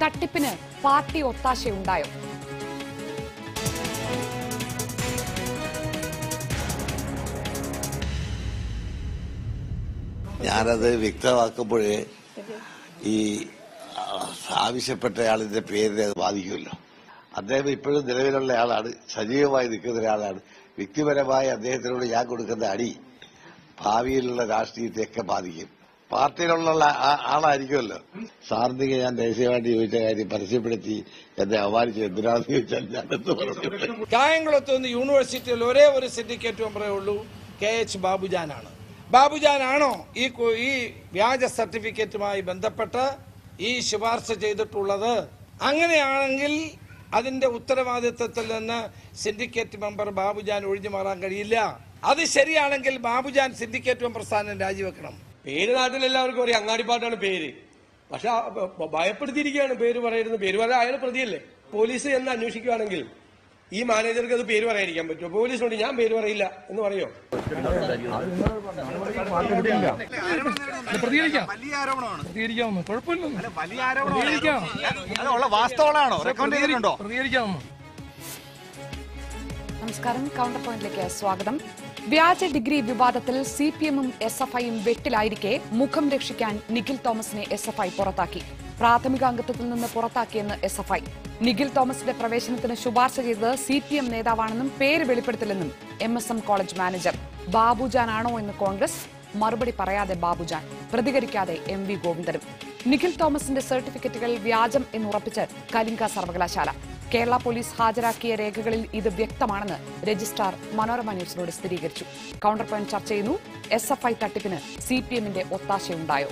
തട്ടിപ്പിന് പാർട്ടി ഒത്താശയുണ്ടായോ ഞാനത് വ്യക്തമാക്കുമ്പോഴേ ഈ ആവശ്യപ്പെട്ടയാളിന്റെ പേരിനെ അത് ബാധിക്കുമല്ലോ അദ്ദേഹം ഇപ്പോഴും നിലവിലുള്ള ആളാണ് സജീവമായി നിൽക്കുന്ന ഒരാളാണ് വ്യക്തിപരമായി അദ്ദേഹത്തിനോട് ഞാൻ കൊടുക്കുന്ന അടി ഭാവിയിലുള്ള രാഷ്ട്രീയത്തെയൊക്കെ ബാധിക്കും പാർട്ടിയിലുള്ള ആളായിരിക്കുമല്ലോ സാറിന് ഞാൻ ദേശീയമായിട്ട് ചോദിച്ച കാര്യം പരസ്യപ്പെടുത്തി എന്നെ അവാർഡ് എന്തിനാണെന്ന് ചോദിച്ചാൽ എന്ത് പറഞ്ഞു കായംകുളത്ത് നിന്ന് യൂണിവേഴ്സിറ്റിയിൽ ഒരേ ഒരു സിൻഡിക്കേറ്റ് മെമ്പറേ ഉള്ളൂ കെ എച്ച് ബാബുജാനാണ് ബാബുജാനാണോ ഈ ഈ വ്യാജ സർട്ടിഫിക്കറ്റുമായി ബന്ധപ്പെട്ട് ഈ ശുപാർശ ചെയ്തിട്ടുള്ളത് അങ്ങനെയാണെങ്കിൽ അതിന്റെ ഉത്തരവാദിത്വത്തിൽ നിന്ന് സിൻഡിക്കേറ്റ് മെമ്പർ ബാബുജാൻ ഒഴിഞ്ഞു മാറാൻ കഴിയില്ല അത് ശരിയാണെങ്കിൽ ബാബുജാൻ സിൻഡിക്കേറ്റ് മെമ്പർ സ്ഥാനം രാജിവെക്കണം പേര് നാട്ടിൽ എല്ലാവർക്കും അറിയാം അങ്ങാടിപ്പാട്ടാണ് പേര് പക്ഷെ ഭയപ്പെടുത്തിയിരിക്കുകയാണ് പേര് പറയുന്നത് പേര് പറയാൻ അയാൾ പ്രതിയല്ലേ പോലീസ് എന്ന് അന്വേഷിക്കുകയാണെങ്കിൽ ഈ മാനേജർക്ക് അത് പേര് പറയാതിരിക്കാൻ പറ്റുമോ പോലീസിനോട് ഞാൻ പേര് പറയില്ല എന്ന് പറയോ നമസ്കാരം കൗണ്ടർ പോയിന്റിലേക്ക് സ്വാഗതം വ്യാജ ഡിഗ്രി വിവാദത്തിൽ സി പി എമ്മും എസ് എഫ് ഐയും വെട്ടിലായിരിക്കെ മുഖം രക്ഷിക്കാൻ നിഖിൽ തോമസിനെ എസ് എഫ് ഐ പുറത്താക്കി പ്രാഥമിക അംഗത്വത്തിൽ നിന്ന് പുറത്താക്കിയെന്ന് എസ് എഫ് ഐ നിഖിൽ തോമസിന്റെ പ്രവേശനത്തിന് ശുപാർശ ചെയ്തത് സി പി എം നേതാവാണെന്നും പേര് വെളിപ്പെടുത്തില്ലെന്നും M S M college manager ബാബുജാനാണോ എന്ന് കോൺഗ്രസ് മറുപടി പറയാതെ ബാബുജാൻ പ്രതികരിക്കാതെ എം വി ഗോവിന്ദനും നിഖിൽ തോമസിന്റെ സർട്ടിഫിക്കറ്റുകൾ വ്യാജം എന്നുറപ്പിച്ച് കലിംഗ സർവകലാശാല കേരള പോലീസ് ഹാജരാക്കിയ രേഖകളിൽ ഇത് വ്യക്തമാണെന്ന് രജിസ്ട്രാർ മനോരമ ന്യൂസിനോട് സ്ഥിരീകരിച്ചു കൗണ്ടർ പോയിന്റ് ചർച്ച ചെയ്യുന്നു എസ് എഫ് ഐ തട്ടിപ്പിന് സി പി എമ്മിന്റെ ഒത്താശയുണ്ടായോ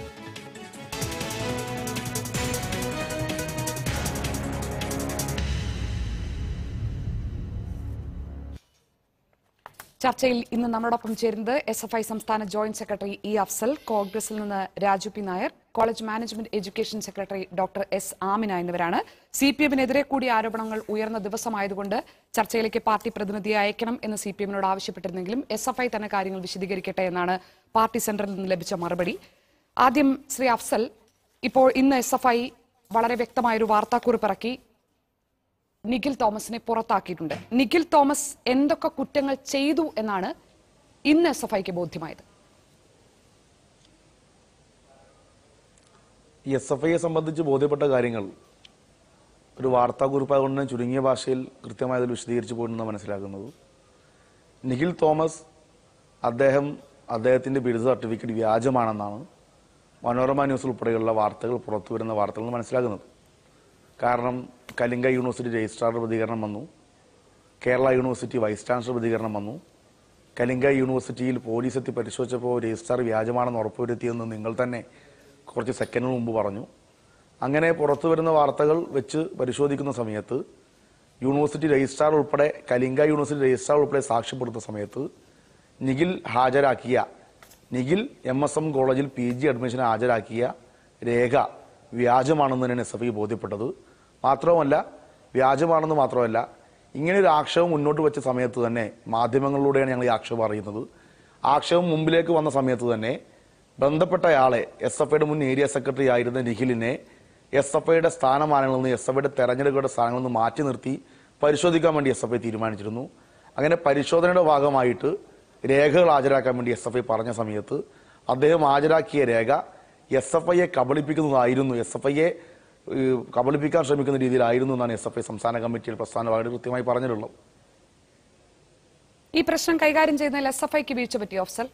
ചർച്ചയിൽ ഇന്ന് നമ്മോടൊപ്പം ചേരുന്നത് എസ് എഫ് ഐ സംസ്ഥാന ജോയിന്റ് സെക്രട്ടറി ഇ അഫ്സൽ കോൺഗ്രസിൽ നിന്ന് Raju P Nair college management education secretary doctor S Amina എന്നിവരാണ് സി പി എമ്മിനെതിരെ കൂടി ആരോപണങ്ങൾ ഉയർന്ന ദിവസമായതുകൊണ്ട് ചർച്ചയിലേക്ക് പാർട്ടി പ്രതിനിധിയെ അയക്കണം എന്ന് സി പി എമ്മിനോട് ആവശ്യപ്പെട്ടിരുന്നെങ്കിലും എസ് എഫ് ഐ തന്നെ കാര്യങ്ങൾ വിശദീകരിക്കട്ടെ എന്നാണ് പാർട്ടി സെന്ററിൽ നിന്ന് ലഭിച്ച മറുപടി ആദ്യം ശ്രീ അഫ്സൽ ഇപ്പോൾ ഇന്ന് എസ് എഫ് ഐ വളരെ വ്യക്തമായൊരു വാർത്താക്കുറിപ്പ് ഇറക്കി നിഖിൽ തോമസിനെ പുറത്താക്കിയിട്ടുണ്ട് നിഖിൽ തോമസ് എന്തൊക്കെ കുറ്റങ്ങൾ ചെയ്തു എന്നാണ് ഇന്ന് എസ് എഫ് ഐക്ക് ബോധ്യമായത് എസ് എഫ് ഐയെ സംബന്ധിച്ച് ബോധ്യപ്പെട്ട കാര്യങ്ങൾ ഒരു വാർത്താ കുറിപ്പായതുകൊണ്ട് ചുരുങ്ങിയ ഭാഷയിൽ അതിൽ വിശദീകരിച്ചു പോയിട്ടുണ്ടെന്ന് മനസ്സിലാക്കുന്നത് നിഖിൽ തോമസ് അദ്ദേഹം അദ്ദേഹത്തിൻ്റെ ബിരുദ സർട്ടിഫിക്കറ്റ് വ്യാജമാണെന്നാണ് മനോരമ ന്യൂസ് ഉൾപ്പെടെയുള്ള വാർത്തകൾ പുറത്തു വരുന്ന വാർത്തകൾ മനസ്സിലാക്കുന്നത് കാരണം കലിംഗ യൂണിവേഴ്സിറ്റി രജിസ്ട്രാറുടെ പ്രതികരണം വന്നു കേരള യൂണിവേഴ്സിറ്റി വൈസ് ചാൻസലർ പ്രതികരണം വന്നു കലിംഗ യൂണിവേഴ്സിറ്റിയിൽ പോലീസ് എത്തി പരിശോധിച്ചപ്പോൾ രജിസ്ട്രാർ വ്യാജമാണെന്ന് ഉറപ്പുവരുത്തിയെന്ന് നിങ്ങൾ തന്നെ കുറച്ച് സെക്കൻഡുകൾ മുമ്പ് പറഞ്ഞു അങ്ങനെ പുറത്തു വരുന്ന വാർത്തകൾ വെച്ച് പരിശോധിക്കുന്ന സമയത്ത് യൂണിവേഴ്സിറ്റി രജിസ്ട്രാർ ഉൾപ്പെടെ കലിംഗ യൂണിവേഴ്സിറ്റി രജിസ്ട്രാർ ഉൾപ്പെടെ സാക്ഷ്യപ്പെടുത്ത സമയത്ത് നിഖിൽ ഹാജരാക്കിയ നിഖിൽ എം എസ് എം കോളേജിൽ പി ജി അഡ്മിഷൻ ഹാജരാക്കിയ രേഖ വ്യാജമാണെന്ന് തന്നെ എസ് എഫ് ഐ ബോധ്യപ്പെട്ടത് മാത്രവുമല്ല വ്യാജമാണെന്ന് മാത്രമല്ല ഇങ്ങനെ ഒരു ആക്ഷേപം മുന്നോട്ട് വെച്ച സമയത്ത് തന്നെ മാധ്യമങ്ങളിലൂടെയാണ് ഞങ്ങൾ ഈ ആക്ഷേപം അറിയുന്നത് ആക്ഷേപം മുമ്പിലേക്ക് വന്ന സമയത്ത് തന്നെ ബന്ധപ്പെട്ടയാളെ എസ് എഫ് ഐയുടെ മുൻ ഏരിയ സെക്രട്ടറി ആയിരുന്ന നിഖിലിനെ എസ് എഫ് ഐയുടെ സ്ഥാനമാനങ്ങളിൽ നിന്ന് എസ് എഫ് ഐയുടെ തെരഞ്ഞെടുപ്പുകളുടെ സ്ഥാനങ്ങളിൽ നിന്ന് മാറ്റി നിർത്തി പരിശോധിക്കാൻ വേണ്ടി എസ് എഫ് ഐ തീരുമാനിച്ചിരുന്നു അങ്ങനെ പരിശോധനയുടെ ഭാഗമായിട്ട് രേഖകൾ ഹാജരാക്കാൻ വേണ്ടി എസ് എഫ് ഐ പറഞ്ഞ സമയത്ത് അദ്ദേഹം ഹാജരാക്കിയ രേഖ എസ് എഫ് ഐയെ കബളിപ്പിക്കുന്നതായിരുന്നു എസ് എഫ് ഐയെ കബളിപ്പിക്കാൻ ശ്രമിക്കുന്ന രീതിയിലായിരുന്നു എന്നാണ് എസ് എഫ് ഐ സംസ്ഥാന കമ്മിറ്റിയിൽ വളരെ കൃത്യമായി പറഞ്ഞിട്ടുള്ളത് ഈ പ്രശ്നം കൈകാര്യം ചെയ്യുന്ന എസ് എഫ് ഐക്ക് വീഴ്ച പറ്റി ഓഫ്സൽ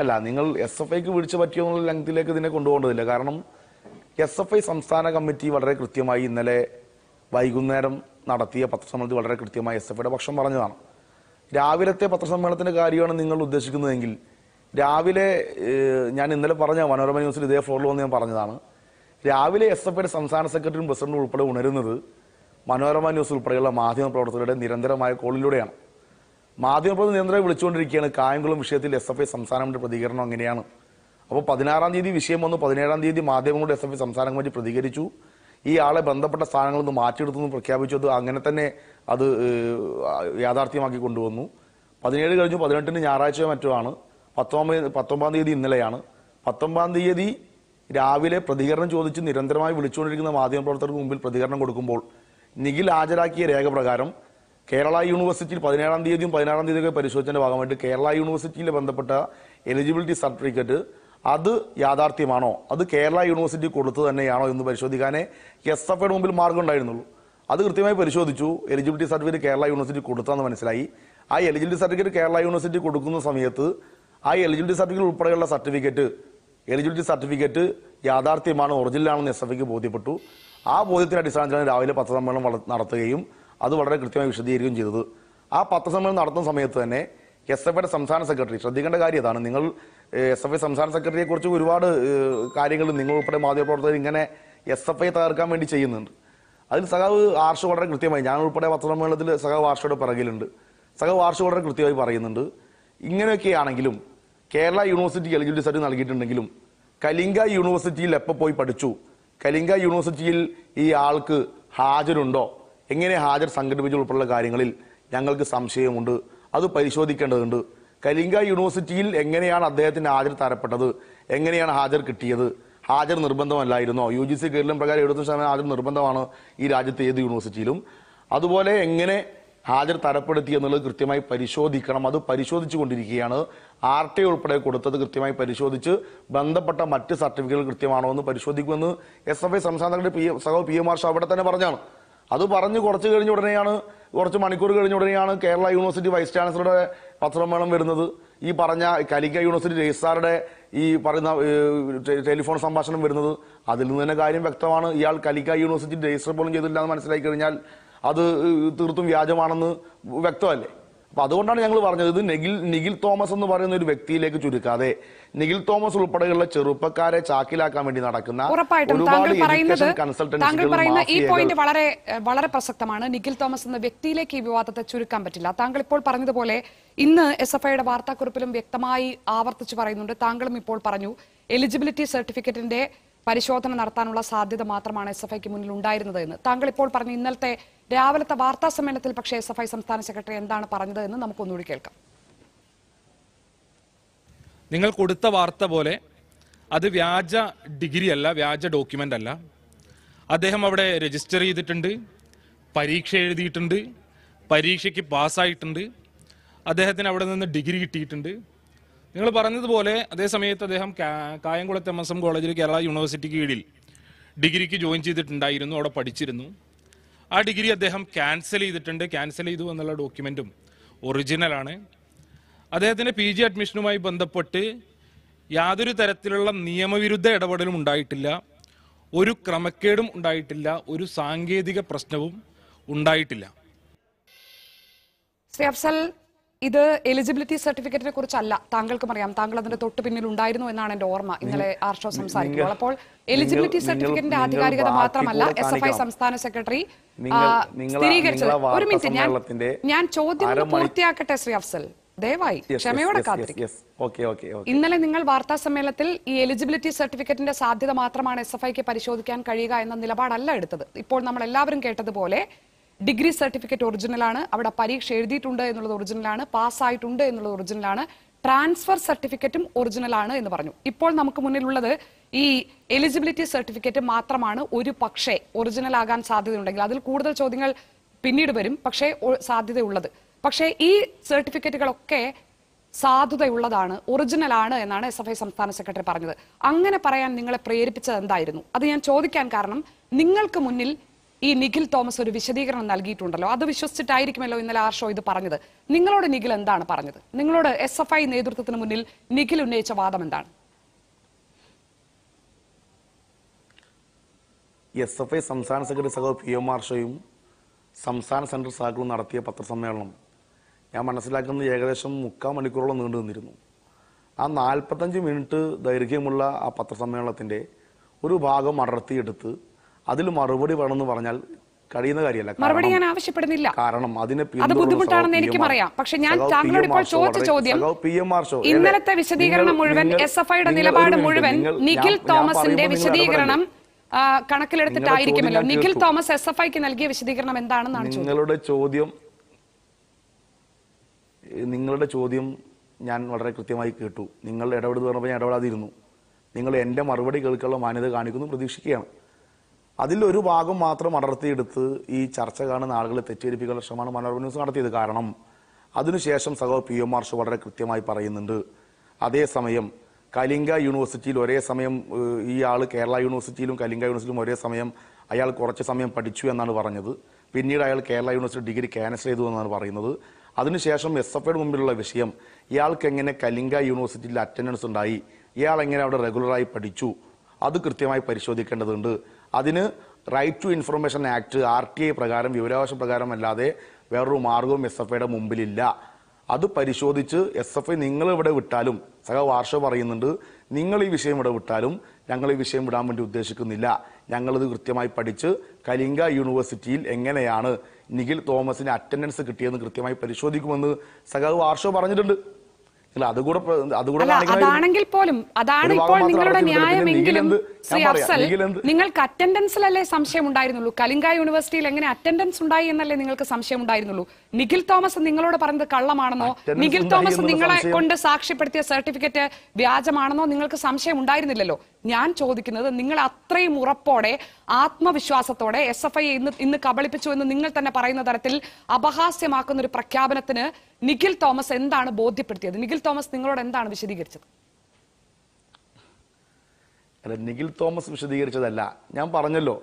അല്ല നിങ്ങൾ എസ് എഫ് ഐക്ക് വീഴ്ച പറ്റിയോ എന്നുള്ള ലെങ്തിലേക്ക് ഇതിനെ കൊണ്ടുപോകേണ്ടതില്ല കാരണം എസ് എഫ് ഐ സംസ്ഥാന കമ്മിറ്റി വളരെ കൃത്യമായി ഇന്നലെ വൈകുന്നേരം നടത്തിയ പത്രസമ്മതി വളരെ കൃത്യമായി എസ് എഫ് ഐയുടെ പക്ഷം പറഞ്ഞതാണ് രാവിലത്തെ പത്രസമ്മേളനത്തിൻ്റെ കാര്യമാണ് നിങ്ങൾ ഉദ്ദേശിക്കുന്നതെങ്കിൽ രാവിലെ ഞാൻ ഇന്നലെ പറഞ്ഞ മനോരമ ന്യൂസിൽ ഇതേ ഫ്ലോറിൽ വന്ന് ഞാൻ പറഞ്ഞതാണ് രാവിലെ എസ് എഫ് ഐയുടെ സംസ്ഥാന സെക്രട്ടറിയും പ്രസിഡന്റും ഉൾപ്പെടെ ഉണരുന്നത് മനോരമ ന്യൂസ് ഉൾപ്പെടെയുള്ള മാധ്യമ പ്രവർത്തകരുടെ നിരന്തരമായ കോളിലൂടെയാണ് മാധ്യമപ്രവർത്തകർ നിരന്തരം വിളിച്ചുകൊണ്ടിരിക്കുകയാണ് കായംകുളം വിഷയത്തിൽ എസ് എഫ് ഐ സംസ്ഥാനങ്ങളുടെ പ്രതികരണം എങ്ങനെയാണ് അപ്പോൾ പതിനാറാം തീയതി വിഷയം വന്നു പതിനേഴാം തീയതി മാധ്യമങ്ങളുടെ എസ് എഫ് ഐ സംസ്ഥാന കമ്മിറ്റി പ്രതികരിച്ചു ഈ ആളെ ബന്ധപ്പെട്ട സ്ഥാനങ്ങളിൽ നിന്ന് മാറ്റിയെടുത്തു എന്ന് പ്രഖ്യാപിച്ചു അത് അങ്ങനെ തന്നെ അത് യാഥാർത്ഥ്യമാക്കി കൊണ്ടുവന്നു പതിനേഴ് കഴിഞ്ഞു പതിനെട്ടിന് ഞായറാഴ്ചയോ മറ്റോ ആണ് പത്തൊമ്പത് പത്തൊമ്പതാം തീയതി ഇന്നലെയാണ് പത്തൊമ്പതാം തീയതി രാവിലെ പ്രതികരണം ചോദിച്ച് നിരന്തരമായി വിളിച്ചുകൊണ്ടിരിക്കുന്ന മാധ്യമപ്രവർത്തകർക്ക് മുമ്പിൽ പ്രതികരണം കൊടുക്കുമ്പോൾ നിഖിൽ ഹാജരാക്കിയ രേഖ പ്രകാരം കേരള യൂണിവേഴ്സിറ്റിയിൽ പതിനേഴാം തീയതിയും പതിനാറാം തീയതിയൊക്കെ പരിശോധിച്ചതിൻ്റെ ഭാഗമായിട്ട് കേരള യൂണിവേഴ്സിറ്റിയിൽ ബന്ധപ്പെട്ട എലിജിബിലിറ്റി സർട്ടിഫിക്കറ്റ് അത് യാഥാർത്ഥ്യമാണോ അത് കേരള യൂണിവേഴ്സിറ്റി കൊടുത്തു തന്നെയാണോ എന്ന് പരിശോധിക്കാനേ എസ് എഫ് ഐയുടെ മുമ്പിൽ മാർഗം ഉണ്ടായിരുന്നുള്ളൂ അത് കൃത്യമായി പരിശോധിച്ചു എലിജിബിലിറ്റി സർട്ടിഫിക്കറ്റ് കേരള യൂണിവേഴ്സിറ്റി കൊടുത്താന്ന് മനസ്സിലായി ആ എലിജിബിലിറ്റി സർട്ടിഫിക്കറ്റ് കേരള യൂണിവേഴ്സിറ്റി കൊടുക്കുന്ന സമയത്ത് ആ എലിജിബിലിറ്റി സർട്ടിഫിക്കറ്റ് ഉൾപ്പെടെയുള്ള സർട്ടിഫിക്കറ്റ് എലിജിബിലിറ്റി സർട്ടിഫിക്കറ്റ് യാഥാർത്ഥ്യമാണ് ഒറിജിനലാണെന്ന് എസ് എഫ് ഐക്ക് ബോധ്യപ്പെട്ടു ആ ബോധ്യത്തിൻ്റെ അടിസ്ഥാനത്തിലാണ് രാവിലെ പത്രസമ്മേളനം നടത്തുകയും അത് വളരെ കൃത്യമായി വിശദീകരിക്കുകയും ചെയ്തത് ആ പത്രസമ്മേളനം നടത്തുന്ന സമയത്ത് തന്നെ എസ് എഫ് ഐയുടെ സംസ്ഥാന സെക്രട്ടറി ശ്രദ്ധിക്കേണ്ട കാര്യം ഇതാണ് നിങ്ങൾ എസ് എഫ് ഐ സംസ്ഥാന സെക്രട്ടറിയെക്കുറിച്ച് ഒരുപാട് കാര്യങ്ങൾ നിങ്ങൾ ഉൾപ്പെടെ മാധ്യമപ്രവർത്തകർ ഇങ്ങനെ എസ് എഫ് ഐ തകർക്കാൻ വേണ്ടി ചെയ്യുന്നുണ്ട് അതിൽ സഖാവ് ആർഷ വളരെ കൃത്യമായി ഞാൻ ഉൾപ്പെടെ പത്രസമ്മേളനത്തിൽ സഖാവ് ആർഷയുടെ പിറകിലുണ്ട് സഖാവ് ആർഷ വളരെ കൃത്യമായി പറയുന്നുണ്ട് ഇങ്ങനെയൊക്കെയാണെങ്കിലും കേരള യൂണിവേഴ്സിറ്റി എലിജിബിലിറ്റി സർട്ടിഫിക്കറ്റ് നൽകിയിട്ടുണ്ടെങ്കിലും കലിംഗ യൂണിവേഴ്സിറ്റിയിൽ എപ്പോൾ പോയി പഠിച്ചു കലിംഗ യൂണിവേഴ്സിറ്റിയിൽ ഈ ആൾക്ക് ഹാജരുണ്ടോ എങ്ങനെ ഹാജർ സംഘടിപ്പിച്ചു ഉൾപ്പെടെയുള്ള കാര്യങ്ങളിൽ ഞങ്ങൾക്ക് സംശയമുണ്ട് അത് പരിശോധിക്കേണ്ടതുണ്ട് കലിംഗ യൂണിവേഴ്സിറ്റിയിൽ എങ്ങനെയാണ് അദ്ദേഹത്തിൻ്റെ ഹാജർ തരപ്പെട്ടത് എങ്ങനെയാണ് ഹാജർ കിട്ടിയത് ഹാജർ നിർബന്ധമല്ലായിരുന്നോ യു ജി സി ഗൈഡ്ലൈൻ പ്രകാരം എഴുപത്തി ശതമാനം ഹാജർ നിർബന്ധമാണ് ഈ രാജ്യത്തെ ഏത് യൂണിവേഴ്സിറ്റിയിലും അതുപോലെ എങ്ങനെ ഹാജർ തരപ്പെടുത്തി എന്നുള്ളത് കൃത്യമായി പരിശോധിക്കണം അത് പരിശോധിച്ചു കൊണ്ടിരിക്കുകയാണ് ആർ ടി ഉൾപ്പെടെ കൊടുത്തത് കൃത്യമായി പരിശോധിച്ച് ബന്ധപ്പെട്ട മറ്റ് സർട്ടിഫിക്കറ്റുകൾ കൃത്യമാണോ എന്ന് പരിശോധിക്കുമെന്ന് എസ് എഫ് ഐ സംസ്ഥാന പി സഹോ പി എം മാർഷ അവിടെ തന്നെ പറഞ്ഞാണ് അത് പറഞ്ഞ് കുറച്ച് കഴിഞ്ഞ ഉടനെയാണ് കുറച്ച് മണിക്കൂർ കഴിഞ്ഞ ഉടനെയാണ് കേരള യൂണിവേഴ്സിറ്റി വൈസ് ചാൻസലറുടെ പത്രമേളം വരുന്നത് ഈ പറഞ്ഞ കലിക്ക യൂണിവേഴ്സിറ്റി രജിസ്ട്രാറുടെ ഈ പറയുന്ന ടെലിഫോൺ സംഭാഷണം വരുന്നത് അതിൽ നിന്ന് തന്നെ കാര്യം വ്യക്തമാണ് ഇയാൾ കലിക്ക യൂണിവേഴ്സിറ്റി രജിസ്റ്റർ പോലും ചെയ്തില്ല എന്ന് മനസ്സിലാക്കി കഴിഞ്ഞാൽ അത് തീർത്തും വ്യാജമാണെന്ന് വ്യക്തമല്ലേ അപ്പൊ അതുകൊണ്ടാണ് ഞങ്ങൾ പറഞ്ഞത് ഇത് നിഗിൽ നിഖിൽ തോമസ് എന്ന് പറയുന്ന ഒരു വ്യക്തിയിലേക്ക് ചുരുക്കാതെ നിഖിൽ തോമസ് ഉൾപ്പെടെയുള്ള ചെറുപ്പക്കാരെ ചാക്കിലാക്കാൻ വേണ്ടി നടക്കുന്ന താങ്കൾ ഈ പോയിന്റ് വളരെ വളരെ പ്രസക്തമാണ് നിഖിൽ തോമസ് എന്ന വ്യക്തിയിലേക്ക് ഈ വിവാദത്തെ ചുരുക്കാൻ പറ്റില്ല താങ്കൾ ഇപ്പോൾ പറഞ്ഞതുപോലെ ഇന്ന് എസ് എഫ് ഐയുടെ വാർത്താക്കുറിപ്പിലും വ്യക്തമായി ആവർത്തിച്ചു പറയുന്നുണ്ട് താങ്കളും ഇപ്പോൾ പറഞ്ഞു എലിജിബിലിറ്റി സർട്ടിഫിക്കറ്റിന്റെ പരിശോധന നടത്താനുള്ള സാധ്യത മാത്രമാണ് എസ് എഫ് ഐക്ക് മുന്നിൽ ഉണ്ടായിരുന്നത് എന്ന് താങ്കൾ ഇപ്പോൾ പറഞ്ഞു ഇന്നലത്തെ രാവിലത്തെ വാർത്താ സമ്മേളനത്തിൽ പക്ഷേ എസ് എഫ് ഐ സംസ്ഥാന സെക്രട്ടറി എന്താണ് പറഞ്ഞത് എന്ന് നമുക്കൊന്നുകൂടി കേൾക്കാം നിങ്ങൾ കൊടുത്ത വാർത്ത പോലെ അത് വ്യാജ ഡിഗ്രി അല്ല വ്യാജ ഡോക്യുമെൻ്റ് അല്ല അദ്ദേഹം അവിടെ രജിസ്റ്റർ ചെയ്തിട്ടുണ്ട് പരീക്ഷ എഴുതിയിട്ടുണ്ട് പരീക്ഷയ്ക്ക് പാസ്സായിട്ടുണ്ട് അദ്ദേഹത്തിന് അവിടെ നിന്ന് ഡിഗ്രി കിട്ടിയിട്ടുണ്ട് നിങ്ങൾ പറഞ്ഞതുപോലെ അതേ സമയത്ത് അദ്ദേഹം കായംകുളത്ത് എം എസ് എം കോളേജിൽ കേരള യൂണിവേഴ്സിറ്റിക്ക് കീഴിൽ ഡിഗ്രിക്ക് ജോയിൻ ചെയ്തിട്ടുണ്ടായിരുന്നു അവിടെ പഠിച്ചിരുന്നു ആ ഡിഗ്രി അദ്ദേഹം ക്യാൻസൽ ചെയ്തിട്ടുണ്ട് ക്യാൻസൽ ചെയ്തു എന്നുള്ള ഡോക്യുമെൻറ്റും ഒറിജിനലാണ് അദ്ദേഹത്തിന്റെ പി ജി അഡ്മിഷനുമായി ബന്ധപ്പെട്ട് യാതൊരു തരത്തിലുള്ള നിയമവിരുദ്ധ ഇടപെടലും ഉണ്ടായിട്ടില്ല ഒരു ക്രമക്കേടും ഉണ്ടായിട്ടില്ല ഒരു സാങ്കേതിക പ്രശ്നവും ഉണ്ടായിട്ടില്ല ശ്രീ അഫ്സൽ ഇത് എലിജിബിലിറ്റി സർട്ടിഫിക്കറ്റിനെ കുറിച്ചല്ല താങ്കൾക്കും അറിയാം താങ്കൾ അതിന്റെ തൊട്ട് പിന്നിൽ ഉണ്ടായിരുന്നു എന്നാണ് എന്റെ ഓർമ്മ ഇന്നലെ ആർഷോ സംസാരിക്കുമ്പോൾ അപ്പോൾ എലിജിബിലിറ്റി സർട്ടിഫിക്കറ്റിന്റെ ആധികാരികത മാത്രമല്ല എസ് എഫ് ഐ സംസ്ഥാന സെക്രട്ടറി സ്ഥിരീകരിച്ചത് ഒരു മിനിറ്റ് ഞാൻ ഞാൻ ചോദ്യം പൂർത്തിയാക്കട്ടെ ശ്രീ അഫ്സൽ ദയവായി ക്ഷമയോടെ കാത്തിരിക്കും ഇന്നലെ നിങ്ങൾ വാർത്താ സമ്മേളനത്തിൽ ഈ എലിജിബിലിറ്റി സർട്ടിഫിക്കറ്റിന്റെ സാധ്യത മാത്രമാണ് എസ് എഫ് ഐക്ക് പരിശോധിക്കാൻ കഴിയുക എന്ന നിലപാടല്ല എടുത്തത് ഇപ്പോൾ നമ്മൾ എല്ലാവരും കേട്ടതുപോലെ ഡിഗ്രി സർട്ടിഫിക്കറ്റ് ഒറിജിനലാണ് അവിടെ പരീക്ഷ എഴുതിയിട്ടുണ്ട് എന്നുള്ളത് ഒറിജിനലാണ് പാസ്സായിട്ടുണ്ട് എന്നുള്ളത് ഒറിജിനലാണ് ട്രാൻസ്ഫർ സർട്ടിഫിക്കറ്റും ഒറിജിനലാണ് എന്ന് പറഞ്ഞു ഇപ്പോൾ നമുക്ക് മുന്നിലുള്ളത് ഈ എലിജിബിലിറ്റി സർട്ടിഫിക്കറ്റ് മാത്രമാണ് ഒരു പക്ഷേ ഒറിജിനൽ ആകാൻ സാധ്യതയുണ്ടെങ്കിൽ അതിൽ കൂടുതൽ ചോദ്യങ്ങൾ പിന്നീട് വരും പക്ഷേ സാധ്യതയുള്ളത് പക്ഷേ ഈ സർട്ടിഫിക്കറ്റുകളൊക്കെ സാധുതയുള്ളതാണ് ഒറിജിനൽ ആണ് എന്നാണ് എസ് എഫ് ഐ സംസ്ഥാന സെക്രട്ടറി പറഞ്ഞത് അങ്ങനെ പറയാൻ നിങ്ങളെ പ്രേരിപ്പിച്ചത് എന്തായിരുന്നു അത് ഞാൻ ചോദിക്കാൻ കാരണം നിങ്ങൾക്ക് മുന്നിൽ ഈ നിഖിൽ തോമസ് ഒരു വിശദീകരണം നൽകിയിട്ടുണ്ടല്ലോ അത് വിശ്വസിച്ചിട്ടായിരിക്കുമല്ലോ ഇന്നലെ ആർ ഷോ ഇത് പറഞ്ഞത് നിങ്ങളോട് നിഖിൽ എന്താണ് പറഞ്ഞത് നിങ്ങളോട് എസ് എഫ് ഐ നേതൃത്വത്തിന് മുന്നിൽ നിഖിൽ ഉന്നയിച്ച വാദം എന്താണ് എസ് എഫ് ഐ സംസ്ഥാന സെക്രട്ടറി സഹോ പി എം ആർ ഷോയും സംസ്ഥാന സെൻട്രൽ സാഹകളും നടത്തിയ പത്രസമ്മേളനം ഞാൻ മനസ്സിലാക്കുന്നത് ഏകദേശം മുക്കാൽ മണിക്കൂറോളം നീണ്ടു നിന്നിരുന്നു ആ നാൽപ്പത്തഞ്ച് മിനിറ്റ് ദൈർഘ്യമുള്ള ആ പത്രസമ്മേളനത്തിൻ്റെ ഒരു ഭാഗം അടർത്തിയെടുത്ത് അതിൽ മറുപടി വേണമെന്ന് പറഞ്ഞാൽ കഴിയുന്ന കാര്യമല്ല മറുപടി ഞാൻ ആവശ്യപ്പെടുന്നില്ല കാരണം അതിനെ അത് ബുദ്ധിമുട്ടാണെന്ന് എനിക്ക് പറയാം പക്ഷെ ഞാൻ താങ്കളോട് ഇപ്പോൾ ചോദിച്ച ചോദ്യം ഇന്നലത്തെ വിശദീകരണം മുഴുവൻ എസ് എഫ് ഐയുടെ നിലപാട് മുഴുവൻ നിഖിൽ തോമസിന്റെ വിശദീകരണം കണക്കിലെടുത്തിട്ടായിരിക്കുമല്ലോ നിഖിൽ തോമസ് എസ് എഫ് ഐക്ക് നൽകിയ വിശദീകരണം എന്താണെന്നാണ് നിങ്ങളുടെ ചോദ്യം നിങ്ങളുടെ ചോദ്യം ഞാൻ വളരെ കൃത്യമായി കേട്ടു നിങ്ങൾ ഇടപെടുന്നു പറഞ്ഞപ്പോൾ ഞാൻ ഇടപെടാതിരുന്നു നിങ്ങൾ എൻ്റെ മറുപടി കേൾക്കാനുള്ള മാന്യത കാണിക്കുന്നു പ്രതീക്ഷിക്കുകയാണ് അതിലൊരു ഭാഗം മാത്രം അടർത്തിയെടുത്ത് ഈ ചർച്ച കാണുന്ന ആളുകളെ തെറ്റിദ്ധരിപ്പിക്കാനുള്ള ശ്രമമാണ് മനോരമ ന്യൂസ് നടത്തിയത് കാരണം അതിനുശേഷം സഹോ പി എം മാർഷ് വളരെ കൃത്യമായി പറയുന്നുണ്ട് അതേസമയം കലിംഗ യൂണിവേഴ്സിറ്റിയിൽ ഒരേ സമയം ഈ ആൾ കേരള യൂണിവേഴ്സിറ്റിയിലും കലിംഗ യൂണിവേഴ്സിറ്റിയിലും ഒരേ സമയം അയാൾ കുറച്ച് സമയം പഠിച്ചു എന്നാണ് പറഞ്ഞത് പിന്നീട് അയാൾ കേരള യൂണിവേഴ്സിറ്റി ഡിഗ്രി ക്യാൻസൽ ചെയ്തു എന്നാണ് പറയുന്നത് അതിനുശേഷം എസ് എഫ് ഐയുടെ മുമ്പിലുള്ള വിഷയം ഇയാൾക്ക് എങ്ങനെ കലിംഗ യൂണിവേഴ്സിറ്റിയിൽ അറ്റൻഡൻസ് ഉണ്ടായി ഇയാൾ എങ്ങനെ അവിടെ റെഗുലറായി പഠിച്ചു അത് കൃത്യമായി പരിശോധിക്കേണ്ടതുണ്ട് അതിന് right to information act R T I പ്രകാരം വിവരാവകാശ പ്രകാരം അല്ലാതെ വേറൊരു മാർഗവും എസ് എഫ് ഐയുടെ മുമ്പിലില്ല അത് പരിശോധിച്ച് എസ് എഫ് ഐ നിങ്ങൾ ഇവിടെ വിട്ടാലും സഹ വാർഷ പറയുന്നുണ്ട് നിങ്ങൾ ഈ വിഷയം ഇവിടെ വിട്ടാലും ഞങ്ങൾ ഈ വിഷയം വിടാൻ വേണ്ടി ഉദ്ദേശിക്കുന്നില്ല ഞങ്ങളിത് കൃത്യമായി പഠിച്ച് കലിംഗ യൂണിവേഴ്സിറ്റിയിൽ എങ്ങനെയാണ് നിഖിൽ തോമസിന് അറ്റൻഡൻസ് കിട്ടിയെന്ന് കൃത്യമായി പരിശോധിക്കുമെന്ന് സഖാവ് വാർഷോ പറഞ്ഞിട്ടുണ്ട് അതാണെങ്കിൽ പോലും അതാണ് ഇപ്പോൾ നിങ്ങളുടെ ന്യായമെങ്കിലും ശ്രീ അഫ്സൽ നിങ്ങൾക്ക് അറ്റൻഡൻസിലല്ലേ സംശയം ഉണ്ടായിരുന്നുള്ളൂ കലിംഗ യൂണിവേഴ്സിറ്റിയിൽ എങ്ങനെ അറ്റൻഡൻസ് ഉണ്ടായി എന്നല്ലേ നിങ്ങൾക്ക് സംശയം ഉണ്ടായിരുന്നുള്ളൂ നിഖിൽ തോമസ് നിങ്ങളോട് പറഞ്ഞത് കള്ളമാണെന്നോ നിഖിൽ തോമസ് നിങ്ങളെ കൊണ്ട് സാക്ഷ്യപ്പെടുത്തിയ സർട്ടിഫിക്കറ്റ് വ്യാജമാണെന്നോ നിങ്ങൾക്ക് സംശയം ഉണ്ടായിരുന്നില്ലല്ലോ ഞാൻ ചോദിക്കുന്നത് നിങ്ങൾ അത്രയും ഉറപ്പോടെ ആത്മവിശ്വാസത്തോടെ എസ് എഫ് ഐ ഇന്ന് ഇന്ന് കബളിപ്പിച്ചു എന്ന് നിങ്ങൾ തന്നെ പറയുന്ന തരത്തിൽ അപഹാസ്യമാക്കുന്ന ഒരു പ്രഖ്യാപനത്തിന് നിഖിൽ തോമസ് എന്താണ് ബോധ്യപ്പെടുത്തിയത് നിഖിൽ തോമസ് നിങ്ങളോട് എന്താണ് വിശദീകരിച്ചത് അല്ല നിഖിൽ തോമസ് വിശദീകരിച്ചതല്ല ഞാൻ പറഞ്ഞല്ലോ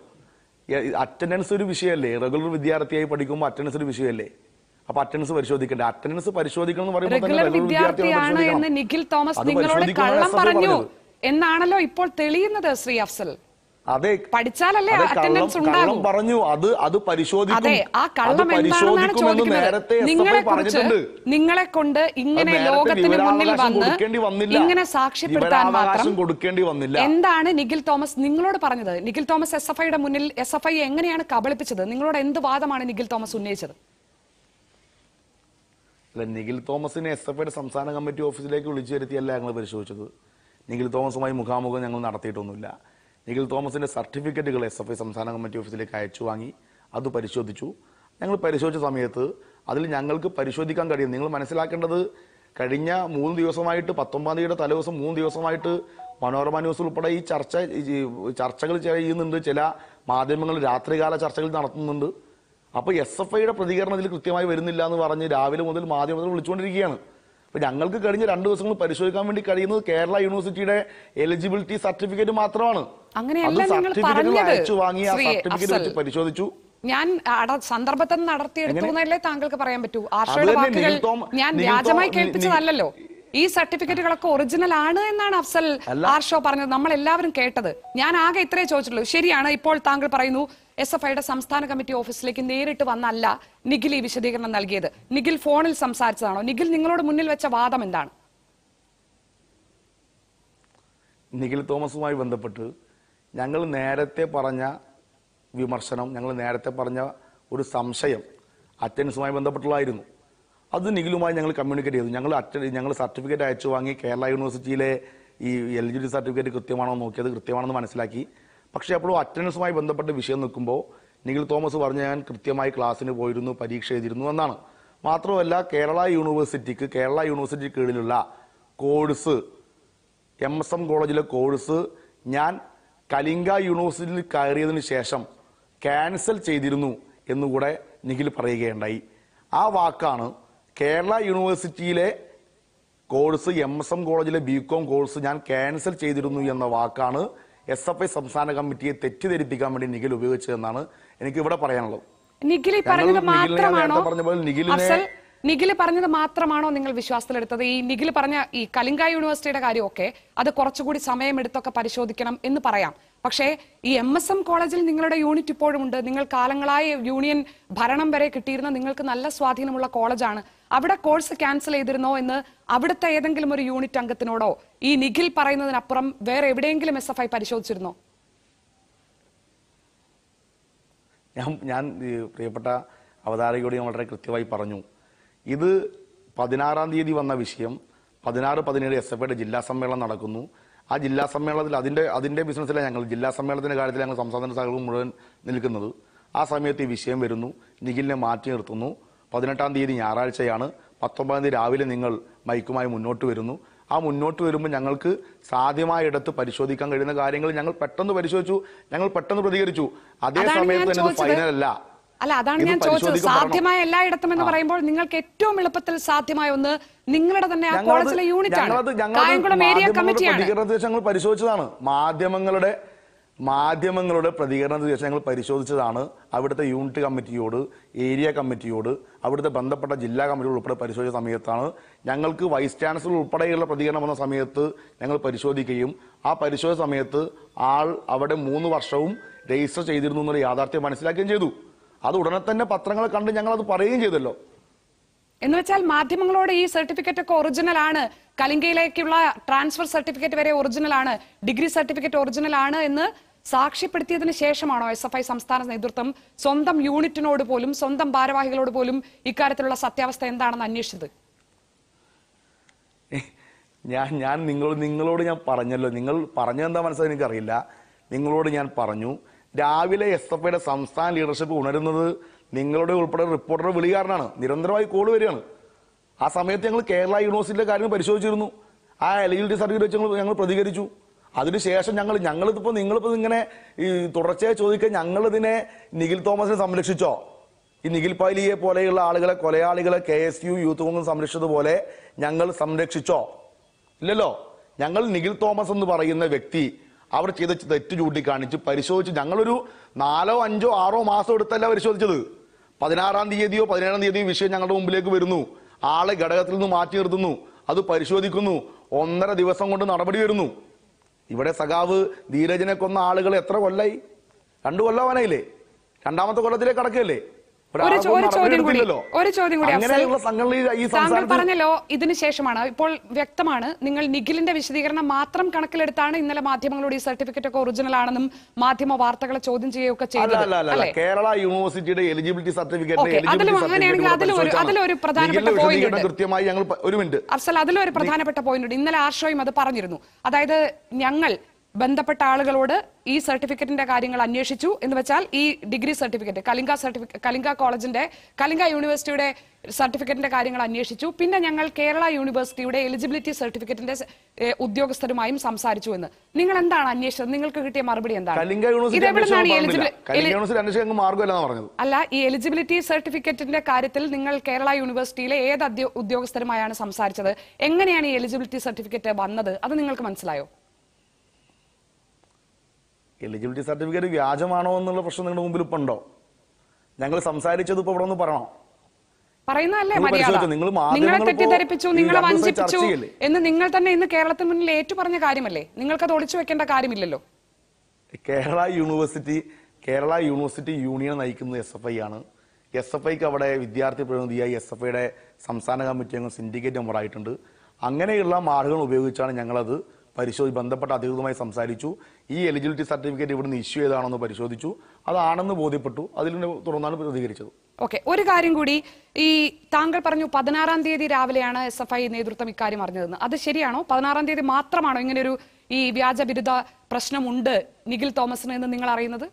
അറ്റൻഡൻസ് ഒരു വിഷയമല്ലേ റെഗുലർ വിദ്യാർത്ഥിയായി പഠിക്കുമ്പോൾ അറ്റൻഡൻസ് ഒരു വിഷയമല്ലേ അപ്പൊ അറ്റൻഡൻസ് പരിശോധിക്കണ്ടേ അറ്റൻഡൻസ് പരിശോധിക്കണം എന്ന് വിദ്യാർത്ഥിയാണ് എന്ന് നിഖിൽ തോമസ് നിങ്ങളോട് കള്ളം പറഞ്ഞു എന്നാണല്ലോ ഇപ്പോൾ തെളിയുന്നത് ശ്രീ അഫ്സൽ അതെ പഠിച്ചാലല്ലേ അറ്റൻഡൻസ് ഉണ്ടാകും പറഞ്ഞു അത് അത് പരിശോധിക്കും അതെ ആ കള്ളം ചോദിക്കുന്നത് നിങ്ങളെ കുറിച്ച് നിങ്ങളെ കൊണ്ട് ഇങ്ങനെ ലോകത്തിന് മുന്നിൽ വന്ന് ഇങ്ങനെ സാക്ഷ്യപ്പെടുത്താൻ മാത്രം കൊടുക്കേണ്ടി വന്നില്ല എന്താണ് നിഖിൽ തോമസ് നിങ്ങളോട് പറഞ്ഞത് നിഖിൽ തോമസ് എസ് എഫ് ഐയുടെ മുന്നിൽ എസ് എഫ് ഐ എങ്ങനെയാണ് കബളിപ്പിച്ചത് നിങ്ങളോട് എന്ത് വാദമാണ് നിഖിൽ തോമസ് ഉന്നയിച്ചത് അല്ല നിഖിൽ തോമസിനെ എസ് എഫ് ഐയുടെ സംസ്ഥാന കമ്മിറ്റി ഓഫീസിലേക്ക് വിളിച്ചു വരുത്തിയല്ല ഞങ്ങൾ പരിശോധിച്ചത് നിഖിൽ തോമസുമായി മുഖാമുഖം ഞങ്ങൾ നടത്തിയിട്ടൊന്നുമില്ല നിഖിൽ തോമസിന്റെ സർട്ടിഫിക്കറ്റുകൾ എസ് എഫ് ഐ സംസ്ഥാന കമ്മിറ്റി ഓഫീസിലേക്ക് അയച്ചു വാങ്ങി അത് പരിശോധിച്ചു ഞങ്ങൾ പരിശോധിച്ച സമയത്ത് അതിൽ ഞങ്ങൾക്ക് പരിശോധിക്കാൻ കഴിയും നിങ്ങൾ മനസ്സിലാക്കേണ്ടത് കഴിഞ്ഞ മൂന്ന് ദിവസമായിട്ട് പത്തൊമ്പതാം തീയതിയുടെ തലേദിവസം മൂന്ന് ദിവസമായിട്ട് മനോരമ ന്യൂസ് ഉൾപ്പെടെ ഈ ചർച്ച ചർച്ചകൾ ചെയ്യുന്നുണ്ട് ചില മാധ്യമങ്ങൾ രാത്രികാല ചർച്ചകൾ നടത്തുന്നുണ്ട് അപ്പോൾ എസ് എഫ് ഐയുടെ പ്രതികരണം ഇതിൽ കൃത്യമായി വരുന്നില്ല എന്ന് പറഞ്ഞ് രാവിലെ മുതൽ മാധ്യമത്തിൽ വിളിച്ചുകൊണ്ടിരിക്കുകയാണ് അപ്പൊ ഞങ്ങൾക്ക് കഴിഞ്ഞ രണ്ട് ദിവസങ്ങൾ പരിശോധിക്കാൻ വേണ്ടി കഴിയുന്നത് കേരള യൂണിവേഴ്സിറ്റിയുടെ എലിജിബിലിറ്റി സർട്ടിഫിക്കറ്റ് മാത്രമാണ് അത് വാങ്ങി ആ സർട്ടിഫിക്കറ്റ് വെച്ച് പരിശോധിച്ചു ഞാൻ സന്ദർഭത്തിൽ നടത്തിയെടുത്തു എന്നല്ലേ താങ്കൾക്ക് പറയാൻ പറ്റൂ ആർഷോ ഞാൻ വ്യാജമായി കേൾപ്പിച്ചതല്ലോ ഈ സർട്ടിഫിക്കറ്റുകളൊക്കെ ഒറിജിനൽ ആണ് എന്നാണ് അഫ്സൽ ആർഷോ പറഞ്ഞത് നമ്മൾ എല്ലാവരും കേട്ടത് ഞാൻ ആകെ ഇത്രേ ചോദിച്ചിട്ടുള്ളൂ ശരിയാണ് ഇപ്പോൾ താങ്കൾ പറയുന്നു എസ് എഫ് ഐയുടെ സംസ്ഥാന കമ്മിറ്റി ഓഫീസിലേക്ക് നേരിട്ട് വന്നല്ല നിഖിൽ ഈ വിശദീകരണം നൽകിയത് നിഖിൽ ഫോണിൽ സംസാരിച്ചതാണോ നിഖിൽ നിങ്ങളോട് മുന്നിൽ വെച്ച വാദം എന്താണ് നിഖിൽ തോമസുമായി ബന്ധപ്പെട്ട് ഞങ്ങൾ നേരത്തെ പറഞ്ഞ വിമർശനം ഞങ്ങൾ നേരത്തെ പറഞ്ഞ ഒരു സംശയം അറ്റൻഡൻസുമായി ബന്ധപ്പെട്ടുള്ളതായിരുന്നു അത് നിഖിലുമായി ഞങ്ങൾ കമ്മ്യൂണിക്കേറ്റ് ചെയ്തു ഞങ്ങൾ അറ്റൻഡ് ഞങ്ങൾ സർട്ടിഫിക്കറ്റ് അയച്ചു വാങ്ങി കേരള യൂണിവേഴ്സിറ്റിയിലെ ഈ എൽ ജി ഡി സർട്ടിഫിക്കറ്റ് കൃത്യമാണോ നോക്കിയത് കൃത്യമാണെന്ന് മനസ്സിലാക്കി പക്ഷേ അപ്പോഴും അറ്റൻഡൻസുമായി ബന്ധപ്പെട്ട വിഷയം നിൽക്കുമ്പോൾ നിഖിൽ തോമസ് പറഞ്ഞ ഞാൻ കൃത്യമായി ക്ലാസ്സിന് പോയിരുന്നു പരീക്ഷ എഴുതിയിരുന്നു എന്നാണ് മാത്രമല്ല കേരള യൂണിവേഴ്സിറ്റിക്ക് കേരള യൂണിവേഴ്സിറ്റി കീഴിലുള്ള കോഴ്സ് എം എസ് എം കോളേജിലെ കോഴ്സ് ഞാൻ കലിംഗ യൂണിവേഴ്സിറ്റിയിൽ കയറിയതിന് ശേഷം ക്യാൻസൽ ചെയ്തിരുന്നു എന്നുകൂടെ നിഖിൽ പറയുകയുണ്ടായി ആ വാക്കാണ് കേരള യൂണിവേഴ്സിറ്റിയിലെ കോഴ്സ് എം എസ് എം കോളേജിലെ ബി കോം കോഴ്സ് ഞാൻ ക്യാൻസൽ ചെയ്തിരുന്നു എന്ന വാക്കാണ് എസ് എഫ് ഐ സംസ്ഥാന കമ്മിറ്റിയെ തെറ്റിദ്ധരിപ്പിക്കാൻ വേണ്ടി നിഖിൽ ഉപയോഗിച്ചതെന്നാണ് എനിക്ക് ഇവിടെ പറയാനുള്ളത് നിഖിൽ പറഞ്ഞത് മാത്രമാണോ പറഞ്ഞത് മാത്രമാണോ നിങ്ങൾ വിശ്വാസത്തിലെടുത്തത് ഈ നിഖിൽ പറഞ്ഞ ഈ കലിംഗ യൂണിവേഴ്സിറ്റിയുടെ കാര്യമൊക്കെ അത് കുറച്ചുകൂടി സമയമെടുത്തൊക്കെ പരിശോധിക്കണം എന്ന് പറയാം പക്ഷേ ഈ എം എസ് എം കോളേജിൽ നിങ്ങളുടെ യൂണിറ്റ് ഇപ്പോഴും ഉണ്ട് നിങ്ങൾ കാലങ്ങളായി യൂണിയൻ ഭരണം വരെ കിട്ടിയിരുന്ന നിങ്ങൾക്ക് നല്ല സ്വാധീനമുള്ള കോളേജാണ് അവിടെ കോഴ്സ് ക്യാൻസൽ ചെയ്തിരുന്നോ എന്ന് അവിടുത്തെ ഏതെങ്കിലും ഒരു യൂണിറ്റ് അംഗത്തിനോടോ ഈ നിഖിൽ പറയുന്നതിനപ്പുറം വേറെ എവിടെയെങ്കിലും എസ് എഫ് ഐ പരിശോധിച്ചിരുന്നോ ഞാൻ ഞാൻ പ്രിയപ്പെട്ട അവതാരകയോട് ഞാൻ വളരെ കൃത്യമായി പറഞ്ഞു ഇത് പതിനാറാം തീയതി വന്ന വിഷയം പതിനാറ് പതിനേഴ് എസ് എഫ് ഐയുടെ ജില്ലാ സമ്മേളനം നടക്കുന്നു ആ ജില്ലാ സമ്മേളനത്തിൽ അതിൻ്റെ അതിൻ്റെ ബിസിനസ്സിലാണ് ഞങ്ങൾ ജില്ലാ സമ്മേളനത്തിൻ്റെ കാര്യത്തിൽ ഞങ്ങൾ സംസ്ഥാന സഹകരണം മുഴുവൻ നിൽക്കുന്നത് ആ സമയത്ത് ഈ വിഷയം വരുന്നു നിഖിലിനെ മാറ്റി നിർത്തുന്നു പതിനെട്ടാം തീയതി ഞായറാഴ്ചയാണ് പത്തൊമ്പതാം തീയതി രാവിലെ നിങ്ങൾ മൈക്കുമായി മുന്നോട്ട് വരുന്നു ആ മുന്നോട്ട് വരുമ്പോൾ ഞങ്ങൾക്ക് സാധ്യമായ ഇടത്ത് പരിശോധിക്കാൻ കഴിയുന്ന കാര്യങ്ങൾ ഞങ്ങൾ പെട്ടെന്ന് പരിശോധിച്ചു ഞങ്ങൾ പെട്ടെന്ന് പ്രതികരിച്ചു അതേ സമയത്ത് തന്നെ ഫൈനൽ അല്ല അല്ല അതാണ് ഞാൻ ചോദിച്ചത് സാധ്യമായ എല്ലായിടത്തും എന്ന് പറയുമ്പോൾ നിങ്ങൾക്ക് ഏറ്റവും എളുപ്പത്തിൽ സാധ്യമായ ഒന്ന് നിങ്ങളുടെ തന്നെ ആ കോളേജിലെ യൂണിറ്റ് ആണ് ഏരിയ കമ്മിറ്റിയാണ് പരിശോധിച്ചതാണ് മാധ്യമങ്ങളുടെ മാധ്യമങ്ങളുടെ പ്രതികരണ നിർദ്ദേശങ്ങൾ പരിശോധിച്ചതാണ് അവിടുത്തെ യൂണിറ്റ് കമ്മിറ്റിയോട് ഏരിയ കമ്മിറ്റിയോട് അവിടുത്തെ ബന്ധപ്പെട്ട ജില്ലാ കമ്മിറ്റിയോട് ഉൾപ്പെടെ പരിശോധിച്ച സമയത്താണ് ഞങ്ങൾക്ക് വൈസ് ചാൻസലർ ഉൾപ്പെടെയുള്ള പ്രതികരണം വന്ന സമയത്ത് ഞങ്ങൾ പരിശോധിക്കുകയും ആ പരിശോധന സമയത്ത് ആൾ അവിടെ മൂന്ന് വർഷവും രജിസ്റ്റർ ചെയ്തിരുന്നു എന്നൊരു യാഥാർത്ഥ്യം മനസ്സിലാക്കുകയും ചെയ്തു അത് ഉടനെ തന്നെ പത്രങ്ങൾ കണ്ട് ഞങ്ങൾ അത് പറയുകയും ചെയ്തല്ലോ എന്ന് വെച്ചാൽ മാധ്യമങ്ങളോട് ഈ സർട്ടിഫിക്കറ്റ് ഒക്കെ ഒറിജിനൽ ആണ് കലിംഗയിലേക്കുള്ള ട്രാൻസ്ഫർ സർട്ടിഫിക്കറ്റ് വരെ ഒറിജിനൽ ആണ് ഡിഗ്രി സർട്ടിഫിക്കറ്റ് ഒറിജിനൽ ആണ് എന്ന് സാക്ഷ്യപ്പെടുത്തിയതിനു ശേഷമാണോ എസ് എഫ് ഐ സംസ്ഥാന നേതൃത്വം സ്വന്തം യൂണിറ്റിനോട് പോലും സ്വന്തം ഭാരവാഹികളോട് പോലും ഇക്കാര്യത്തിലുള്ള സത്യാവസ്ഥ എന്താണെന്ന് അന്വേഷിച്ചത് ഞാൻ ഞാൻ നിങ്ങൾ നിങ്ങളോട് ഞാൻ പറഞ്ഞല്ലോ നിങ്ങൾ പറഞ്ഞെന്താ മനസ്സിലായി എനിക്കറിയില്ല നിങ്ങളോട് ഞാൻ പറഞ്ഞു രാവിലെ എസ് എഫ് ഐയുടെ സംസ്ഥാന ലീഡർഷിപ്പ് ഉണരുന്നത് നിങ്ങളുടെ ഉൾപ്പെടെ റിപ്പോർട്ടർ വിളികാരനാണ് നിരന്തരമായി കോൾ വരികയാണ് ആ സമയത്ത് ഞങ്ങൾ കേരള യൂണിവേഴ്സിറ്റിയിലെ കാര്യങ്ങൾ പരിശോധിച്ചിരുന്നു ആ എലിജിബിലിറ്റി സർട്ടിഫിക്കറ്റ് e വെച്ച് ഞങ്ങൾ ഞങ്ങൾ പ്രതികരിച്ചു അതിനുശേഷം ഞങ്ങൾ ഞങ്ങളിതിപ്പോൾ നിങ്ങളിപ്പോൾ ഇങ്ങനെ ഈ തുടർച്ചയായി ചോദിക്കുക ഞങ്ങളിതിനെ നിഖിൽ തോമസിനെ സംരക്ഷിച്ചോ ഈ നിഖിൽ പാലിയെ പോലെയുള്ള ആളുകളെ കൊലയാളികളെ K S U youth Congress സംരക്ഷിച്ചതുപോലെ ഞങ്ങൾ സംരക്ഷിച്ചോ ഇല്ലല്ലോ ഞങ്ങൾ നിഖിൽ തോമസ് എന്ന് പറയുന്ന വ്യക്തി അവർ ചെയ്ത തെറ്റ് ചൂണ്ടിക്കാണിച്ച് പരിശോധിച്ച് ഞങ്ങളൊരു നാലോ അഞ്ചോ ആറോ മാസം എടുത്തല്ല പരിശോധിച്ചത് പതിനാറാം തീയതിയോ പതിനേഴാം തീയതിയോ വിഷയം ഞങ്ങളുടെ മുമ്പിലേക്ക് വരുന്നു ആളെ ഘടകത്തിൽ നിന്ന് മാറ്റി നിർത്തുന്നു അത് പരിശോധിക്കുന്നു ഒന്നര ദിവസം കൊണ്ട് നടപടി വരുന്നു ഇവിടെ സഖാവ് ധീരജനെ കൊന്ന ആളുകൾ എത്ര കൊല്ലായി രണ്ടു കൊല്ലവാനായില്ലേ രണ്ടാമത്തെ കൊല്ലത്തിലേക്ക് കടക്കുകയല്ലേ ഒരു ചോദ്യം കൂടി താങ്കൾ പറഞ്ഞല്ലോ ഇതിനുശേഷമാണ് ഇപ്പോൾ വ്യക്തമാണ് നിങ്ങൾ നിഖിലിന്റെ വിശദീകരണം മാത്രം കണക്കിലെടുത്താണ് ഇന്നലെ മാധ്യമങ്ങളോട് ഈ സർട്ടിഫിക്കറ്റ് ഒക്കെ ഒറിജിനൽ ആണെന്നും മാധ്യമ വാർത്തകളെ ചോദ്യം ചെയ്യുകയൊക്കെ ചെയ്തത് കേരള യൂണിവേഴ്സിറ്റിയുടെ എലിജിബിലിറ്റി സർട്ടിഫിക്കറ്റ് അതിലൊരു പ്രധാനപ്പെട്ട പോയിന്റ് കൃത്യമായി ഞങ്ങൾ ഒരു മിനിറ്റ് അഫ്സൽ അതിലൊരു പ്രധാനപ്പെട്ട പോയിന്റ് ഉണ്ട് ഇന്നലെ ആർഷോയും അത് പറഞ്ഞിരുന്നു അതായത് ഞങ്ങൾ ബന്ധപ്പെട്ട ആളുകളോട് ഈ സർട്ടിഫിക്കറ്റിന്റെ കാര്യങ്ങൾ അന്വേഷിച്ചു എന്ന് വെച്ചാൽ ഈ degree certificate Kalinga certificate Kalinga കോളേജിന്റെ കലിംഗ യൂണിവേഴ്സിറ്റിയുടെ സർട്ടിഫിക്കറ്റിന്റെ കാര്യങ്ങൾ അന്വേഷിച്ചു പിന്നെ ഞങ്ങൾ കേരള യൂണിവേഴ്സിറ്റിയുടെ എലിജിബിലിറ്റി സർട്ടിഫിക്കറ്റിന്റെ ഉദ്യോഗസ്ഥരുമായും സംസാരിച്ചു എന്ന് നിങ്ങൾ എന്താണ് അന്വേഷിച്ചത് നിങ്ങൾക്ക് കിട്ടിയ മറുപടി എന്താണ് അല്ല ഈ എലിജിബിലിറ്റി സർട്ടിഫിക്കറ്റിന്റെ കാര്യത്തിൽ നിങ്ങൾ കേരള യൂണിവേഴ്സിറ്റിയിലെ ഏത് ഉദ്യോഗസ്ഥരുമായാണ് സംസാരിച്ചത് എങ്ങനെയാണ് ഈ എലിജിബിലിറ്റി സർട്ടിഫിക്കറ്റ് വന്നത് അത് നിങ്ങൾക്ക് മനസ്സിലായോ എലിജിബിലിറ്റി സർട്ടിഫിക്കറ്റ് വ്യാജമാണോ എന്നുള്ള പ്രശ്നം നിങ്ങളുടെ മുമ്പിൽ ഇപ്പം ഉണ്ടോ ഞങ്ങൾ സംസാരിച്ചത് ഇപ്പൊ ഇവിടെ ഒന്ന് പറയണോ പറയുന്നതല്ലേ മര്യാദ നിങ്ങളെ തെറ്റിദ്ധരിപ്പിച്ചു നിങ്ങളെ വഞ്ചിപ്പിച്ചു എന്ന് നിങ്ങൾ തന്നെ ഇന്ന് കേരളത്തിന് മുന്നിൽ ഏറ്റു പറഞ്ഞ കാര്യമല്ലേ നിങ്ങൾക്കത് ഒളിച്ചു വെക്കേണ്ട കാര്യമില്ലല്ലോ Kerala university Kerala university union നയിക്കുന്ന എസ് എഫ് ഐ ആണ് എസ് എഫ് ഐക്ക് അവിടെ വിദ്യാർത്ഥി പ്രതിനിധിയായി എസ് എഫ് ഐയുടെ സംസ്ഥാന കമ്മിറ്റി അംഗം സിൻഡിക്കേറ്റ് മെമ്പറായിട്ടുണ്ട് അങ്ങനെയുള്ള മാർഗങ്ങൾ ഉപയോഗിച്ചാണ് ഞങ്ങളത് പരിശോധി ബന്ധപ്പെട്ട അധികൃതമായി സംസാരിച്ചു ഈ എലിജിബിലിറ്റി സർട്ടിഫിക്കറ്റ് ഇവിടുന്ന് ഇഷ്യൂ ചെയ്താണെന്ന് പരിശോധിച്ചു അതാണെന്ന് ബോധ്യപ്പെട്ടു അതിനെ തുടർന്നാണ് പ്രതികരിച്ചത് ഓക്കെ ഒരു കാര്യം കൂടി ഈ താങ്കൾ പറഞ്ഞു പതിനാറാം തീയതി രാവിലെയാണ് എസ് എഫ് ഐ നേതൃത്വം ഇക്കാര്യം അറിഞ്ഞതെന്ന് അത് ശരിയാണോ പതിനാറാം തീയതി മാത്രമാണോ ഇങ്ങനെ ഒരു ഈ വ്യാജ ബിരുദ പ്രശ്നമുണ്ട് നിഖിൽ തോമസിന് എന്ന് നിങ്ങൾ അറിയുന്നത്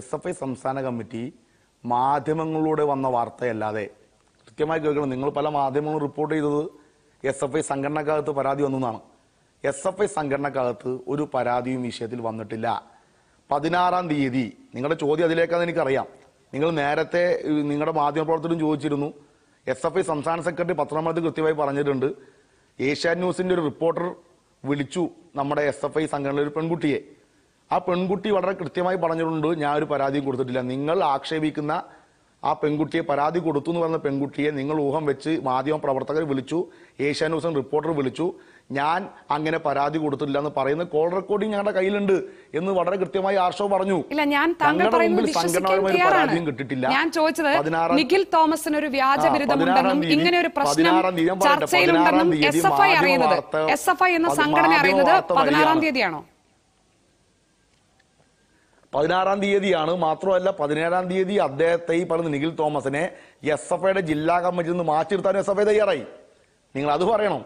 എസ് എഫ് ഐ സംസ്ഥാന കമ്മിറ്റി മാധ്യമങ്ങളിലൂടെ വന്ന വാർത്തയല്ലാതെ കൃത്യമായി കേൾക്കണം നിങ്ങൾ പല മാധ്യമങ്ങളും റിപ്പോർട്ട് ചെയ്തത് എസ് എഫ് ഐ സംഘടനക്കകത്ത് പരാതി വന്നതാണ് എസ് എഫ് ഐ സംഘടനക്കകത്ത് ഒരു പരാതിയും വിഷയത്തിൽ വന്നിട്ടില്ല പതിനാറാം തീയതി നിങ്ങളുടെ ചോദ്യം അതിലേക്കാന്ന് എനിക്കറിയാം നിങ്ങൾ നേരത്തെ നിങ്ങളുടെ മാധ്യമപ്രവർത്തകരും ചോദിച്ചിരുന്നു എസ് എഫ് ഐ സംസ്ഥാന സെക്രട്ടറി പത്രമേളത്തിൽ കൃത്യമായി പറഞ്ഞിട്ടുണ്ട് ഏഷ്യാ ന്യൂസിന്റെ ഒരു റിപ്പോർട്ടർ വിളിച്ചു നമ്മുടെ എസ് എഫ് ഐ സംഘടനയിലെ ഒരു പെൺകുട്ടിയെ ആ പെൺകുട്ടി വളരെ കൃത്യമായി പറഞ്ഞിട്ടുണ്ട് ഞാൻ ഒരു പരാതിയും കൊടുത്തിട്ടില്ല നിങ്ങൾ ആക്ഷേപിക്കുന്ന ആ പെൺകുട്ടിയെ പരാതി കൊടുത്തു എന്ന് പറഞ്ഞ പെൺകുട്ടിയെ നിങ്ങൾ ഊഹം വെച്ച് മാധ്യമ പ്രവർത്തകർ വിളിച്ചു ഏഷ്യാ ന്യൂസ് റിപ്പോർട്ടർ വിളിച്ചു ഞാൻ അങ്ങനെ പരാതി കൊടുത്തില്ല എന്ന് പറയുന്ന കോൾ റെക്കോർഡിംഗ് ഞങ്ങളുടെ കയ്യിലുണ്ട് എന്ന് വളരെ കൃത്യമായി ആർഷോ പറഞ്ഞു ഇല്ല ഞാൻ താങ്കൾ പരാതിയും കിട്ടിയിട്ടില്ല ഞാൻ ചോദിച്ചത് നിഖിൽ തോമസിന് ഒരു വ്യാജ ബിരുദമുണ്ടെന്നും ഇങ്ങനെ ഒരു പ്രശ്നം ചർച്ചയിലുണ്ടെന്നും എസ് എഫ് ഐ അറിയുന്നത് എസ് എഫ് ഐ എന്ന സംഘടന അറിയുന്നത് പതിനാറാം തീയതിയാണോ പതിനാറാം തീയതിയാണ് മാത്രമല്ല പതിനേഴാം തീയതി അദ്ദേഹത്തെ ഈ പറഞ്ഞ നിഖിൽ തോമസിനെ എസ് എഫ് ഐയുടെ ജില്ലാ കമ്മിറ്റിയിൽ നിന്ന് മാറ്റി എസ് എഫ് ഐ തയ്യാറായി നിങ്ങൾ അത് പറയണം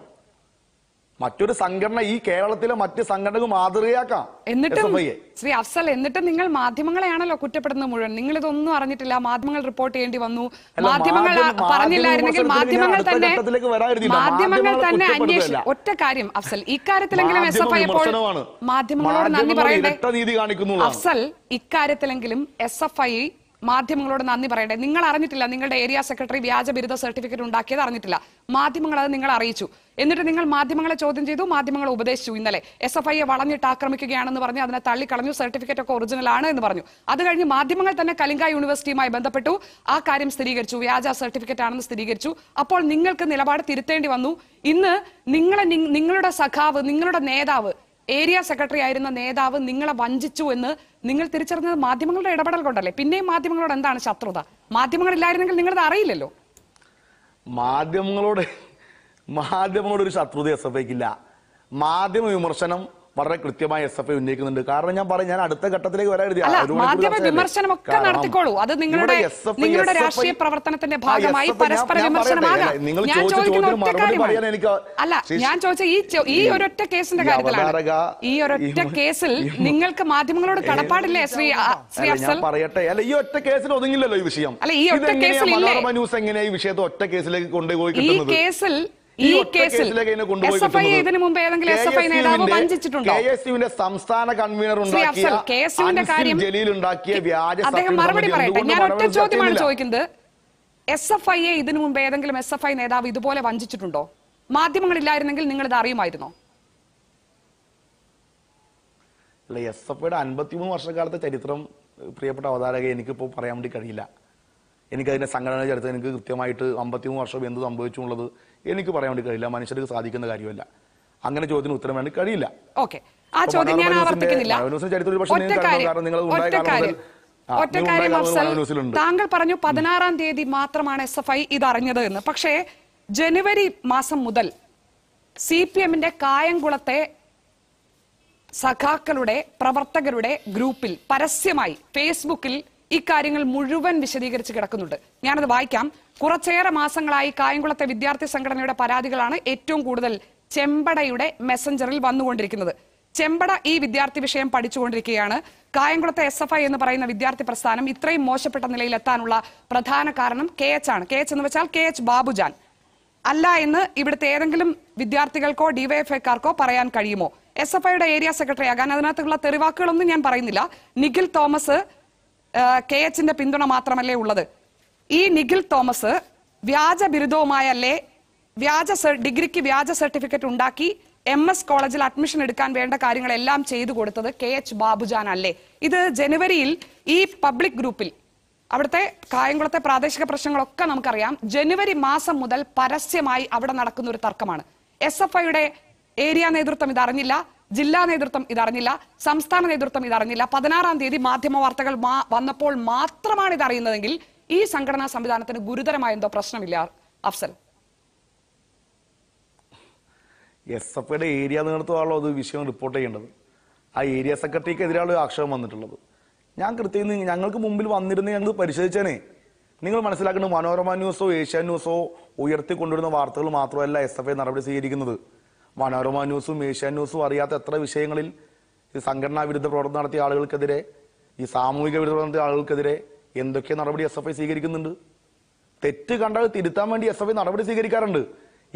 മറ്റൊരു സംഘടന ഈ കേരളത്തിലെ മറ്റ് സംഘടനകൾ മാതൃകയാക്കാം എന്നിട്ടും ശ്രീ അഫ്സൽ എന്നിട്ട് നിങ്ങൾ മാധ്യമങ്ങളെയാണല്ലോ കുറ്റപ്പെടുന്നത് മുഴുവൻ നിങ്ങൾ ഇതൊന്നും അറിഞ്ഞിട്ടില്ല മാധ്യമങ്ങൾ റിപ്പോർട്ട് ചെയ്യേണ്ടി വന്നു മാധ്യമങ്ങൾ പറഞ്ഞില്ലായിരുന്നെങ്കിൽ മാധ്യമങ്ങൾ തന്നെ മാധ്യമങ്ങൾ തന്നെ അന്വേഷിച്ചു ഒറ്റ കാര്യം അഫ്സൽ ഇക്കാര്യത്തിലെങ്കിലും എസ് എഫ് ഐ ഇപ്പോൾ മാധ്യമങ്ങളോട് നന്ദി പറയട്ടെ അഫ്സൽ ഇക്കാര്യത്തിലെങ്കിലും എസ് എഫ് ഐ മാധ്യമങ്ങളോട് നന്ദി പറയട്ടെ നിങ്ങൾ അറിഞ്ഞിട്ടില്ല നിങ്ങളുടെ ഏരിയ സെക്രട്ടറി വ്യാജ ബിരുദ സർട്ടിഫിക്കറ്റ് ഉണ്ടാക്കിയത് അറിഞ്ഞിട്ടില്ല മാധ്യമങ്ങൾ അത് നിങ്ങൾ അറിയിച്ചു എന്നിട്ട് നിങ്ങൾ മാധ്യമങ്ങളെ ചോദ്യം ചെയ്തു മാധ്യമങ്ങളെ ഉപദേശിച്ചു ഇന്നലെ എസ് എഫ് ഐയെ വളഞ്ഞിട്ട് ആക്രമിക്കുകയാണെന്ന് പറഞ്ഞ് അതിനെ തള്ളിക്കളഞ്ഞു സർട്ടിഫിക്കറ്റ് ഒക്കെ ഒറിജിനൽ ആണ് എന്ന് പറഞ്ഞു അത് കഴിഞ്ഞ് മാധ്യമങ്ങൾ തന്നെ കലിംഗ യൂണിവേഴ്സിറ്റിയുമായി ബന്ധപ്പെട്ടു ആ കാര്യം സ്ഥിരീകരിച്ചു വ്യാജ സർട്ടിഫിക്കറ്റ് ആണെന്ന് സ്ഥിരീകരിച്ചു അപ്പോൾ നിങ്ങൾക്ക് നിലപാട് തിരുത്തേണ്ടി വന്നു ഇന്ന് നിങ്ങളെ നിങ്ങളുടെ സഖാവ് നിങ്ങളുടെ നേതാവ് ഏരിയ സെക്രട്ടറി ആയിരുന്ന നേതാവ് നിങ്ങളെ വഞ്ചിച്ചു എന്ന് നിങ്ങൾ തിരിച്ചറിഞ്ഞത് മാധ്യമങ്ങളുടെ ഇടപെടൽ കൊണ്ടല്ലേ പിന്നെയും മാധ്യമങ്ങളോട് എന്താണ് ശത്രുത മാധ്യമങ്ങളില്ലായിരുന്നെങ്കിൽ നിങ്ങളത് അറിയില്ലല്ലോ മാധ്യമങ്ങളോട് മാധ്യമങ്ങളോട് ഒരു ശത്രുത എസ് എഫ് ഐക്കില്ല മാധ്യമ വിമർശനം വളരെ കൃത്യമായി എസ് എഫ് ഐ ഉന്നയിക്കുന്നുണ്ട് കാരണം ഞാൻ പറയും ഞാൻ അടുത്ത ഘട്ടത്തിലേക്ക് വരാൻ മാധ്യമ വിമർശനമൊക്കെ നടത്തിക്കോളൂ അത് നിങ്ങളുടെ നിങ്ങളുടെ രാഷ്ട്രീയ പ്രവർത്തനത്തിന്റെ ഭാഗമായി പരസ്പര വിമർശനമാകാം ഞാൻ ചോദിക്കുന്ന ഒറ്റ കാര്യമാണ് അല്ല ഞാൻ ചോദിച്ച ഈ ഈ ഒരൊറ്റ കേസിന്റെ കാര്യത്തിലാണ് ഈ ഒരൊറ്റ കേസിൽ നിങ്ങൾക്ക് മാധ്യമങ്ങളോട് കടപ്പാടില്ലേ ശ്രീ ശ്രീ അഫ്സൽ പറയട്ടെ അല്ല ഈ ഒറ്റ കേസിൽ ഒതുങ്ങില്ലല്ലോ ഈ വിഷയം അല്ല ഈ ഒറ്റ കേസിൽ ന്യൂസ് എങ്ങനെ ഈ വിഷയത്തെ ഒറ്റ കേസിലേക്ക് കൊണ്ടുപോയി ഈ കേസിൽ ഈ കേസിൽ ഇതിനു ഏതെങ്കിലും നേതാവ് വഞ്ചിച്ചിട്ടുണ്ടോ സംസ്ഥാന കൺവീനർ കാര്യം ഞാൻ ഒറ്റ ചോദ്യമാണ് ചോദിക്കുന്നത് ഇതിനു മുമ്പ് ഏതെങ്കിലും എസ് എഫ് ഐ നേതാവ് ഇതുപോലെ വഞ്ചിച്ചിട്ടുണ്ടോ മാധ്യമങ്ങളില്ലായിരുന്നെങ്കിൽ നിങ്ങൾ ഇത് അറിയുമായിരുന്നോ അല്ല എസ് എഫ് ഐയുടെ അൻപത്തിമൂന്ന് വർഷക്കാലത്തെ ചരിത്രം പ്രിയപ്പെട്ട അവതാരക എനിക്കിപ്പോൾ പറയാൻ വേണ്ടി കഴിയില്ല എനിക്കതിൻ്റെ സംഘടന ചരിത്രം എനിക്ക് കൃത്യമായിട്ട് അമ്പത്തിമൂന്ന് വർഷം എന്ത് സംഭവിച്ചുള്ളത് എനിക്ക് പറയാൻ വേണ്ടി കഴിയില്ല മനുഷ്യർക്ക് സാധിക്കുന്ന കാര്യമല്ല അങ്ങനെ ചോദ്യത്തിന് ഉത്തരം വേണ്ടി കഴിയില്ല ഓക്കെ ആ ചോദ്യം ഞാൻ ആവർത്തിക്കുന്നില്ല താങ്കൾ പറഞ്ഞു പതിനാറാം തീയതി മാത്രമാണ് എസ് എഫ് ഐ ഇത് അറിഞ്ഞത് എന്ന് പക്ഷേ ജനുവരി മാസം മുതൽ സി പി എമ്മിന്റെ കായംകുളത്തെ സഖാക്കളുടെ പ്രവർത്തകരുടെ ഗ്രൂപ്പിൽ പരസ്യമായി ഫേസ്ബുക്കിൽ ഇക്കാര്യങ്ങൾ മുഴുവൻ വിശദീകരിച്ച് കിടക്കുന്നുണ്ട് ഞാനത് വായിക്കാം കുറച്ചേറെ മാസങ്ങളായി കായംകുളത്തെ വിദ്യാർത്ഥി സംഘടനയുടെ പരാതികളാണ് ഏറ്റവും കൂടുതൽ ചെമ്പടയുടെ മെസ്സഞ്ചറിൽ വന്നുകൊണ്ടിരിക്കുന്നത് ചെമ്പട ഈ വിദ്യാർത്ഥി വിഷയം പഠിച്ചുകൊണ്ടിരിക്കുകയാണ് കായംകുളത്തെ എസ് എഫ് ഐ എന്ന് പറയുന്ന വിദ്യാർത്ഥി പ്രസ്ഥാനം ഇത്രയും മോശപ്പെട്ട നിലയിൽ എത്താനുള്ള പ്രധാന കാരണം കെ എച്ച് ആണ് കെ എച്ച് എന്ന് വെച്ചാൽ കെ എച്ച് ബാബുജാൻ അല്ല എന്ന് ഇവിടുത്തെ ഏതെങ്കിലും വിദ്യാർത്ഥികൾക്കോ ഡിവൈഎഫ്ഐക്കാർക്കോ പറയാൻ കഴിയുമോ എസ് എഫ് ഐയുടെ ഏരിയ സെക്രട്ടറി ആകാൻ അതിനകത്തുള്ള തെറിവാക്കുകളൊന്നും ഞാൻ പറയുന്നില്ല നിഖിൽ തോമസ് കെ എച്ചിന്റെ പിന്തുണ മാത്രമല്ലേ ഉള്ളത് ഈ നിഖിൽ തോമസ് വ്യാജ ബിരുദവുമായല്ലേ വ്യാജ ഡിഗ്രിക്ക് വ്യാജ സർട്ടിഫിക്കറ്റ് ഉണ്ടാക്കി എം എസ് കോളേജിൽ അഡ്മിഷൻ എടുക്കാൻ വേണ്ട കാര്യങ്ങളെല്ലാം ചെയ്തു കൊടുത്തത് കെ എച്ച് ബാബുജാൻ അല്ലേ ഇത് ജനുവരിയിൽ ഈ പബ്ലിക് ഗ്രൂപ്പിൽ അവിടുത്തെ കായംകുളത്തെ പ്രാദേശിക പ്രശ്നങ്ങളൊക്കെ നമുക്കറിയാം ജനുവരി മാസം മുതൽ പരസ്യമായി അവിടെ നടക്കുന്ന ഒരു തർക്കമാണ് എസ് എഫ് ഐയുടെ ഏരിയ നേതൃത്വം ഇതറിഞ്ഞില്ല ജില്ലാ നേതൃത്വം ഇതറിഞ്ഞില്ല സംസ്ഥാന നേതൃത്വം ഇതറിഞ്ഞില്ല പതിനാറാം തീയതി മാധ്യമ വാർത്തകൾ വന്നപ്പോൾ മാത്രമാണ് ഇതറിയുന്നതെങ്കിൽ ഈ സംഘടനാ സംവിധാനത്തിന് ഗുരുതരമായ എന്തോ പ്രശ്നമില്ല അഫ്സൽ എസ് എഫ് ഐയുടെ ഏരിയ നേതൃത്വമാണല്ലോ അത് വിഷയം റിപ്പോർട്ട് ചെയ്യേണ്ടത് ആ ഏരിയ സെക്രട്ടറിക്ക് എതിരാണ് ആക്ഷേപം വന്നിട്ടുള്ളത് ഞാൻ കൃത്യം ഞങ്ങൾക്ക് മുമ്പിൽ വന്നിരുന്ന ഞങ്ങൾ പരിശോധിച്ചേനെ നിങ്ങൾ മനസ്സിലാക്കേണ്ടത് മനോരമ ന്യൂസോ ഏഷ്യാ ന്യൂസോ ഉയർത്തിക്കൊണ്ടുവരുന്ന വാർത്തകൾ മാത്രമല്ല എസ് എഫ് ഐ നടപടി സ്വീകരിക്കുന്നത് മനോരമ ന്യൂസും ഏഷ്യാ ന്യൂസും അറിയാത്ത എത്ര വിഷയങ്ങളിൽ ഈ സംഘടനാ വിരുദ്ധ പ്രവർത്തനം നടത്തിയ ആളുകൾക്കെതിരെ ഈ സാമൂഹിക വിരുദ്ധ നടത്തിയ ആളുകൾക്കെതിരെ എന്തൊക്കെ നടപടി എസ് എഫ് ഐ സ്വീകരിക്കുന്നുണ്ട് തെറ്റ് കണ്ടാൽ തിരുത്താൻ വേണ്ടി എസ് എഫ് ഐ നടപടി സ്വീകരിക്കാറുണ്ട്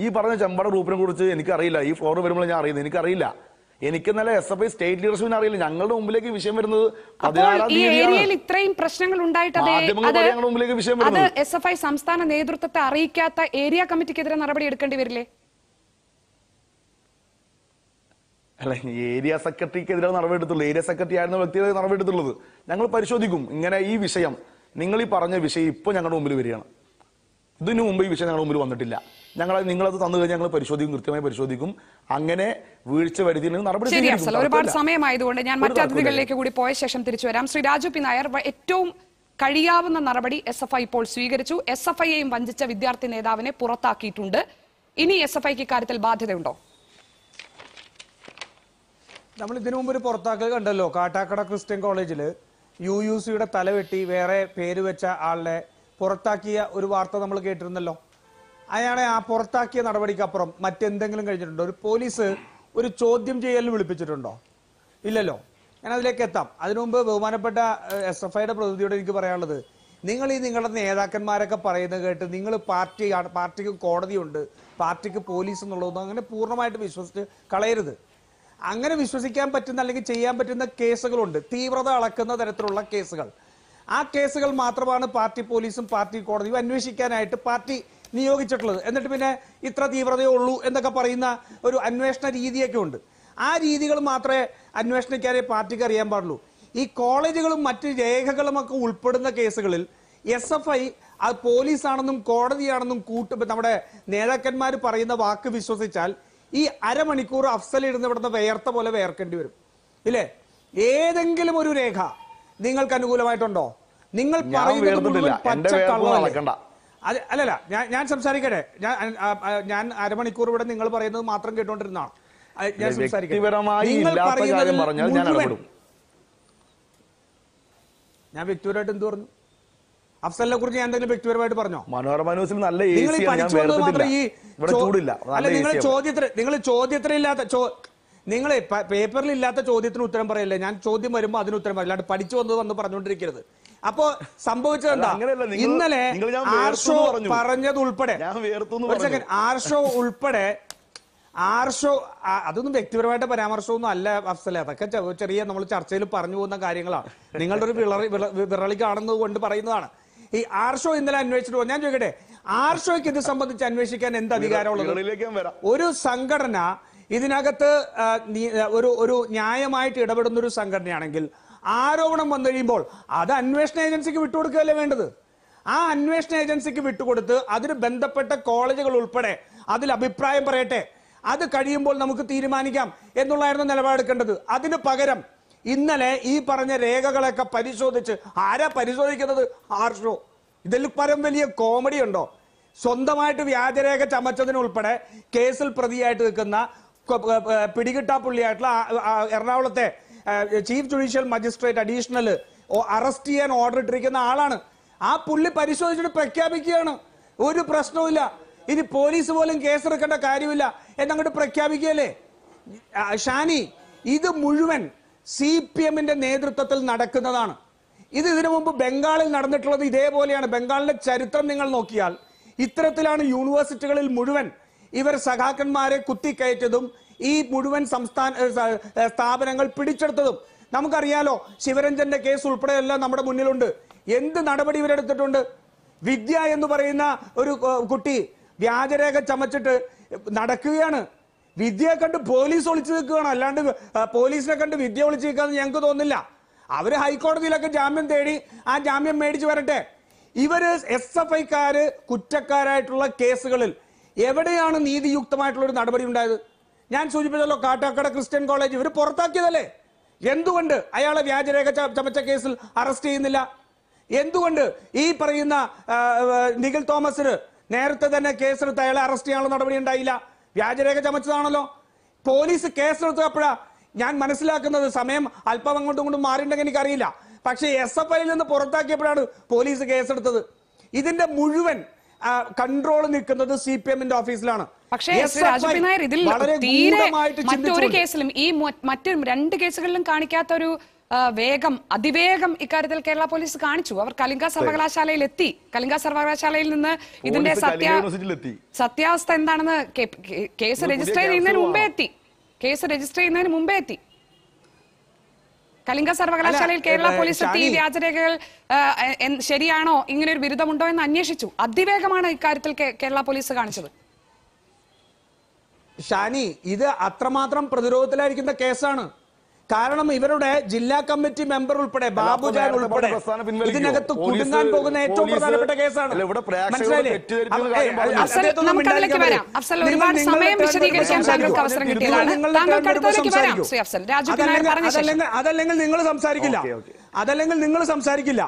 ഈ പറഞ്ഞ ചെമ്പട ഗ്രൂപ്പിനെ കുറിച്ച് എനിക്കറിയില്ല ഈ ഫ്ലോർ വരുമ്പോൾ ഞാൻ അറിയുന്നത് എനിക്കറിയില്ല എനിക്ക് ഇന്നലെ എസ് എഫ് ഐ സ്റ്റേറ്റ് ലീഡർഷിപ്പിന് അറിയില്ല ഞങ്ങളുടെ മുമ്പിലേക്ക് വിഷയം വരുന്നത് ഏരിയയിൽ ഇത്രയും പ്രശ്നങ്ങൾ ഉണ്ടായിട്ട് എസ് എഫ് ഐ സംസ്ഥാന നേതൃത്വത്തെ അറിയിക്കാത്ത ഏരിയ കമ്മിറ്റിക്കെതിരെ നടപടി എടുക്കേണ്ടി വരില്ലേ അല്ല ഏരിയ സെക്രട്ടറിക്കെതിരെ നടപടിയെടുത്തുള്ളൂ ഏരിയ സെക്രട്ടറി ആയിരുന്ന വ്യക്തിയെ നടപടിയെടുത്തുള്ളത് ഞങ്ങൾ പരിശോധിക്കും ഇങ്ങനെ ഈ വിഷയം നിങ്ങൾ ഈ പറഞ്ഞ വിഷയം ഇപ്പോൾ ഞങ്ങളുടെ മുമ്പിൽ വരികയാണ് ഇതിനു മുമ്പ് ഈ വിഷയം ഞങ്ങളുടെ മുമ്പിൽ വന്നിട്ടില്ല ഞങ്ങൾ നിങ്ങളത് തന്നു കഴിഞ്ഞാൽ ഞങ്ങൾ പരിശോധിക്കും കൃത്യമായി പരിശോധിക്കും അങ്ങനെ വീഴ്ച വരുത്തിയില്ലെങ്കിൽ നടപടി ഒരുപാട് സമയമായതുകൊണ്ട് ഞാൻ മറ്റു അതിഥികളിലേക്ക് കൂടി പോയ ശേഷം തിരിച്ചു വരാം ശ്രീ രാജു പി നായർ ഏറ്റവും കഴിയാവുന്ന നടപടി എസ് എഫ് ഐ ഇപ്പോൾ സ്വീകരിച്ചു എസ് എഫ് ഐയെയും വഞ്ചിച്ച വിദ്യാർത്ഥി നേതാവിനെ പുറത്താക്കിയിട്ടുണ്ട് ഇനി എസ് എഫ് ഐക്ക് ഇക്കാര്യത്തിൽ ബാധ്യതയുണ്ടോ നമ്മൾ ഇതിനു മുമ്പ് ഒരു പുറത്താക്കൽ കണ്ടല്ലോ കാട്ടാക്കട ക്രിസ്ത്യൻ കോളേജിൽ യു യു സിയുടെ തലവെട്ടി വേറെ പേര് വെച്ച ആളെ പുറത്താക്കിയ ഒരു വാർത്ത നമ്മൾ കേട്ടിരുന്നല്ലോ അയാളെ ആ പുറത്താക്കിയ നടപടിക്കപ്പുറം മറ്റെന്തെങ്കിലും കഴിഞ്ഞിട്ടുണ്ടോ ഒരു പോലീസ് ഒരു ചോദ്യം ചെയ്യലിന് വിളിപ്പിച്ചിട്ടുണ്ടോ ഇല്ലല്ലോ ഞാൻ അതിലേക്ക് എത്താം അതിനു മുമ്പ് ബഹുമാനപ്പെട്ട എസ് എഫ് ഐയുടെ പ്രതിനിധിയോട് എനിക്ക് പറയാനുള്ളത് നിങ്ങൾ ഈ നിങ്ങളുടെ നേതാക്കന്മാരൊക്കെ പറയുന്നത് കേട്ട് നിങ്ങൾ പാർട്ടി പാർട്ടിക്ക് കോടതിയുണ്ട് പാർട്ടിക്ക് പോലീസ് എന്നുള്ളതൊന്നും അങ്ങനെ പൂർണ്ണമായിട്ട് വിശ്വസിച്ച് കളയരുത് അങ്ങനെ വിശ്വസിക്കാൻ പറ്റുന്ന അല്ലെങ്കിൽ ചെയ്യാൻ പറ്റുന്ന കേസുകളുണ്ട് തീവ്രത അളക്കുന്ന തരത്തിലുള്ള കേസുകൾ ആ കേസുകൾ മാത്രമാണ് പാർട്ടി പോലീസും പാർട്ടി കോടതിയും അന്വേഷിക്കാനായിട്ട് പാർട്ടി നിയോഗിച്ചിട്ടുള്ളത് എന്നിട്ട് പിന്നെ ഇത്ര തീവ്രതയേ ഉള്ളൂ എന്നൊക്കെ പറയുന്ന ഒരു അന്വേഷണ രീതിയൊക്കെ ഉണ്ട് ആ രീതികൾ മാത്രമേ അന്വേഷണക്കാരെ പാർട്ടിക്ക് അറിയാൻ പാടുള്ളൂ ഈ കോളേജുകളും മറ്റ് രേഖകളും ഒക്കെ ഉൾപ്പെടുന്ന കേസുകളിൽ എസ് എഫ് ഐ അത് പോലീസാണെന്നും കോടതിയാണെന്നും കൂട്ട് നമ്മുടെ നേതാക്കന്മാർ പറയുന്ന വാക്ക് വിശ്വസിച്ചാൽ ഈ അരമണിക്കൂർ അഫ്സൽ ഇടുന്ന ഇവിടുന്ന് വേർത്ത പോലെ വേർക്കേണ്ടി വരും ഇല്ലേ ഏതെങ്കിലും ഒരു രേഖ നിങ്ങൾക്ക് അനുകൂലമായിട്ടുണ്ടോ നിങ്ങൾ പറയുന്നത് അല്ലല്ല ഞാൻ ഞാൻ സംസാരിക്കട്ടെ ഞാൻ ഞാൻ അരമണിക്കൂർ ഇവിടെ നിങ്ങൾ പറയുന്നത് മാത്രം കേട്ടോണ്ടിരുന്നാണ് ഞാൻ സംസാരിക്കട്ടെ ഞാൻ വ്യക്തിപരമായിട്ട് എന്ത് പറഞ്ഞു അഫ്സലിനെ കുറിച്ച് ഞാൻ എന്തെങ്കിലും വ്യക്തിപരമായിട്ട് പറഞ്ഞോ മനോരമ ന്യൂസിൽ നല്ല നിങ്ങൾ ഈ അല്ല നിങ്ങൾ ചോദ്യത്തിന് നിങ്ങൾ ചോദ്യത്തിനില്ലാത്ത നിങ്ങൾ പേപ്പറിൽ ഇല്ലാത്ത ചോദ്യത്തിന് ഉത്തരം പറയല്ലേ ഞാൻ ചോദ്യം വരുമ്പോൾ അതിന് ഉത്തരം പറയില്ല പഠിച്ചു വന്നത് വന്ന് പറഞ്ഞുകൊണ്ടിരിക്കരുത് അപ്പോ സംഭവിച്ചത് എന്താ ഇന്നലെ ആർഷോ ഉൾപ്പെടെ ആർഷോ ഉൾപ്പെടെ ആർഷോ അതൊന്നും വ്യക്തിപരമായിട്ട് പരാമർശമൊന്നും അല്ല അഫ്സല അതൊക്കെ ചെറിയ നമ്മൾ ചർച്ചയിൽ പറഞ്ഞു പോകുന്ന കാര്യങ്ങളാണ് നിങ്ങളുടെ ഒരു വിളറി വിറളി കാണുന്നത് കൊണ്ട് പറയുന്നതാണ് ഈ ആർഷോ ഇന്നലെ അന്വേഷിച്ചിട്ട് ഞാൻ ചോദിക്കട്ടെ ആർഷോയ്ക്ക് ഇത് സംബന്ധിച്ച് അന്വേഷിക്കാൻ എന്ത് അധികാരമുള്ളത് ഒരു സംഘടന ഇതിനകത്ത് ഒരു ഒരു ന്യായമായിട്ട് ഇടപെടുന്ന ഒരു സംഘടനയാണെങ്കിൽ ആരോപണം വന്നു കഴിയുമ്പോൾ അത് അന്വേഷണ ഏജൻസിക്ക് വിട്ടുകൊടുക്കുകയല്ലേ വേണ്ടത് ആ അന്വേഷണ ഏജൻസിക്ക് വിട്ടുകൊടുത്ത് അതിന് ബന്ധപ്പെട്ട കോളേജുകൾ ഉൾപ്പെടെ അതിൽ അഭിപ്രായം പറയട്ടെ അത് കഴിയുമ്പോൾ നമുക്ക് തീരുമാനിക്കാം എന്നുള്ളതായിരുന്നു നിലപാടെടുക്കേണ്ടത് അതിന് പകരം ഇന്നലെ ഈ പറഞ്ഞ രേഖകളൊക്കെ പരിശോധിച്ച് ആരാ പരിശോധിക്കുന്നത് ആർഷോ ഇതിൽ പരം വലിയ കോമഡി ഉണ്ടോ സ്വന്തമായിട്ട് വ്യാജരേഖ ചമച്ചതിനുൾപ്പെടെ കേസിൽ പ്രതിയായിട്ട് നിൽക്കുന്ന പിടികിട്ടാപ്പുള്ളിയായിട്ടുള്ള എറണാകുളത്തെ chief judicial magistrate additional arrest ചെയ്യാൻ ഓർഡർ ഇട്ടിരിക്കുന്ന ആളാണ് ആ പുള്ളി പരിശോധിച്ചിട്ട് പ്രഖ്യാപിക്കുകയാണ് ഒരു പ്രശ്നവുമില്ല ഇനി പോലീസ് പോലും കേസെടുക്കേണ്ട കാര്യമില്ല എന്നങ്ങോട്ട് പ്രഖ്യാപിക്കുകയല്ലേ ഷാനി ഇത് മുഴുവൻ സി പി എമ്മിന്റെ നേതൃത്വത്തിൽ നടക്കുന്നതാണ് ഇത് ഇതിനു മുമ്പ് ബംഗാളിൽ നടന്നിട്ടുള്ളത് ഇതേപോലെയാണ് ബംഗാളിന്റെ ചരിത്രം നിങ്ങൾ നോക്കിയാൽ ഇത്തരത്തിലാണ് യൂണിവേഴ്സിറ്റികളിൽ മുഴുവൻ ഇവർ സഖാക്കന്മാരെ കുത്തിക്കയറ്റതും ഈ മുഴുവൻ സംസ്ഥാന സ്ഥാപനങ്ങൾ പിടിച്ചെടുത്തതും നമുക്കറിയാലോ ശിവരഞ്ജന്റെ കേസ് ഉൾപ്പെടെയെല്ലാം നമ്മുടെ മുന്നിലുണ്ട് എന്ത് നടപടി ഇവരെടുത്തിട്ടുണ്ട് വിദ്യ എന്ന് പറയുന്ന ഒരു കുട്ടി വ്യാജരേഖ ചമച്ചിട്ട് നടക്കുകയാണ് വിദ്യയെ കണ്ട് പോലീസ് ഒളിച്ചു നിൽക്കുകയാണ് അല്ലാണ്ട് പോലീസിനെ കണ്ട് വിദ്യ ഒളിച്ചു നിൽക്കാന്ന് ഞങ്ങൾക്ക് തോന്നില്ല അവർ ഹൈക്കോടതിയിലൊക്കെ ജാമ്യം തേടി ആ ജാമ്യം മേടിച്ചു വരട്ടെ ഇവര് എസ് എഫ് ഐക്കാര് കുറ്റക്കാരായിട്ടുള്ള കേസുകളിൽ എവിടെയാണ് നീതിയുക്തമായിട്ടുള്ള ഒരു നടപടി ഉണ്ടായത് ഞാൻ സൂചിപ്പിച്ചല്ലോ കാട്ടാക്കട ക്രിസ്ത്യൻ കോളേജ് ഇവർ പുറത്താക്കിയതല്ലേ എന്തുകൊണ്ട് അയാളെ വ്യാജരേഖ ചമച്ച കേസിൽ അറസ്റ്റ് ചെയ്യുന്നില്ല എന്തുകൊണ്ട് ഈ പറയുന്ന നിഖിൽ തോമസിന് നേരത്തെ തന്നെ കേസെടുത്ത് അയാളെ അറസ്റ്റ് ചെയ്യാനുള്ള നടപടി ഉണ്ടായില്ല വ്യാജരേഖ ചമച്ചതാണല്ലോ പോലീസ് കേസെടുത്തപ്പോഴാ ഞാൻ മനസ്സിലാക്കുന്നത് സമയം അല്പം അങ്ങോട്ടും ഇങ്ങോട്ടും മാറിയിട്ടുണ്ടെങ്കിൽ എനിക്കറിയില്ല പക്ഷേ എസ് എഫ് ഐയിൽ നിന്ന് പുറത്താക്കിയപ്പോഴാണ് പോലീസ് കേസെടുത്തത് ഇതിന്റെ മുഴുവൻ കൺട്രോൾ നിൽക്കുന്നത് സി പി എമ്മിന്റെ ഓഫീസിലാണ് പക്ഷേ രാജപി ഇതിൽ മറ്റൊരു കേസിലും ഈ മറ്റു രണ്ട് കേസുകളിലും കാണിക്കാത്ത ഒരു വേഗം അതിവേഗം ഇക്കാര്യത്തിൽ കേരള പോലീസ് കാണിച്ചു അവർ കലിംഗ സർവകലാശാലയിൽ എത്തി കലിംഗ സർവകലാശാലയിൽ നിന്ന് ഇതിന്റെ സത്യ സത്യാവസ്ഥ എന്താണെന്ന് കേസ് രജിസ്റ്റർ ചെയ്യുന്നതിന് മുമ്പേ എത്തി കേസ് രജിസ്റ്റർ ചെയ്യുന്നതിന് മുമ്പേ എത്തി കലിംഗ സർവകലാശാലയിൽ കേരള പോലീസ് എത്തി വ്യാജരേഖകൾ ശരിയാണോ ഇങ്ങനെ ഒരു ബിരുദമുണ്ടോ എന്ന് അന്വേഷിച്ചു അതിവേഗമാണ് ഇക്കാര്യത്തിൽ കേരള പോലീസ് കാണിച്ചത് ഷാനി ഇത് അത്രമാത്രം പ്രതിരോധത്തിലായിരിക്കുന്ന കേസാണ് കാരണം ഇവരുടെ ജില്ലാ കമ്മിറ്റി മെമ്പർ ഉൾപ്പെടെ ബാബുജാൻ ഉൾപ്പെടെ ഇതിനകത്ത് കുടുങ്ങാൻ പോകുന്ന ഏറ്റവും പ്രധാനപ്പെട്ട കേസാണ് മനസ്സിലായില്ലേ അതല്ലെങ്കിൽ നിങ്ങൾ സംസാരിക്കില്ല അതല്ലെങ്കിൽ നിങ്ങൾ സംസാരിക്കില്ല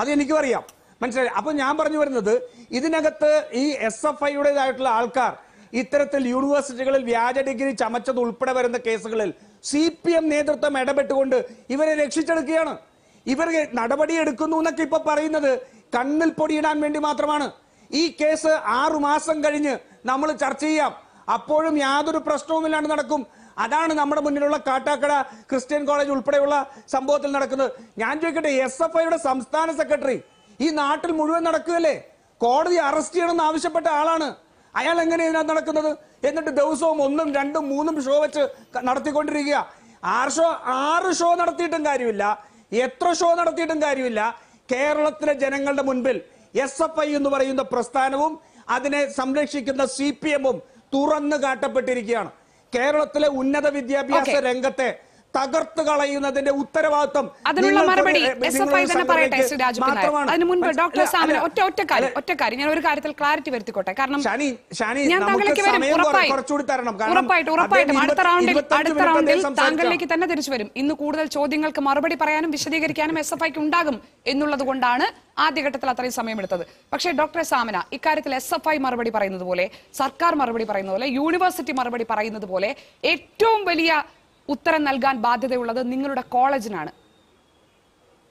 അത് എനിക്കും അറിയാം മനസ്സിലായി അപ്പൊ ഞാൻ പറഞ്ഞു വരുന്നത് ഇതിനകത്ത് ഈ എസ് എഫ് ഐയുടേതായിട്ടുള്ള ആൾക്കാർ ഇത്തരത്തിൽ യൂണിവേഴ്സിറ്റികളിൽ വ്യാജ ഡിഗ്രി ചമച്ചത് ഉൾപ്പെടെ വരുന്ന കേസുകളിൽ സി പി എം നേതൃത്വം ഇടപെട്ടുകൊണ്ട് ഇവരെ രക്ഷിച്ചെടുക്കുകയാണ് ഇവർ നടപടിയെടുക്കുന്നു എന്നൊക്കെ ഇപ്പൊ പറയുന്നത് കണ്ണിൽ പൊടിയിടാൻ വേണ്ടി മാത്രമാണ് ഈ കേസ് ആറു മാസം കഴിഞ്ഞ് നമ്മൾ ചർച്ച ചെയ്യാം അപ്പോഴും യാതൊരു പ്രശ്നവുമില്ലാണ്ട് നടക്കും അതാണ് നമ്മുടെ മുന്നിലുള്ള കാട്ടാക്കട ക്രിസ്ത്യൻ കോളേജ് ഉൾപ്പെടെയുള്ള സംഭവത്തിൽ നടക്കുന്നത് ഞാൻ ചോദിക്കട്ടെ എസ് എഫ് ഐയുടെ സംസ്ഥാന സെക്രട്ടറി ഈ നാട്ടിൽ മുഴുവൻ നടക്കുകയല്ലേ കോടതി അറസ്റ്റ് ചെയ്യണമെന്ന് ആവശ്യപ്പെട്ട ആളാണ് അയാൾ എങ്ങനെ ഇതിനകത്ത് നടക്കുന്നത് എന്നിട്ട് ദിവസവും ഒന്നും രണ്ടും മൂന്നും ഷോ വെച്ച് നടത്തിക്കൊണ്ടിരിക്കുക ആറ് ഷോ ആറ് ഷോ നടത്തിയിട്ടും കാര്യമില്ല എത്ര ഷോ നടത്തിയിട്ടും കാര്യമില്ല കേരളത്തിലെ ജനങ്ങളുടെ മുൻപിൽ എസ് എഫ് ഐ എന്ന് പറയുന്ന പ്രസ്ഥാനവും അതിനെ സംരക്ഷിക്കുന്ന സി പി എമ്മും തുറന്നു കാട്ടപ്പെട്ടിരിക്കുകയാണ് കേരളത്തിലെ ഉന്നത വിദ്യാഭ്യാസ രംഗത്തെ തകർത്ത് കളയുന്നതിന്റെ ഉത്തരവാദിത്വം അതിനുള്ള മറുപടി എസ് എഫ് ഐ തന്നെ പറയട്ടെ ശ്രീ രാജുപിനായർ അതിന് മുൻപ് ഡോക്ടർ സാമിന് ഒറ്റ കാര്യം ഒറ്റ കാര്യം ഞാൻ ഒരു കാര്യത്തിൽ ക്ലാരിറ്റി വരുത്തിക്കോട്ടെ കാരണം ഉറപ്പായിട്ട് അടുത്ത റൗണ്ടിൽ അടുത്ത റൗണ്ടിൽ താങ്കളിലേക്ക് തന്നെ തിരിച്ചു വരും ഇന്ന് കൂടുതൽ ചോദ്യങ്ങൾക്ക് മറുപടി പറയാനും വിശദീകരിക്കാനും എസ് എഫ് ഐക്ക് ഉണ്ടാകും എന്നുള്ളത് കൊണ്ടാണ് ആദ്യഘട്ടത്തിൽ അത്രയും സമയമെടുത്തത് പക്ഷേ ഡോക്ടർ സാമന ഇക്കാര്യത്തിൽ എസ് എഫ് ഐ മറുപടി പറയുന്നത് പോലെ സർക്കാർ മറുപടി പറയുന്നത് പോലെ യൂണിവേഴ്സിറ്റി മറുപടി പറയുന്നത് പോലെ ഏറ്റവും വലിയ ഉത്തരം നൽകാൻ ബാധ്യതയുള്ളത് നിങ്ങളുടെ കോളേജിനാണ്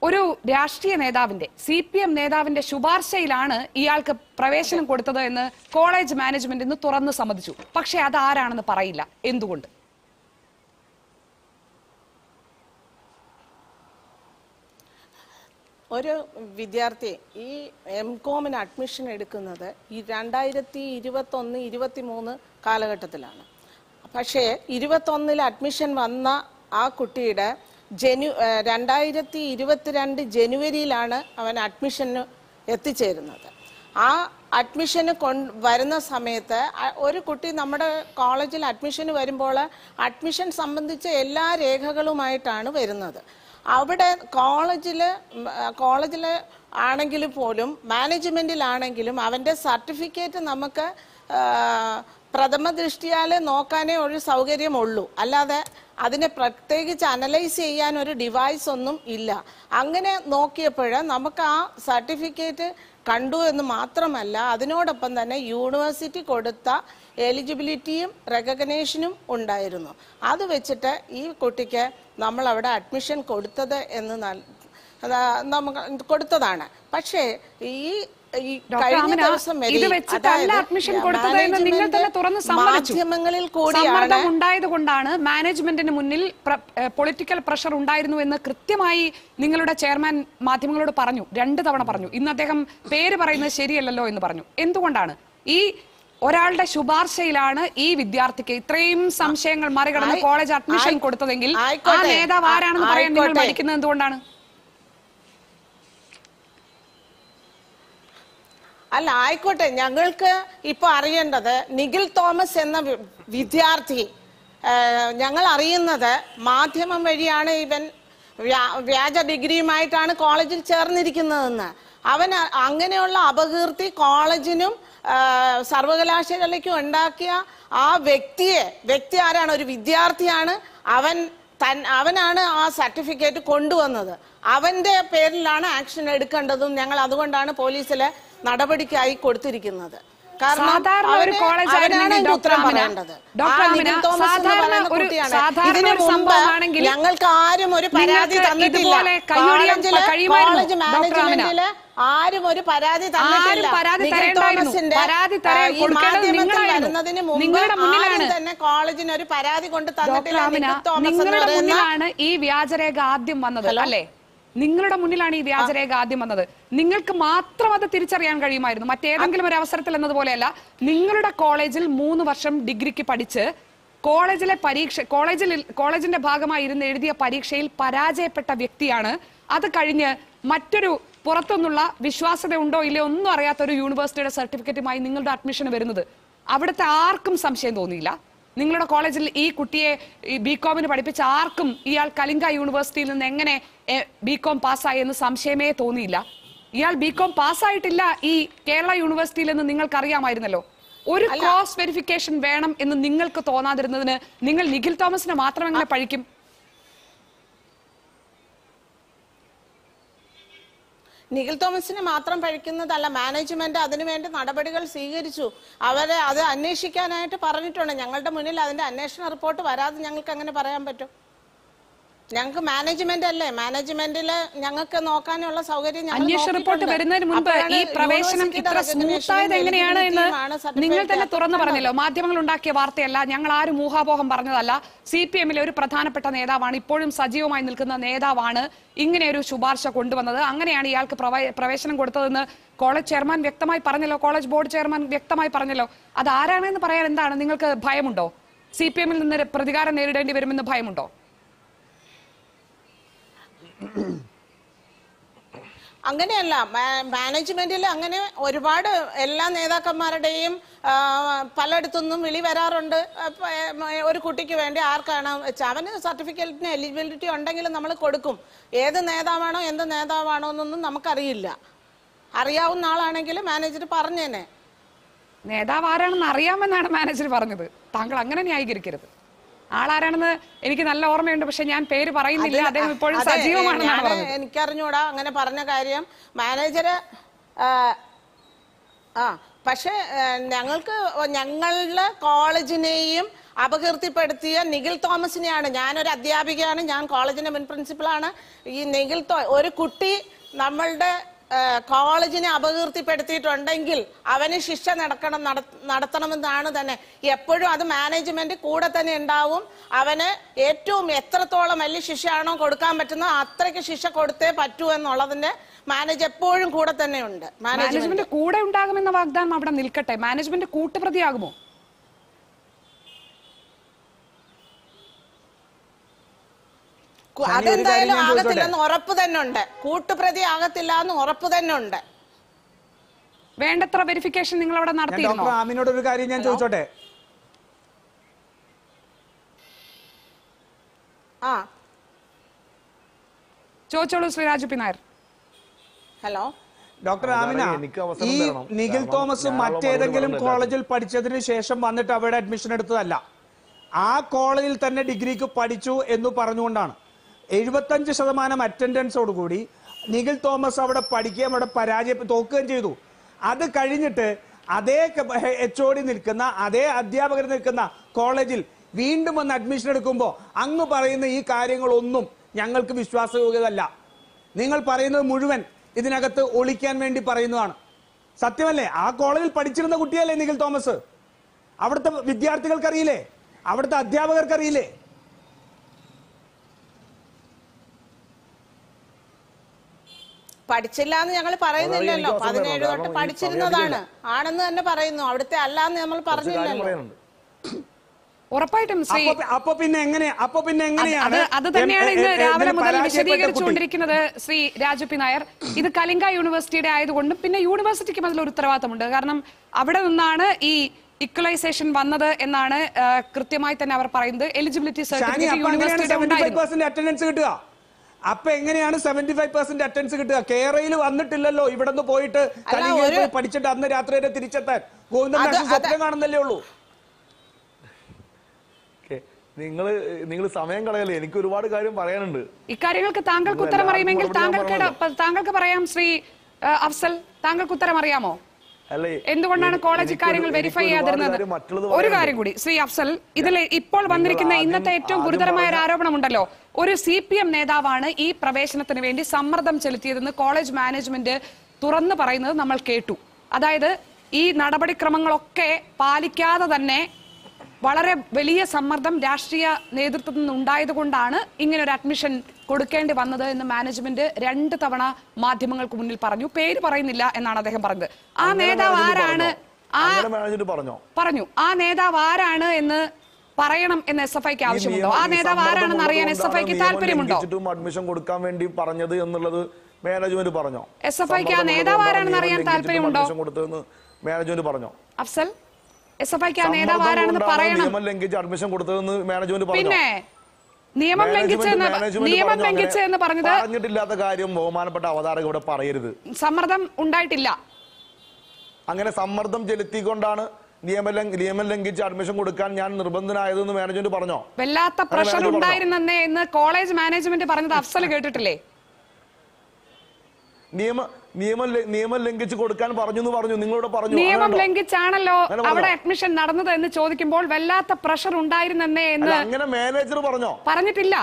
ഒരു രാഷ്ട്രീയ നേതാവിന്റെ സി പി എം നേതാവിന്റെ ശുപാർശയിലാണ് ഇയാൾക്ക് പ്രവേശനം കൊടുത്തത് എന്ന് കോളേജ് മാനേജ്മെന്റ് ഇന്ന് തുറന്ന് സമ്മതിച്ചു പക്ഷെ അത് ആരാണെന്ന് പറയില്ല എന്തുകൊണ്ട് ഒരു വിദ്യാർത്ഥി ഈ എം കോമിന് അഡ്മിഷൻ എടുക്കുന്നത് ഈ രണ്ടായിരത്തി ഇരുപത്തൊന്ന് ഇരുപത്തി മൂന്ന് കാലഘട്ടത്തിലാണ് പക്ഷേ ഇരുപത്തൊന്നിൽ അഡ്മിഷൻ വന്ന ആ കുട്ടിയുടെ ജനു രണ്ടായിരത്തി ഇരുപത്തിരണ്ട് ജനുവരിയിലാണ് അവൻ അഡ്മിഷന് എത്തിച്ചേരുന്നത് ആ അഡ്മിഷന് കൊ വരുന്ന സമയത്ത് ഒരു കുട്ടി നമ്മുടെ കോളേജിൽ അഡ്മിഷന് വരുമ്പോൾ അഡ്മിഷൻ സംബന്ധിച്ച എല്ലാ രേഖകളുമായിട്ടാണ് വരുന്നത് അവിടെ കോളേജിൽ കോളേജിൽ ആണെങ്കിലും പോലും മാനേജ്മെൻറ്റിലാണെങ്കിലും അവൻ്റെ സർട്ടിഫിക്കറ്റ് നമുക്ക് പ്രഥമ ദൃഷ്ടിയാൽ നോക്കാനേ ഒരു സൗകര്യമുള്ളൂ അല്ലാതെ അതിനെ പ്രത്യേകിച്ച് അനലൈസ് ചെയ്യാൻ ഒരു ഡിവൈസ് ഒന്നും ഇല്ല അങ്ങനെ നോക്കിയപ്പോൾ നമുക്ക് ആ സർട്ടിഫിക്കറ്റ് കണ്ടു എന്ന് മാത്രമല്ല അതിനോടൊപ്പം തന്നെ യൂണിവേഴ്സിറ്റി കൊടുത്ത എലിജിബിലിറ്റിയും റെക്കഗ്നേഷനും ഉണ്ടായിരുന്നു അത് വെച്ചിട്ട് ഈ കുട്ടിക്ക് നമ്മൾ അവിടെ അഡ്മിഷൻ കൊടുത്തത് എന്ന് നമുക്ക് കൊടുത്തതാണ് പക്ഷേ ഈ ഇത് വെച്ചിട്ടല്ല അഡ്മിഷൻ കൊടുത്തതെന്ന് നിങ്ങൾ തന്നെ തുറന്ന് സമ്മതിച്ചു ഉണ്ടായതുകൊണ്ടാണ് മാനേജ്മെന്റിന് മുന്നിൽ പൊളിറ്റിക്കൽ പ്രഷർ ഉണ്ടായിരുന്നു എന്ന് കൃത്യമായി നിങ്ങളുടെ ചെയർമാൻ മാധ്യമങ്ങളോട് പറഞ്ഞു രണ്ട് തവണ പറഞ്ഞു ഇന്ന് അദ്ദേഹം പേര് പറയുന്നത് ശരിയല്ലല്ലോ എന്ന് പറഞ്ഞു എന്തുകൊണ്ടാണ് ഈ ഒരാളുടെ ശുപാർശയിലാണ് ഈ വിദ്യാർത്ഥിക്ക് ഇത്രയും സംശയങ്ങൾ മറികടന്ന് കോളേജ് അഡ്മിഷൻ കൊടുത്തതെങ്കിൽ ആ നേതാവ് ആരാണെന്ന് പറയാൻ നിങ്ങൾ മടിക്കുന്നത് എന്തുകൊണ്ടാണ് അല്ല ആയിക്കോട്ടെ ഞങ്ങൾക്ക് ഇപ്പൊ അറിയേണ്ടത് നിഖിൽ തോമസ് എന്ന വിദ്യാർത്ഥി ഞങ്ങൾ അറിയുന്നത് മാധ്യമം വഴിയാണ് ഇവൻ വ്യാജ ഡിഗ്രിയുമായിട്ടാണ് കോളേജിൽ ചേർന്നിരിക്കുന്നതെന്ന് അവൻ അങ്ങനെയുള്ള അപകീർത്തി കോളേജിനും സർവകലാശാലയ്ക്കും ഉണ്ടാക്കിയ ആ വ്യക്തിയെ വ്യക്തി ആരാണ് ഒരു വിദ്യാർത്ഥിയാണ് അവൻ തൻ അവനാണ് ആ സർട്ടിഫിക്കറ്റ് കൊണ്ടുവന്നത് അവന്റെ പേരിലാണ് ആക്ഷൻ എടുക്കേണ്ടതും ഞങ്ങൾ അതുകൊണ്ടാണ് പോലീസിലെ നടപടിക്കായി കൊടുത്തിരിക്കുന്നത് സാധാരണ ഒരു കോളേജ് ഞങ്ങൾക്ക് ആരും ഒരു പരാതി തന്നിട്ടില്ല കോളേജ് ആരും ഒരു പരാതി വരുന്നതിന് നിങ്ങളുടെ മുന്നിലാണ് തന്നെ കോളേജിന് ഒരു പരാതി കൊണ്ട് തന്നിട്ടില്ല നിങ്ങളുടെ മുന്നിലാണ് ഈ വ്യാജരേഖ ആദ്യം വന്നത് അല്ലേ നിങ്ങളുടെ മുന്നിലാണ് ഈ വ്യാജരേഖ ആദ്യം വന്നത് നിങ്ങൾക്ക് മാത്രം അത് തിരിച്ചറിയാൻ കഴിയുമായിരുന്നു മറ്റേതെങ്കിലും ഒരു അവസരത്തിൽ എന്നതുപോലെയല്ല നിങ്ങളുടെ കോളേജിൽ മൂന്ന് വർഷം ഡിഗ്രിക്ക് പഠിച്ച് കോളേജിലെ പരീക്ഷ കോളേജിൽ കോളേജിന്റെ ഭാഗമായി ഇരുന്ന് എഴുതിയ പരീക്ഷയിൽ പരാജയപ്പെട്ട വ്യക്തിയാണ് അത് കഴിഞ്ഞ് മറ്റൊരു പുറത്തുനിന്നുള്ള വിശ്വാസ്യത ഉണ്ടോ ഇല്ലയോ ഒന്നും അറിയാത്ത ഒരു യൂണിവേഴ്സിറ്റിയുടെ സർട്ടിഫിക്കറ്റുമായി നിങ്ങളുടെ അഡ്മിഷൻ വരുന്നത് അവിടുത്തെ ആർക്കും സംശയം തോന്നിയില്ല നിങ്ങളുടെ കോളേജിൽ ഈ കുട്ടിയെ ബി കോമിന് പഠിപ്പിച്ച ആർക്കും ഇയാൾ കലിംഗ യൂണിവേഴ്സിറ്റിയിൽ നിന്ന് എങ്ങനെ ബി കോം പാസ്സായി എന്ന് സംശയമേ തോന്നിയില്ല ഇയാൾ ബി കോം പാസ്സായിട്ടില്ല ഈ കേരള യൂണിവേഴ്സിറ്റിയിൽ നിങ്ങൾക്ക് നിങ്ങൾക്കറിയാമായിരുന്നല്ലോ ഒരു ക്രോസ് വെരിഫിക്കേഷൻ വേണം എന്ന് നിങ്ങൾക്ക് തോന്നാതിരുന്നതിന് നിങ്ങൾ നിഖിൽ തോമസിനെ മാത്രം എങ്ങനെ പഴിക്കും നിഖിൽ തോമസിനെ മാത്രം പഴിക്കുന്നതല്ല മാനേജ്മെന്റ് അതിനുവേണ്ടി നടപടികൾ സ്വീകരിച്ചു അവരെ അത് അന്വേഷിക്കാനായിട്ട് പറഞ്ഞിട്ടുണ്ട് ഞങ്ങളുടെ മുന്നിൽ അതിന്റെ അന്വേഷണ റിപ്പോർട്ട് വരാതെ ഞങ്ങൾക്ക് അങ്ങനെ പറയാൻ പറ്റും ഞങ്ങൾക്ക് മാനേജ്മെന്റ് അല്ലേ മാനേജ്മെന്റിൽ ഞങ്ങൾക്ക് നോക്കാനുള്ള സൗകര്യം അന്വേഷണ റിപ്പോർട്ട് വരുന്നതിന് മുമ്പ് ഈ പ്രവേശനം ഇത്ര സ്മൂത്തായത് എങ്ങനെയാണ് എന്ന് നിങ്ങൾ തന്നെ തുറന്നു പറഞ്ഞല്ലോ മാധ്യമങ്ങൾ ഉണ്ടാക്കിയ വാർത്തയല്ല ഞങ്ങൾ ആരും ഊഹാപോഹം പറഞ്ഞതല്ല സി പി എമ്മിലെ ഒരു പ്രധാനപ്പെട്ട നേതാവാണ് ഇപ്പോഴും സജീവമായി നിൽക്കുന്ന നേതാവാണ് ഇങ്ങനെ ഒരു ശുപാർശ കൊണ്ടുവന്നത് അങ്ങനെയാണ് ഇയാൾക്ക് പ്രവേശനം കൊടുത്തതെന്ന് കോളേജ് ചെയർമാൻ വ്യക്തമായി പറഞ്ഞല്ലോ കോളേജ് ബോർഡ് ചെയർമാൻ വ്യക്തമായി പറഞ്ഞല്ലോ അത് ആരാണെന്ന് പറയാൻ എന്താണ് നിങ്ങൾക്ക് ഭയമുണ്ടോ സി പി എമ്മിൽ നിന്ന് പ്രതികാരം നേരിടേണ്ടി വരുമെന്ന് ഭയമുണ്ടോ അങ്ങനെയല്ല മാനേജ്മെന്റിൽ അങ്ങനെ ഒരുപാട് എല്ലാ നേതാക്കന്മാരുടെയും പലയിടത്തുനിന്നും വിളി വരാറുണ്ട് ഒരു കുട്ടിക്ക് വേണ്ടി ആർക്കാണ് അവന് സർട്ടിഫിക്കറ്റിന് എലിജിബിലിറ്റി ഉണ്ടെങ്കിൽ നമ്മൾ കൊടുക്കും ഏത് നേതാവാണോ എന്ത് നേതാവാണോ എന്നൊന്നും നമുക്കറിയില്ല അറിയാവുന്ന ആളാണെങ്കിൽ മാനേജർ പറഞ്ഞേനെ നേതാവ് ആരാണെന്ന് അറിയാമെന്നാണ് മാനേജർ പറഞ്ഞത് താങ്കൾ അങ്ങനെ ന്യായീകരിക്കരുത് ആളാരാണെന്ന് എനിക്ക് നല്ല ഓർമ്മയുണ്ട് പക്ഷെ ഞാൻ പേര് പറയുന്നില്ല അദ്ദേഹം ഇപ്പോഴും സജീവമാണെന്നാണ് പറഞ്ഞത് എനിക്കറിഞ്ഞൂടാ അങ്ങനെ പറഞ്ഞ കാര്യം മാനേജര് ആ പക്ഷെ ഞങ്ങൾക്ക് ഞങ്ങളുടെ കോളേജിനെയും അപകീർത്തിപ്പെടുത്തിയ നിഖിൽ തോമസിനെയാണ് ഞാനൊരു അധ്യാപികയാണ് ഞാൻ കോളേജിന്റെ മുൻ പ്രിൻസിപ്പളാണ് ഈ നിഖിൽ ഒരു കുട്ടി നമ്മളുടെ കോളേജിനെ അപകീർത്തിപ്പെടുത്തിയിട്ടുണ്ടെങ്കിൽ അവന് ശിക്ഷ നടക്കണം നടത്തണമെന്നാണ് തന്നെ എപ്പോഴും അത് മാനേജ്മെന്റ് കൂടെ തന്നെ ഉണ്ടാവും അവന് ഏറ്റവും എത്രത്തോളം വലിയ ശിക്ഷയാണോ കൊടുക്കാൻ പറ്റുന്നത് അത്രയ്ക്ക് ശിക്ഷ കൊടുത്തേ പറ്റൂ എന്നുള്ളതിന്റെ മാനേജ് എപ്പോഴും കൂടെ തന്നെ ഉണ്ട് മാനേജ്മെന്റ് കൂടെ ഉണ്ടാകുമെന്ന വാഗ്ദാനം അവിടെ നിൽക്കട്ടെ മാനേജ്മെന്റ് കൂട്ടുപ്രതിയാകുമോ അതെന്തായാലും ആകത്തില്ലെന്ന് ഉറപ്പ് തന്നെ ഉണ്ട് കൂട്ടുപ്രതി ആകത്തില്ല എന്ന് ഉറപ്പ് തന്നെ ഉണ്ട് വേണ്ടത്ര വെരിഫിക്കേഷൻ നിങ്ങൾ അവിടെ നടത്തിയിരുന്നു ആമിനോട് ഒരു കാര്യം ഞാൻ ചോദിച്ചോട്ടെ ആ ചോദിച്ചോളൂ Sreeraju P Nair hello doctor Amina ഈ നിഖിൽ തോമസും മറ്റേതെങ്കിലും കോളേജിൽ പഠിച്ചതിന് ശേഷം വന്നിട്ട് അവിടെ അഡ്മിഷൻ എടുത്തതല്ല ആ കോളേജിൽ തന്നെ ഡിഗ്രിക്ക് പഠിച്ചു എന്ന് പറഞ്ഞുകൊണ്ടാണ് എഴുപത്തഞ്ച് ശതമാനം അറ്റൻഡൻസോടുകൂടി നിഖിൽ തോമസ് അവിടെ പഠിക്കുകയും അവിടെ പരാജയപ്പെട്ട് തോക്കുകയും ചെയ്തു അത് കഴിഞ്ഞിട്ട് അതേ എച്ച് ഒ ഡി നിൽക്കുന്ന അതേ അധ്യാപകർ നിൽക്കുന്ന കോളേജിൽ വീണ്ടും വന്ന് അഡ്മിഷൻ എടുക്കുമ്പോൾ അങ്ങ് പറയുന്ന ഈ കാര്യങ്ങളൊന്നും ഞങ്ങൾക്ക് വിശ്വാസയോഗ്യതല്ല നിങ്ങൾ പറയുന്നത് മുഴുവൻ ഇതിനകത്ത് ഒളിക്കാൻ വേണ്ടി പറയുന്നതാണ് സത്യമല്ലേ ആ കോളേജിൽ പഠിച്ചിരുന്ന കുട്ടിയല്ലേ നിഖിൽ തോമസ് അവിടുത്തെ വിദ്യാർത്ഥികൾക്കറിയില്ലേ അവിടുത്തെ അധ്യാപകർക്കറിയില്ലേ പഠിച്ചില്ല എന്ന് ഞങ്ങൾ പറയുന്നില്ലല്ലോ പതിനേഴ് തൊട്ട് പഠിച്ചിരുന്നതാണ് ആണെന്ന് തന്നെ പറയുന്നു അവിടുത്തെ എന്ന് നമ്മൾ പറഞ്ഞില്ലല്ലോ ഉറപ്പായിട്ടും പിന്നെ എങ്ങനെ പിന്നെ എങ്ങനെയാണ് അത് തന്നെയാണ് ഇന്ന് രാവിലെ മുതൽ വിശദീകരിച്ചുകൊണ്ടിരിക്കുന്നത് ശ്രീ രാജു പി നായർ ഇത് കലിംഗ യൂണിവേഴ്സിറ്റിയുടെ ആയതുകൊണ്ട് പിന്നെ യൂണിവേഴ്സിറ്റിക്കും അതിലൊരു ഉത്തരവാദിത്തമുണ്ട് കാരണം അവിടെ നിന്നാണ് ഈ ഇക്വലൈസേഷൻ വന്നത് എന്നാണ് കൃത്യമായി തന്നെ അവർ പറയുന്നത് എലിജിബിലിറ്റി സർട്ടിഫിക്കറ്റ് യൂണിവേഴ്സിറ്റിയുടെ കിട്ടുക അപ്പൊ എങ്ങനെയാണ് സെവന്റി ഫൈവ് പെർസെന്റ് അറ്റൻസ് കിട്ടുക കേരളയിൽ വന്നിട്ടില്ലല്ലോ ഇവിടെ നിന്ന് പോയിട്ട് പഠിച്ചിട്ട് അന്ന് രാത്രി വരെ തിരിച്ചെത്താൻ സ്വപ്നം കാണുന്നല്ലേ ഉള്ളൂ നിങ്ങൾ നിങ്ങൾ സമയം കളയല്ലേ എനിക്ക് ഒരുപാട് കാര്യം പറയാനുണ്ട് ഇക്കാര്യങ്ങൾക്ക് താങ്കൾക്ക് ഉത്തരം അറിയുമെങ്കിൽ താങ്കൾക്ക് താങ്കൾക്ക് പറയാം ശ്രീ അഫ്സൽ താങ്കൾക്ക് ഉത്തരം അറിയാമോ എന്തുകൊണ്ടാണ് കോളേജ് ഇക്കാര്യങ്ങൾ വെരിഫൈ ചെയ്യാതിരുന്നത് ഒരു കാര്യം കൂടി ശ്രീ അഫ്സൽ ഇതിൽ ഇപ്പോൾ വന്നിരിക്കുന്ന ഇന്നത്തെ ഏറ്റവും ഗുരുതരമായ ഒരു ആരോപണമുണ്ടല്ലോ ഒരു സി പി എം നേതാവാണ് ഈ പ്രവേശനത്തിന് വേണ്ടി സമ്മർദ്ദം ചെലുത്തിയതെന്ന് കോളേജ് മാനേജ്മെന്റ് തുറന്നു പറയുന്നത് നമ്മൾ കേട്ടു അതായത് ഈ നടപടിക്രമങ്ങളൊക്കെ പാലിക്കാതെ തന്നെ വളരെ വലിയ സമ്മർദ്ദം രാഷ്ട്രീയ നേതൃത്വത്തിൽ ഉണ്ടായത് കൊണ്ടാണ് ഇങ്ങനെ ഒരു അഡ്മിഷൻ കൊടുക്കേണ്ടി വന്നത് എന്ന് മാനേജ്മെന്റ് രണ്ട് തവണ മാധ്യമങ്ങൾക്ക് മുന്നിൽ പറഞ്ഞു പേര് പറയുന്നില്ല എന്നാണ് അദ്ദേഹം പറഞ്ഞത് ആ നേതാവ് ആരാണ് പറഞ്ഞു ആ നേതാവ് ആരാണ് എന്ന് പറയണം എന്ന് എസ് എഫ് ഐക്ക് ആവശ്യമുണ്ടോ ആ നേതാവ് ആരാണെന്ന് അറിയാൻ എസ് എഫ് ഐക്ക് താല്പര്യമുണ്ടോ അഡ്മിഷൻ കൊടുക്കാൻ വേണ്ടി പറഞ്ഞത് എന്നുള്ളത് മാനേജ്മെന്റ് പറഞ്ഞോ എസ് എഫ് ഐക്ക് ആ നേതാവ് ആരാണെന്ന് അറിയാൻ താല്പര്യമുണ്ടോ മാനേജ്മെന്റ് പറഞ്ഞോ അഫ്സൽ എസ് എഫ് ഐക്ക് ആ നേതാവ് പറയണം പിന്നെ നിയമം ലംഘിച്ചെന്ന് നിയമം ലംഘിച്ചെന്ന് പറഞ്ഞത് പറഞ്ഞിട്ടില്ലാത്ത കാര്യം ബഹുമാനപ്പെട്ട അവതാരക ഇവിടെ പറയരുത് സമ്മർദ്ദം ഉണ്ടായിട്ടില്ല അങ്ങനെ സമ്മർദ്ദം ചെലുത്തിക്കൊണ്ടാണ് നിയമം ലംഘിച്ച് അഡ്മിഷൻ കൊടുക്കാൻ ഞാൻ നിർബന്ധനായതെന്ന് മാനേജ്മെന്റ് പറഞ്ഞോ വല്ലാത്ത പ്രഷർ ഉണ്ടായിരുന്നേ എന്ന് കോളേജ് മാനേജ്മെന്റ് പറഞ്ഞത് അഫ്സൽ കേട്ടിട്ടില്ലേ നിയമ നിയമം നിയമം ലംഘിച്ച് കൊടുക്കാൻ പറഞ്ഞു എന്ന് പറഞ്ഞു നിങ്ങളോട് പറഞ്ഞു നിയമം ലംഘിച്ചാണല്ലോ അവിടെ അഡ്മിഷൻ നടന്നത് എന്ന് ചോദിക്കുമ്പോൾ വല്ലാത്ത പ്രഷർ ഉണ്ടായിരുന്നെന്നേ എന്ന് അങ്ങനെ മാനേജർ പറഞ്ഞോ പറഞ്ഞിട്ടില്ല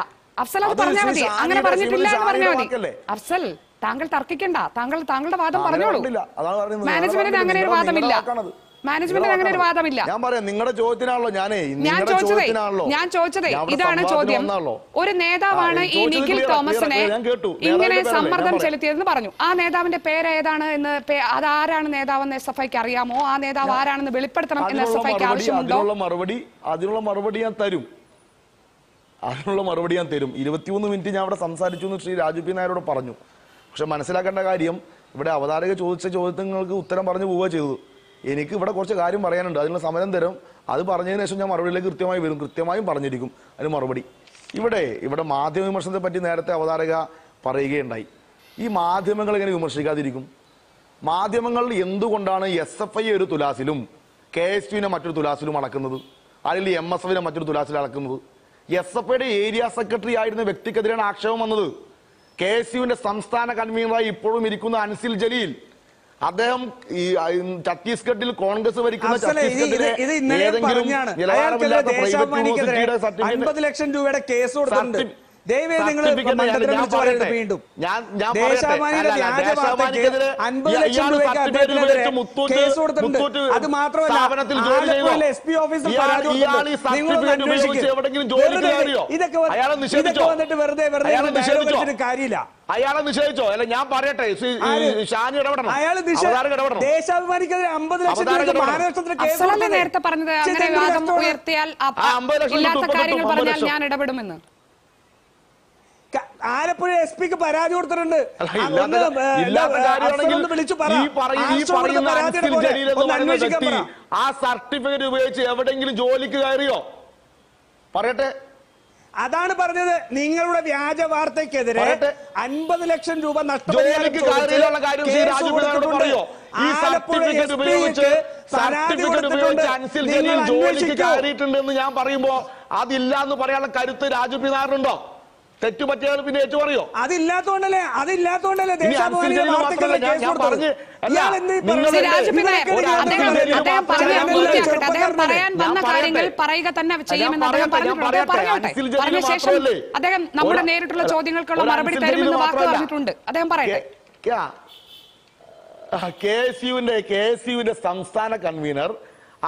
അഫ്സൽ അത് പറഞ്ഞാൽ മതി അങ്ങനെ പറഞ്ഞിട്ടില്ല എന്ന് പറഞ്ഞാൽ മതി അഫ്സൽ താങ്കൾ തർക്കിക്കണ്ട താങ്കൾ താങ്കളുടെ വാദം പറഞ്ഞോളൂ മാനേജ്മെന്റിന് അങ്ങനെ ഒരു വാദമില്ല മാനേജ്മെന്റിന് അങ്ങനെ ഒരു വാദമില്ല ഞാൻ പറയാം നിങ്ങളുടെ ചോദ്യത്തിനാണല്ലോ ഞാനേ ഞാൻ ചോദിച്ചതേ ഞാൻ ചോദിച്ചതേ ഇതാണ് ചോദ്യം ഒരു നേതാവാണ് ഈ നിഖിൽ തോമസിനെ ഇങ്ങനെ സമ്മർദ്ദം ചെലുത്തിയതെന്ന് പറഞ്ഞു ആ നേതാവിന്റെ പേര് ഏതാണ് എന്ന് അത് ആരാണ് നേതാവെന്ന് എസ് എഫ് ഐക്ക് അറിയാമോ ആ നേതാവ് ആരാണെന്ന് വെളിപ്പെടുത്തണം എന്ന് എസ് എഫ് ഐക്ക് ആവശ്യമുണ്ടോ മറുപടി അതിനുള്ള മറുപടി ഞാൻ തരും അതിനുള്ള മറുപടി ഞാൻ തരും ഇരുപത്തിമൂന്ന് മിനിറ്റ് ഞാൻ അവിടെ സംസാരിച്ചു എന്ന് ശ്രീ രാജു പി നായരോട് പറഞ്ഞു പക്ഷെ മനസ്സിലാക്കേണ്ട കാര്യം ഇവിടെ അവതാരക ചോദിച്ച ചോദ്യങ്ങൾക്ക് ഉത്തരം പറഞ്ഞു പോവുക ചെയ്തു എനിക്ക് ഇവിടെ കുറച്ച് കാര്യം പറയാനുണ്ട് അതിനുള്ള സമരം തരും അത് പറഞ്ഞതിന് ശേഷം ഞാൻ മറുപടിയിലേക്ക് കൃത്യമായി വരും കൃത്യമായും പറഞ്ഞിരിക്കും അതിന് മറുപടി ഇവിടെ ഇവിടെ മാധ്യമ വിമർശനത്തെ പറ്റി നേരത്തെ അവതാരക പറയുകയുണ്ടായി ഈ മാധ്യമങ്ങൾ എങ്ങനെ വിമർശിക്കാതിരിക്കും മാധ്യമങ്ങൾ എന്തുകൊണ്ടാണ് എസ് എഫ് ഐ ഒരു തുലാസിലും കെ എസ് യുവിനെ മറ്റൊരു തുലാസിലും അടക്കുന്നത് അല്ലെങ്കിൽ എം എസ് എഫിനെ മറ്റൊരു തുലാസിൽ അടക്കുന്നത് എസ് എഫ് ഐയുടെ ഏരിയ സെക്രട്ടറി ആയിരുന്ന വ്യക്തിക്കെതിരെയാണ് ആക്ഷേപം വന്നത് കെ എസ് യുവിന്റെ സംസ്ഥാന കൺവീനറായി ഇപ്പോഴും ഇരിക്കുന്ന അൻസിൽ ജലീൽ അദ്ദേഹം ഈ ഛത്തീസ്ഗഡിൽ കോൺഗ്രസ് ഭരിക്കുന്ന ഏതെങ്കിലും ലക്ഷം രൂപയുടെ കേസ് കൊടുത്തിട്ടുണ്ട് അത് മാത്രമല്ല എസ് പി ഓഫീസിൽ ഇതൊക്കെ വന്നിട്ട് വെറുതെ വെറുതെ കാര്യമില്ല അയാളെ നിഷേധിച്ചോ അല്ല ഞാൻ പറയട്ടെ ഷാനി ഇടപെടണം അയാൾ ദേശാഭിമാനിക്കെതിരെ അമ്പത് ലക്ഷം നേരത്തെ പറഞ്ഞത് അങ്ങനെ ഉയർത്തിയാൽ ഇല്ലാത്ത കാര്യങ്ങൾ പറഞ്ഞാൽ ഞാൻ ഇടപെടുമെന്ന് ആലപ്പുഴ എസ് പിക്ക് പരാതി കൊടുത്തിട്ടുണ്ട് ആ സർട്ടിഫിക്കറ്റ് ഉപയോഗിച്ച് എവിടെങ്കിലും ജോലിക്ക് കയറിയോ പറയട്ടെ അതാണ് പറഞ്ഞത് നിങ്ങളുടെ വ്യാജ വാർത്തക്കെതിരെ അൻപത് ലക്ഷം രൂപ നഷ്ടപരിഹാരം ഞാൻ പറയുമ്പോ അതില്ല എന്ന് പറയാനുള്ള കരുത്ത് രാജു പിതാറിനുണ്ടോ തെറ്റു പറ്റിയാൽ പിന്നെ ഏറ്റു പറയോ അതില്ലാത്തോണ്ടല്ലേ അതില്ലാത്തോണ്ടല്ലേ പറയാൻ വന്ന കാര്യങ്ങൾ പറയുക തന്നെ അദ്ദേഹം അദ്ദേഹം ചോദ്യങ്ങൾക്കുള്ള മറുപടി തരുമെന്ന് വാക്ക് അദ്ദേഹം സംസ്ഥാന കൺവീനർ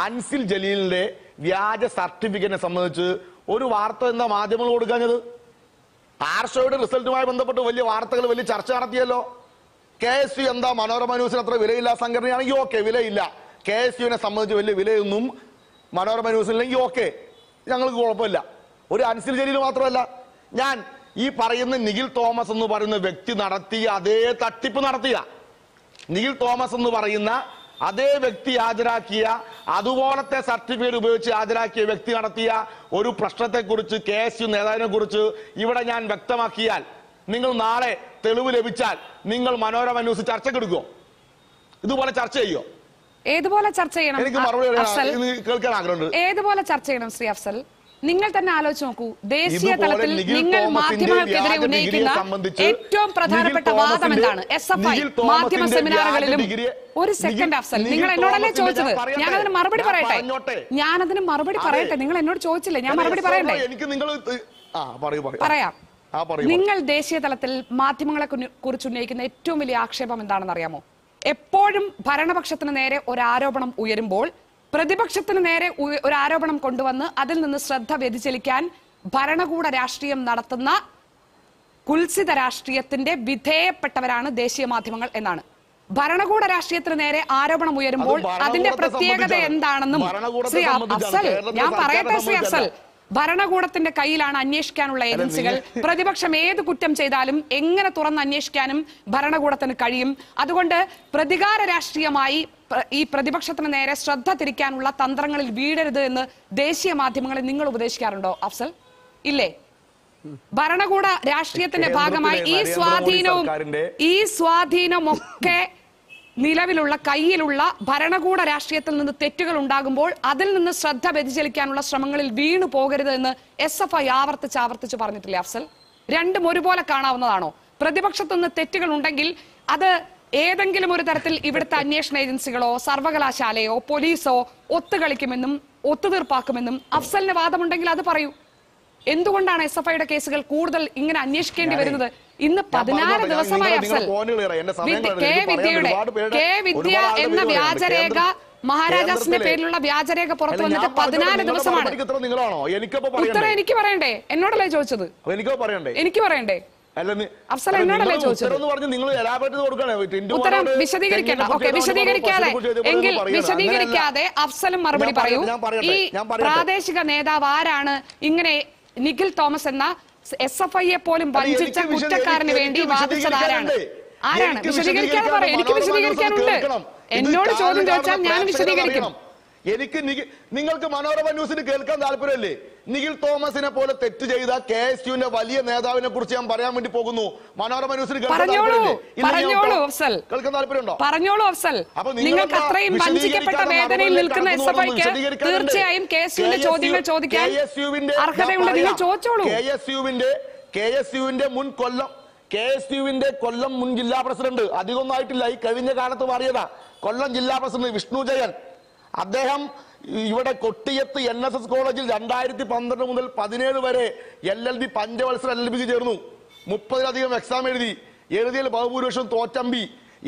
അൻസിൽ ജലീലിന്റെ വ്യാജ സർട്ടിഫിക്കറ്റിനെ സംബന്ധിച്ച് ഒരു വാർത്ത എന്താ മാധ്യമങ്ങൾ കൊടുക്കാഞ്ഞത് ആർഷോയുടെ റിസൾട്ടുമായി ബന്ധപ്പെട്ട് വലിയ വാർത്തകൾ വലിയ ചർച്ച നടത്തിയല്ലോ കെ എസ് യു എന്താ മനോരമ ന്യൂസിന് അത്ര വിലയില്ല സംഘടനയാണെങ്കിൽ ഓക്കെ വിലയില്ല കെ എസ് യുവിനെ സംബന്ധിച്ച് വലിയ വിലയൊന്നും മനോരമ ന്യൂസിനില്ലെങ്കിൽ ഓക്കെ ഞങ്ങൾക്ക് കുഴപ്പമില്ല ഒരു അൻസിൽ ജലീൽ മാത്രമല്ല ഞാൻ ഈ പറയുന്ന നിഖിൽ തോമസ് എന്ന് പറയുന്ന വ്യക്തി നടത്തിയ അതേ തട്ടിപ്പ് നടത്തിയ നിഖിൽ തോമസ് എന്ന് പറയുന്ന അതേ വ്യക്തി ഹാജരാക്കിയ അതുപോലത്തെ സർട്ടിഫിക്കറ്റ് ഉപയോഗിച്ച് ഹാജരാക്കിയ വ്യക്തി നടത്തിയ ഒരു പ്രശ്നത്തെക്കുറിച്ച് കെ എസ് യു നേതാവിനെ കുറിച്ച് ഇവിടെ ഞാൻ വ്യക്തമാക്കിയാൽ നിങ്ങൾ നാളെ തെളിവ് ലഭിച്ചാൽ നിങ്ങൾ മനോരമ ന്യൂസ് ചർച്ചക്കെടുക്കോ ഇതുപോലെ ചർച്ച ചെയ്യോ ഏതുപോലെ ചർച്ച ചെയ്യണം എനിക്ക് മറുപടി കേൾക്കാൻ ആഗ്രഹമുണ്ട് ഏതുപോലെ ചർച്ച ചെയ്യണം ശ്രീ അഫ്സൽ നിങ്ങൾ തന്നെ ആലോചിച്ച് നോക്കൂ ദേശീയ തലത്തിൽ നിങ്ങൾ മാധ്യമങ്ങൾക്കെതിരെ ഉന്നയിക്കുന്ന ഏറ്റവും പ്രധാനപ്പെട്ട വാദം എന്താണ് എസ് എഫ് ഐ മാധ്യമ സെമിനാറുകളിലും ഒരു സെക്കൻഡ് അഫ്സൽ നിങ്ങൾ എന്നോടല്ലേ ചോദിച്ചത് ഞാൻ അതിന് മറുപടി പറയട്ടെ ഞാൻ അതിന് മറുപടി പറയട്ടെ നിങ്ങൾ എന്നോട് ചോദിച്ചില്ലേ ഞാൻ മറുപടി പറയട്ടെ പറയാം നിങ്ങൾ ദേശീയ തലത്തിൽ മാധ്യമങ്ങളെ കുറിച്ച് ഉന്നയിക്കുന്ന ഏറ്റവും വലിയ ആക്ഷേപം എന്താണെന്ന് അറിയാമോ എപ്പോഴും ഭരണപക്ഷത്തിന് നേരെ ഒരു ആരോപണം ഉയരുമ്പോൾ പ്രതിപക്ഷത്തിന് നേരെ ഒരു ആരോപണം കൊണ്ടുവന്ന് അതിൽ നിന്ന് ശ്രദ്ധ വ്യതിചലിക്കാൻ ഭരണകൂട രാഷ്ട്രീയം നടത്തുന്ന കുൽസിത രാഷ്ട്രീയത്തിന്റെ വിധേയപ്പെട്ടവരാണ് ദേശീയ മാധ്യമങ്ങൾ എന്നാണ് ഭരണകൂട രാഷ്ട്രീയത്തിന് നേരെ ആരോപണം ഉയരുമ്പോൾ അതിന്റെ പ്രത്യേകത എന്താണെന്നും ശ്രീ അഫ്സൽ ഞാൻ പറയട്ടെ ശ്രീ അഫ്സൽ ഭരണകൂടത്തിന്റെ കയ്യിലാണ് അന്വേഷിക്കാനുള്ള ഏജൻസികൾ പ്രതിപക്ഷം ഏത് കുറ്റം ചെയ്താലും എങ്ങനെ തുറന്ന് അന്വേഷിക്കാനും ഭരണകൂടത്തിന് കഴിയും അതുകൊണ്ട് പ്രതികാര രാഷ്ട്രീയമായി ഈ പ്രതിപക്ഷത്തിന് നേരെ ശ്രദ്ധ തിരിക്കാനുള്ള തന്ത്രങ്ങളിൽ വീഴരുത് എന്ന് ദേശീയ മാധ്യമങ്ങളെ നിങ്ങൾ ഉപദേശിക്കാറുണ്ടോ അഫ്സൽ ഇല്ലേ ഭരണകൂട രാഷ്ട്രീയത്തിന്റെ ഭാഗമായി ഈ സ്വാധീനവും ഈ സ്വാധീനമൊക്കെ നിലവിലുള്ള കയ്യിലുള്ള ഭരണകൂട രാഷ്ട്രീയത്തിൽ നിന്ന് തെറ്റുകൾ ഉണ്ടാകുമ്പോൾ അതിൽ നിന്ന് ശ്രദ്ധ വ്യതിചലിക്കാനുള്ള ശ്രമങ്ങളിൽ വീണു പോകരുത് എന്ന് എസ് എഫ് ഐ ആവർത്തിച്ച് ആവർത്തിച്ച് പറഞ്ഞിട്ടില്ലേ അഫ്സൽ രണ്ടും ഒരുപോലെ കാണാവുന്നതാണോ പ്രതിപക്ഷത്തുനിന്ന് തെറ്റുകൾ ഉണ്ടെങ്കിൽ അത് ഏതെങ്കിലും ഒരു തരത്തിൽ ഇവിടുത്തെ അന്വേഷണ ഏജൻസികളോ സർവകലാശാലയോ പോലീസോ ഒത്തുകളിക്കുമെന്നും ഒത്തുതീർപ്പാക്കുമെന്നും അഫ്സലിന് വാദമുണ്ടെങ്കിൽ അത് പറയൂ എന്തുകൊണ്ടാണ് എസ് എഫ് ഐയുടെ കേസുകൾ കൂടുതൽ ഇങ്ങനെ അന്വേഷിക്കേണ്ടി വരുന്നത് ഇന്ന് പതിനാറ് ദിവസമായി അഫ്സൽ കെ വിദ്യയുടെ കെ വിദ്യ എന്ന വ്യാജരേഖ മഹാരാജാസിന്റെ പേരിലുള്ള വ്യാജരേഖ പുറത്തു വന്നിട്ട് പതിനാല് ദിവസമാണ് ഉത്തരം എനിക്ക് പറയണ്ടേ എന്നോടല്ലേ ചോദിച്ചത് എനിക്ക് പറയണ്ടേ അഫ്സൽ വിശദീകരിക്കാതെ വിശദീകരിക്കാതെ അഫ്സലും മറുപടി പറയൂ ഈ പ്രാദേശിക നേതാവ് ആരാണ് ഇങ്ങനെ നിഖിൽ തോമസ് എന്ന എസ് എഫ് ഐയെ പോലും വഞ്ചിച്ച കുറ്റക്കാരന് വേണ്ടി വാദിച്ചത് ആരാണ് ആരാണ് വിശദീകരിക്കാതെ പറയാം എനിക്ക് വിശദീകരിക്കാനുണ്ട് എന്നോട് ചോദ്യം ചോദിച്ചാൽ ഞാൻ വിശദീകരിക്കും എനിക്ക് നിങ്ങൾക്ക് മനോരമ ന്യൂസിന് കേൾക്കാൻ താല്പര്യമല്ലേ നിഖിൽ തോമസിനെ പോലെ തെറ്റ് ചെയ്ത കെ എസ് യുവിന്റെ വലിയ നേതാവിനെ കുറിച്ച് ഞാൻ പറയാൻ വേണ്ടി പോകുന്നു മനോരമ ന്യൂസിന് കേൾക്കാൻ താല്പര്യമുണ്ടോ വഞ്ചിക്കപ്പെട്ട വേദനയിൽ നിൽക്കുന്ന തീർച്ചയായും കെ എസ് യുവിന്റെ ചോദ്യങ്ങൾ ചോദിക്കാൻ നിങ്ങൾ ചോദിച്ചോളൂ മുൻ കൊല്ലം കൊല്ലം മുൻ ജില്ലാ പ്രസിഡന്റ് അധികമൊന്നായിട്ടില്ല ഈ കഴിഞ്ഞ കാലത്ത് മാറിയതാ കൊല്ലം ജില്ലാ പ്രസിഡന്റ് വിഷ്ണു ജയൻ അദ്ദേഹം ഇവിടെ കൊട്ടിയത്ത് എൻ എസ് എസ് കോളേജിൽ രണ്ടായിരത്തി പന്ത്രണ്ട് മുതൽ പതിനേഴ് വരെ എൽ എൽ ബി പഞ്ചവത്സര എൽ എൽ ബിക്ക് ചേർന്നു മുപ്പതിലധികം എക്സാം എഴുതി എഴുതിയിൽ ബഹുഭൂരിപക്ഷം തോറ്റമ്പി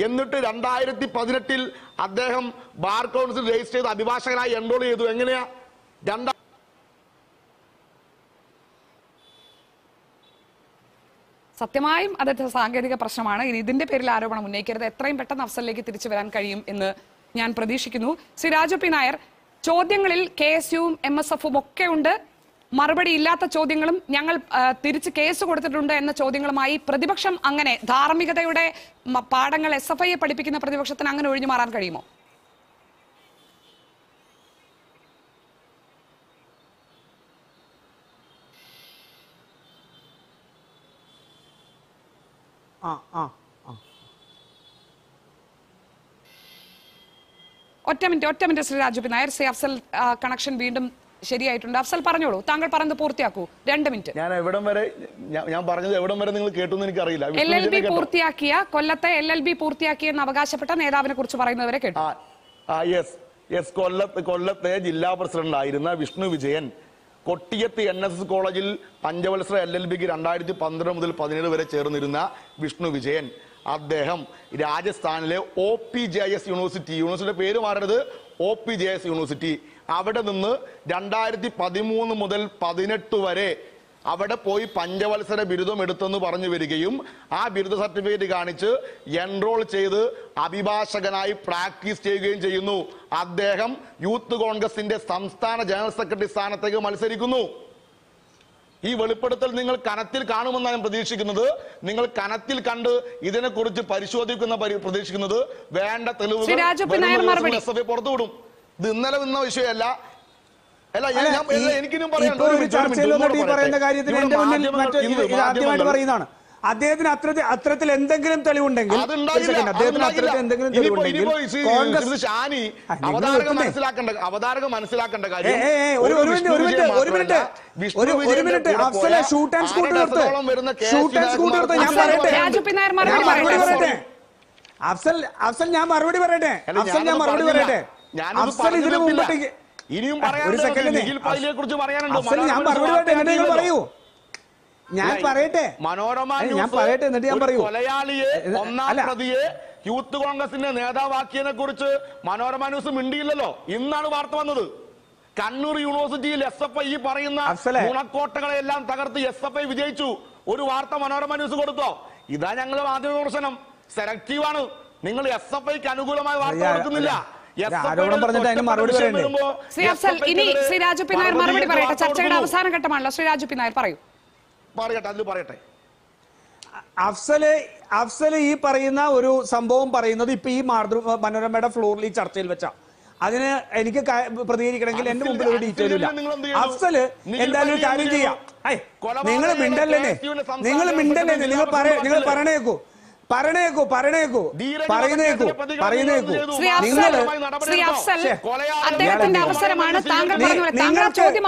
എന്നിട്ട് രണ്ടായിരത്തി പതിനെട്ടിൽ അദ്ദേഹം ബാർ കൗൺസിൽ രജിസ്റ്റർ ചെയ്ത് അഭിഭാഷകനായി എൻറോൾ ചെയ്തു എങ്ങനെയാ രണ്ടാ സത്യമായും അത് സാങ്കേതിക പ്രശ്നമാണ് ഇനി ഇതിന്റെ പേരിൽ ആരോപണം ഉന്നയിക്കരുത് എത്രയും പെട്ടെന്ന് അഫ്സലിലേക്ക് തിരിച്ചു വരാൻ കഴിയും എന്ന് ഞാൻ പ്രതീക്ഷിക്കുന്നു ശ്രീ രാജു പി നായർ ചോദ്യങ്ങളിൽ കെ എസ് യുവും എം എസ് എഫും ഒക്കെ ഉണ്ട് മറുപടി ഇല്ലാത്ത ചോദ്യങ്ങളും ഞങ്ങൾ തിരിച്ച് കേസ് കൊടുത്തിട്ടുണ്ട് എന്ന ചോദ്യങ്ങളുമായി പ്രതിപക്ഷം അങ്ങനെ ധാർമ്മികതയുടെ പാഠങ്ങൾ എസ് എഫ് ഐയെ പഠിപ്പിക്കുന്ന പ്രതിപക്ഷത്തിന് അങ്ങനെ ഒഴിഞ്ഞു മാറാൻ കഴിയുമോ ആ ആ ഒറ്റ മിനിറ്റ് ഒറ്റ minute Shri Raju P Nair Shri Afzal connection വീണ്ടും ശരിയായിട്ടുണ്ട് അഫ്സൽ പറഞ്ഞോളൂ താങ്കൾ പറഞ്ഞത് പൂർത്തിയാക്കൂ രണ്ട് മിനിറ്റ് ഞാൻ എവിടം വരെ ഞാൻ പറഞ്ഞത് എവിടം വരെ നിങ്ങൾ കേട്ടു എനിക്ക് അറിയില്ല എൽ എൽ ബി പൂർത്തിയാക്കിയ കൊല്ലത്തെ എൽ എൽ ബി പൂർത്തിയാക്കിയെന്ന് അവകാശപ്പെട്ട നേതാവിനെ കുറിച്ച് പറയുന്നത് വരെ കേട്ടു യെസ് കൊല്ലത്ത് കൊല്ലത്തെ ജില്ലാ പ്രസിഡന്റായിരുന്ന വിഷ്ണു വിജയൻ കൊട്ടിയത്ത് എൻ എസ് എസ് കോളേജിൽ പഞ്ചവത്സര എൽ എൽ ബിക്ക് രണ്ടായിരത്തി പന്ത്രണ്ട് മുതൽ പതിനേഴ് വരെ ചേർന്നിരുന്ന വിഷ്ണു വിജയൻ അദ്ദേഹം രാജസ്ഥാനിലെ O P J S university യൂണിവേഴ്സിറ്റിയുടെ പേര് മാറരുത് O P J S university അവിടെ നിന്ന് രണ്ടായിരത്തി പതിമൂന്ന് മുതൽ പതിനെട്ട് വരെ അവിടെ പോയി പഞ്ചവത്സര ബിരുദം എടുത്തെന്ന് പറഞ്ഞു വരികയും ആ ബിരുദ സർട്ടിഫിക്കറ്റ് കാണിച്ച് എൻറോൾ ചെയ്ത് അഭിഭാഷകനായി പ്രാക്ടീസ് ചെയ്യുകയും ചെയ്യുന്നു അദ്ദേഹം യൂത്ത് കോൺഗ്രസിന്റെ സംസ്ഥാന ജനറൽ സെക്രട്ടറി സ്ഥാനത്തേക്ക് മത്സരിക്കുന്നു ഈ വെളിപ്പെടുത്തൽ നിങ്ങൾ കനത്തിൽ കാണുമെന്നാണ് ഞാൻ പ്രതീക്ഷിക്കുന്നത് നിങ്ങൾ കനത്തിൽ കണ്ട് ഇതിനെക്കുറിച്ച് പരിശോധിക്കുന്ന പ്രതീക്ഷിക്കുന്നത് വേണ്ട തെളിവുകൾ എസ് എഫ് പുറത്തുവിടും ഇത് ഇന്നലെ നിന്ന വിഷയമല്ല എനിക്കിനും പറയാം പറയുന്നതാണ് അദ്ദേഹത്തിന് അത്രത്തിൽ അത്രത്തിൽ എന്തെങ്കിലും തെളിവുണ്ടെങ്കിൽ അത്രത്തിൽ എന്തെങ്കിലും തെളിവുണ്ടെങ്കിൽ കോൺഗ്രസ് ഒരു മിനിറ്റ് ഒരു മിനിറ്റ് ഞാൻ പറയട്ടെ പറയട്ടെ അഫ്സൽ അഫ്സൽ ഞാൻ മറുപടി പറയട്ടെ അഫ്സൽ ഞാൻ മറുപടി പറയട്ടെ അഫ്സൽ ഇതിനു മുമ്പത്തേക്ക് ഇനിയും പറയാനുണ്ട് ഞാൻ മറുപടി പറയട്ടെ പറയൂ ഞാൻ പറയട്ടെ മനോരമ ഞാൻ പറയട്ടെ എന്നിട്ട് ഞാൻ പറയൂ കൊലയാളിയെ ഒന്നാം പ്രതിയെ യൂത്ത് കോൺഗ്രസിന്റെ നേതാവാക്കിയതിനെ കുറിച്ച് മനോരമ ന്യൂസ് മിണ്ടിയില്ലല്ലോ ഇന്നാണ് വാർത്ത വന്നത് കണ്ണൂർ യൂണിവേഴ്സിറ്റിയിൽ എസ് എഫ് ഐ പറയുന്ന ഗുണക്കോട്ടകളെല്ലാം തകർത്ത് എസ് എഫ് ഐ വിജയിച്ചു ഒരു വാർത്ത മനോരമ ന്യൂസ് കൊടുത്തോ ഇതാ ഞങ്ങളുടെ മാധ്യമ വിമർശനം സെലക്ടീവ് ആണ് നിങ്ങൾ എസ് എഫ് ഐക്ക് അനുകൂലമായ വാർത്ത കൊടുക്കുന്നില്ല ശ്രീ അഫ്സൽ ഇനി ശ്രീ രാജു നായർ മറുപടി പറയട്ടെ ചർച്ചയുടെ അവസാന ഘട്ടമാണല്ലോ ശ്രീ രാജു നായർ പറയൂ പറയട്ടെ അതിൽ പറയട്ടെ അഫ്സല് അഫ്സല് ഈ പറയുന്ന ഒരു സംഭവം പറയുന്നത് ഇപ്പൊ ഈ മാതൃ മനോരമയുടെ ഫ്ലോറിൽ ഈ ചർച്ചയിൽ വെച്ചാ അതിന് എനിക്ക് പ്രതികരിക്കണമെങ്കിൽ എന്റെ മുമ്പിൽ ഒരു ഡീറ്റെയിൽ ഇല്ല അഫ്സല് എന്തായാലും ഒരു കാര്യം ചെയ്യാം നിങ്ങൾ മിണ്ടല്ലേ നിങ്ങൾ മിണ്ടല്ലേ നിങ്ങൾ പറയ നിങ്ങൾ പറയണേക്കൂ പറയണേക്കൂ പറയണേക്കൂ പറയുന്നേക്കൂ പറയുന്നേക്കൂ നിങ്ങൾ അവസരമാണ് താങ്കൾ ചോദ്യം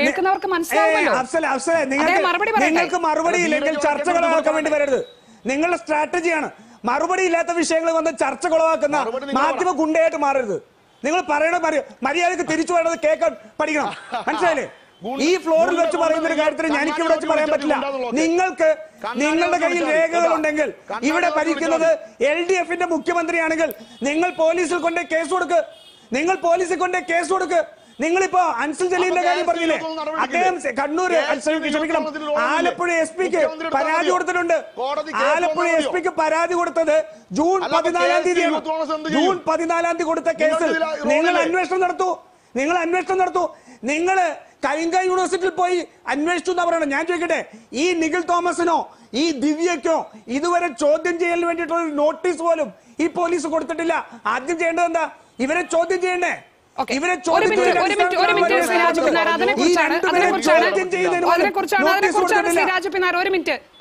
കേൾക്കുന്നവർക്ക് മനസ്സിലാവുമല്ലോ നിങ്ങൾക്ക് മറുപടി ഇല്ലെങ്കിൽ ചർച്ചകൾ കൊളവാക്കാൻ വേണ്ടി വരരുത് നിങ്ങളുടെ സ്ട്രാറ്റജിയാണ് മറുപടി ഇല്ലാത്ത വിഷയങ്ങൾ വന്ന് ചർച്ച കുളവാക്കുന്ന മാധ്യമ ഗുണ്ടയായിട്ട് മാറരുത് നിങ്ങൾ പറയണ മര്യാദക്ക് തിരിച്ചു പറയണത് കേൾക്കാൻ പഠിക്കണം മനസ്സിലായില്ലേ ഈ ഫ്ലോറിൽ വെച്ച് പറയുന്ന ഒരു കാര്യത്തിന് എനിക്ക് ഇവിടെ വെച്ച് പറയാൻ പറ്റില്ല നിങ്ങൾക്ക് നിങ്ങളുടെ കയ്യിൽ രേഖകളുണ്ടെങ്കിൽ ഇവിടെ ഭരിക്കുന്നത് എൽ ഡി എഫിന്റെ മുഖ്യമന്ത്രിയാണെങ്കിൽ നിങ്ങൾ പോലീസിൽ കൊണ്ടേ കേസ് കൊടുക്ക് നിങ്ങൾ പോലീസിൽ കൊണ്ടേ കേസ് കൊടുക്ക് നിങ്ങളിപ്പോ അൻസൽ ജലീലിന്റെ കാര്യം പറഞ്ഞില്ലേ അദ്ദേഹം കണ്ണൂർ ക്ഷമിക്കണം ആലപ്പുഴ എസ് പിക്ക് പരാതി കൊടുത്തിട്ടുണ്ട് ആലപ്പുഴ എസ് പിക്ക് പരാതി കൊടുത്തത് ജൂൺ പതിനാലാം തീയതി ജൂൺ പതിനാലാം തീയതി കൊടുത്ത കേസിൽ നിങ്ങൾ അന്വേഷണം നടത്തൂ നിങ്ങൾ അന്വേഷണം നടത്തൂ നിങ്ങള് കലിംഗ യൂണിവേഴ്സിറ്റിയിൽ പോയി അന്വേഷിച്ചു എന്ന് പറയണം ഞാൻ ചോദിക്കട്ടെ ഈ നിഖിൽ തോമസിനോ ഈ ദിവ്യക്കോ ഇതുവരെ ചോദ്യം ചെയ്യലിന് വേണ്ടിയിട്ടുള്ള നോട്ടീസ് പോലും ഈ പോലീസ് കൊടുത്തിട്ടില്ല ആദ്യം ചെയ്യേണ്ടത് എന്താ ഇവരെ ചോദ്യം ചെയ്യണ്ടേ ഇവരെ ചോദ്യം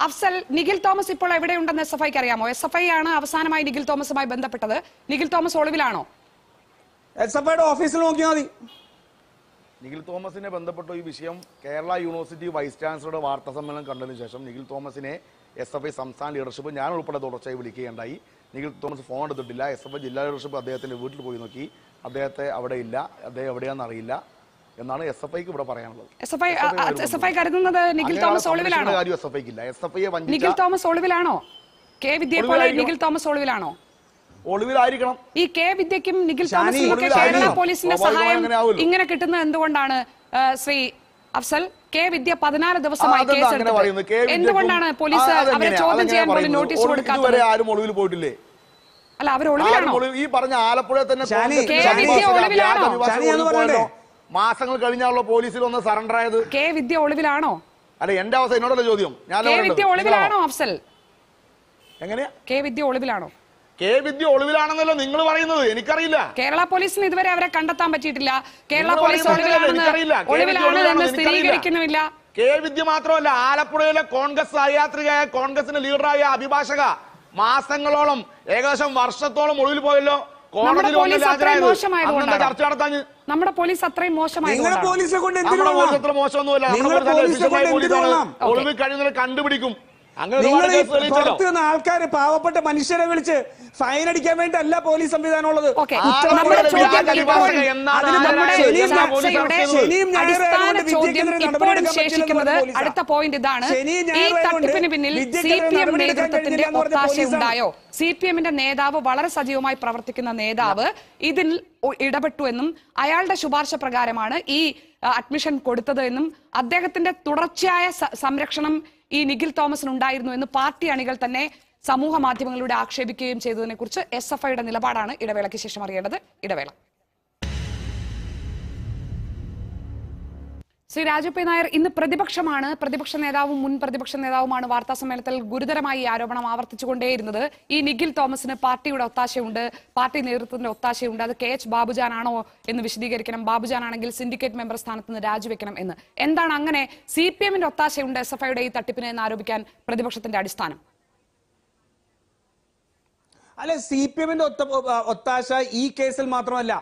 അഫ്സൽ നിഖിൽ തോമസ് ഇപ്പോൾ ഉണ്ടെന്ന് എസ് എഫ്ഐക്ക് അറിയാമോ എസ് എഫ് ഐ ആണ് അവസാനമായി നിഖിൽ തോമസുമായി ബന്ധപ്പെട്ടത് നിഖിൽ തോമസ് ഒളിവിലാണോ എസ് എഫ് ഐയുടെ ഓഫീസിൽ നോക്കിയാൽ മതി നിഖിൽ തോമസിനെ ബന്ധപ്പെട്ട ഈ വിഷയം കേരള യൂണിവേഴ്സിറ്റി വൈസ് ചാൻസലറുടെ വാർത്താ സമ്മേളനം കണ്ടതിന് ശേഷം നിഖിൽ തോമസിനെ എസ് എഫ് ഐ സംസ്ഥാന ലീഡർഷിപ്പ് ഞാൻ ഉൾപ്പെടെ തുടർച്ചയായി വിളിക്കുകയുണ്ടായി നിഖിൽ തോമസ് ഫോൺ എടുത്തിട്ടില്ല എസ് എഫ് ഐ ജില്ലാ ലീഡർഷിപ്പ് അദ്ദേഹത്തിൻ്റെ വീട്ടിൽ പോയി നോക്കി അദ്ദേഹത്തെ അവിടെ ഇല്ല അദ്ദേഹം എവിടെയാണെന്ന് അറിയില്ല എന്നാണ് എസ് എഫ് ഐക്ക് ഇവിടെ പറയാനുള്ളത് എസ് എഫ് ഐ കരുതുന്നത് നിഖിൽ തോമസ് ഒളിവിലാണോ ഇല്ല തോമസ് ഒളിവിലാണോ കെ വിദ്യപോലെ നിഖിൽ തോമസ് ഒളിവിലാണോ ഒളിവിലായിരിക്കണം ഈ കെ വിദ്യക്കും നിഖിൽ തോമസിനും ഒക്കെ കേരള പോലീസിന്റെ സഹായം ഇങ്ങനെ കിട്ടുന്നത് എന്തുകൊണ്ടാണ് ശ്രീ അഫ്സൽ കെ വിദ്യ പതിനാല് ദിവസമായി കേസെടുത്തത് എന്തുകൊണ്ടാണ് പോലീസ് അവരെ ചോദ്യം ചെയ്യാൻ പോലും നോട്ടീസ് കൊടുക്കാത്തത് ആരും ഒളിവിൽ പോയിട്ടില്ലേ അല്ല അവർ ഒളിവിലാണോ ഈ പറഞ്ഞ ആലപ്പുഴ തന്നെ മാസങ്ങൾ കഴിഞ്ഞാണല്ലോ പോലീസിൽ ഒന്ന് സറണ്ടർ ആയത് കെ വിദ്യ ഒളിവിലാണോ അല്ല എന്റെ അവസ്ഥ എന്നോടല്ല ചോദ്യം ഞാൻ ഒളിവിലാണോ അഫ്സൽ എങ്ങനെയാ കെ വിദ്യ ഒളിവിലാണോ കെ വിദ്യ ഒളിവിലാണെന്നല്ലോ നിങ്ങൾ പറയുന്നത് എനിക്കറിയില്ല കേരള പോലീസിന് ഇതുവരെ അവരെ കണ്ടെത്താൻ പറ്റിയിട്ടില്ല കേരള പോലീസ് സ്ഥിരീകരിക്കുന്നില്ല കെ വിദ്യ മാത്രമല്ല ആലപ്പുഴയിലെ കോൺഗ്രസ് സഹയാത്രികയായ കോൺഗ്രസിന്റെ ലീഡറായ അഭിഭാഷക മാസങ്ങളോളം ഏകദേശം വർഷത്തോളം ഒളിവിൽ പോയല്ലോ നമ്മുടെ പോലീസ് അത്രയും മോശമായിരുന്നു പോലീസ് ഒളിവിൽ കണ്ടുപിടിക്കും നിങ്ങൾ ഈ പുറത്തു നിന്ന് ആൾക്കാർ പാവപ്പെട്ട മനുഷ്യരെ വിളിച്ച് ഫൈൻ അടിക്കാൻ വേണ്ടി അല്ല പോലീസ് സംവിധാനം ഉള്ളത് അടുത്ത പോയിന്റ് ഇതാണ് ഈ തട്ടിപ്പിന് പിന്നിൽ സി പി നേതൃത്വത്തിന്റെ ഒത്താശയുണ്ടായോ സി പി എമ്മിന്റെ നേതാവ് വളരെ സജീവമായി പ്രവർത്തിക്കുന്ന നേതാവ് ഇതിൽ ഇടപെട്ടു എന്നും അയാളുടെ ശുപാർശ പ്രകാരമാണ് ഈ അഡ്മിഷൻ കൊടുത്തത് എന്നും അദ്ദേഹത്തിന്റെ തുടർച്ചയായ സംരക്ഷണം ഈ നിഖിൽ ഉണ്ടായിരുന്നു എന്ന് പാർട്ടി അണികൾ തന്നെ സമൂഹ മാധ്യമങ്ങളിലൂടെ ആക്ഷേപിക്കുകയും ചെയ്തതിനെ കുറിച്ച് എസ് എഫ് ഐയുടെ നിലപാടാണ് ഇടവേളയ്ക്ക് ശേഷം അറിയേണ്ടത് ഇടവേള ശ്രീ രാജപ്പേ നായർ ഇന്ന് പ്രതിപക്ഷമാണ് പ്രതിപക്ഷ നേതാവും മുൻ പ്രതിപക്ഷ നേതാവുമാണ് വാർത്താ സമ്മേളനത്തിൽ ഗുരുതരമായി ആരോപണം ആവർത്തിച്ചുകൊണ്ടേയിരുന്നത് ഈ നിഖിൽ തോമസിന് പാർട്ടിയുടെ ഒത്താശയുണ്ട് പാർട്ടി നേതൃത്വത്തിന്റെ ഒത്താശയുണ്ട് അത് കെ എച്ച് ബാബുജാനാണോ എന്ന് വിശദീകരിക്കണം ബാബുജാനാണെങ്കിൽ സിൻഡിക്കേറ്റ് മെമ്പർ സ്ഥാനത്ത് നിന്ന് രാജിവെക്കണം എന്ന് എന്താണ് അങ്ങനെ സി പി എമ്മിന്റെ ഒത്താശയുണ്ട് എസ് എഫ് ഐയുടെ ഈ തട്ടിപ്പിന് എന്ന് ആരോപിക്കാൻ പ്രതിപക്ഷത്തിന്റെ അടിസ്ഥാനം അല്ലെ സി പി എമ്മിന്റെ ഒത്താശ ഈ കേസിൽ മാത്രമല്ല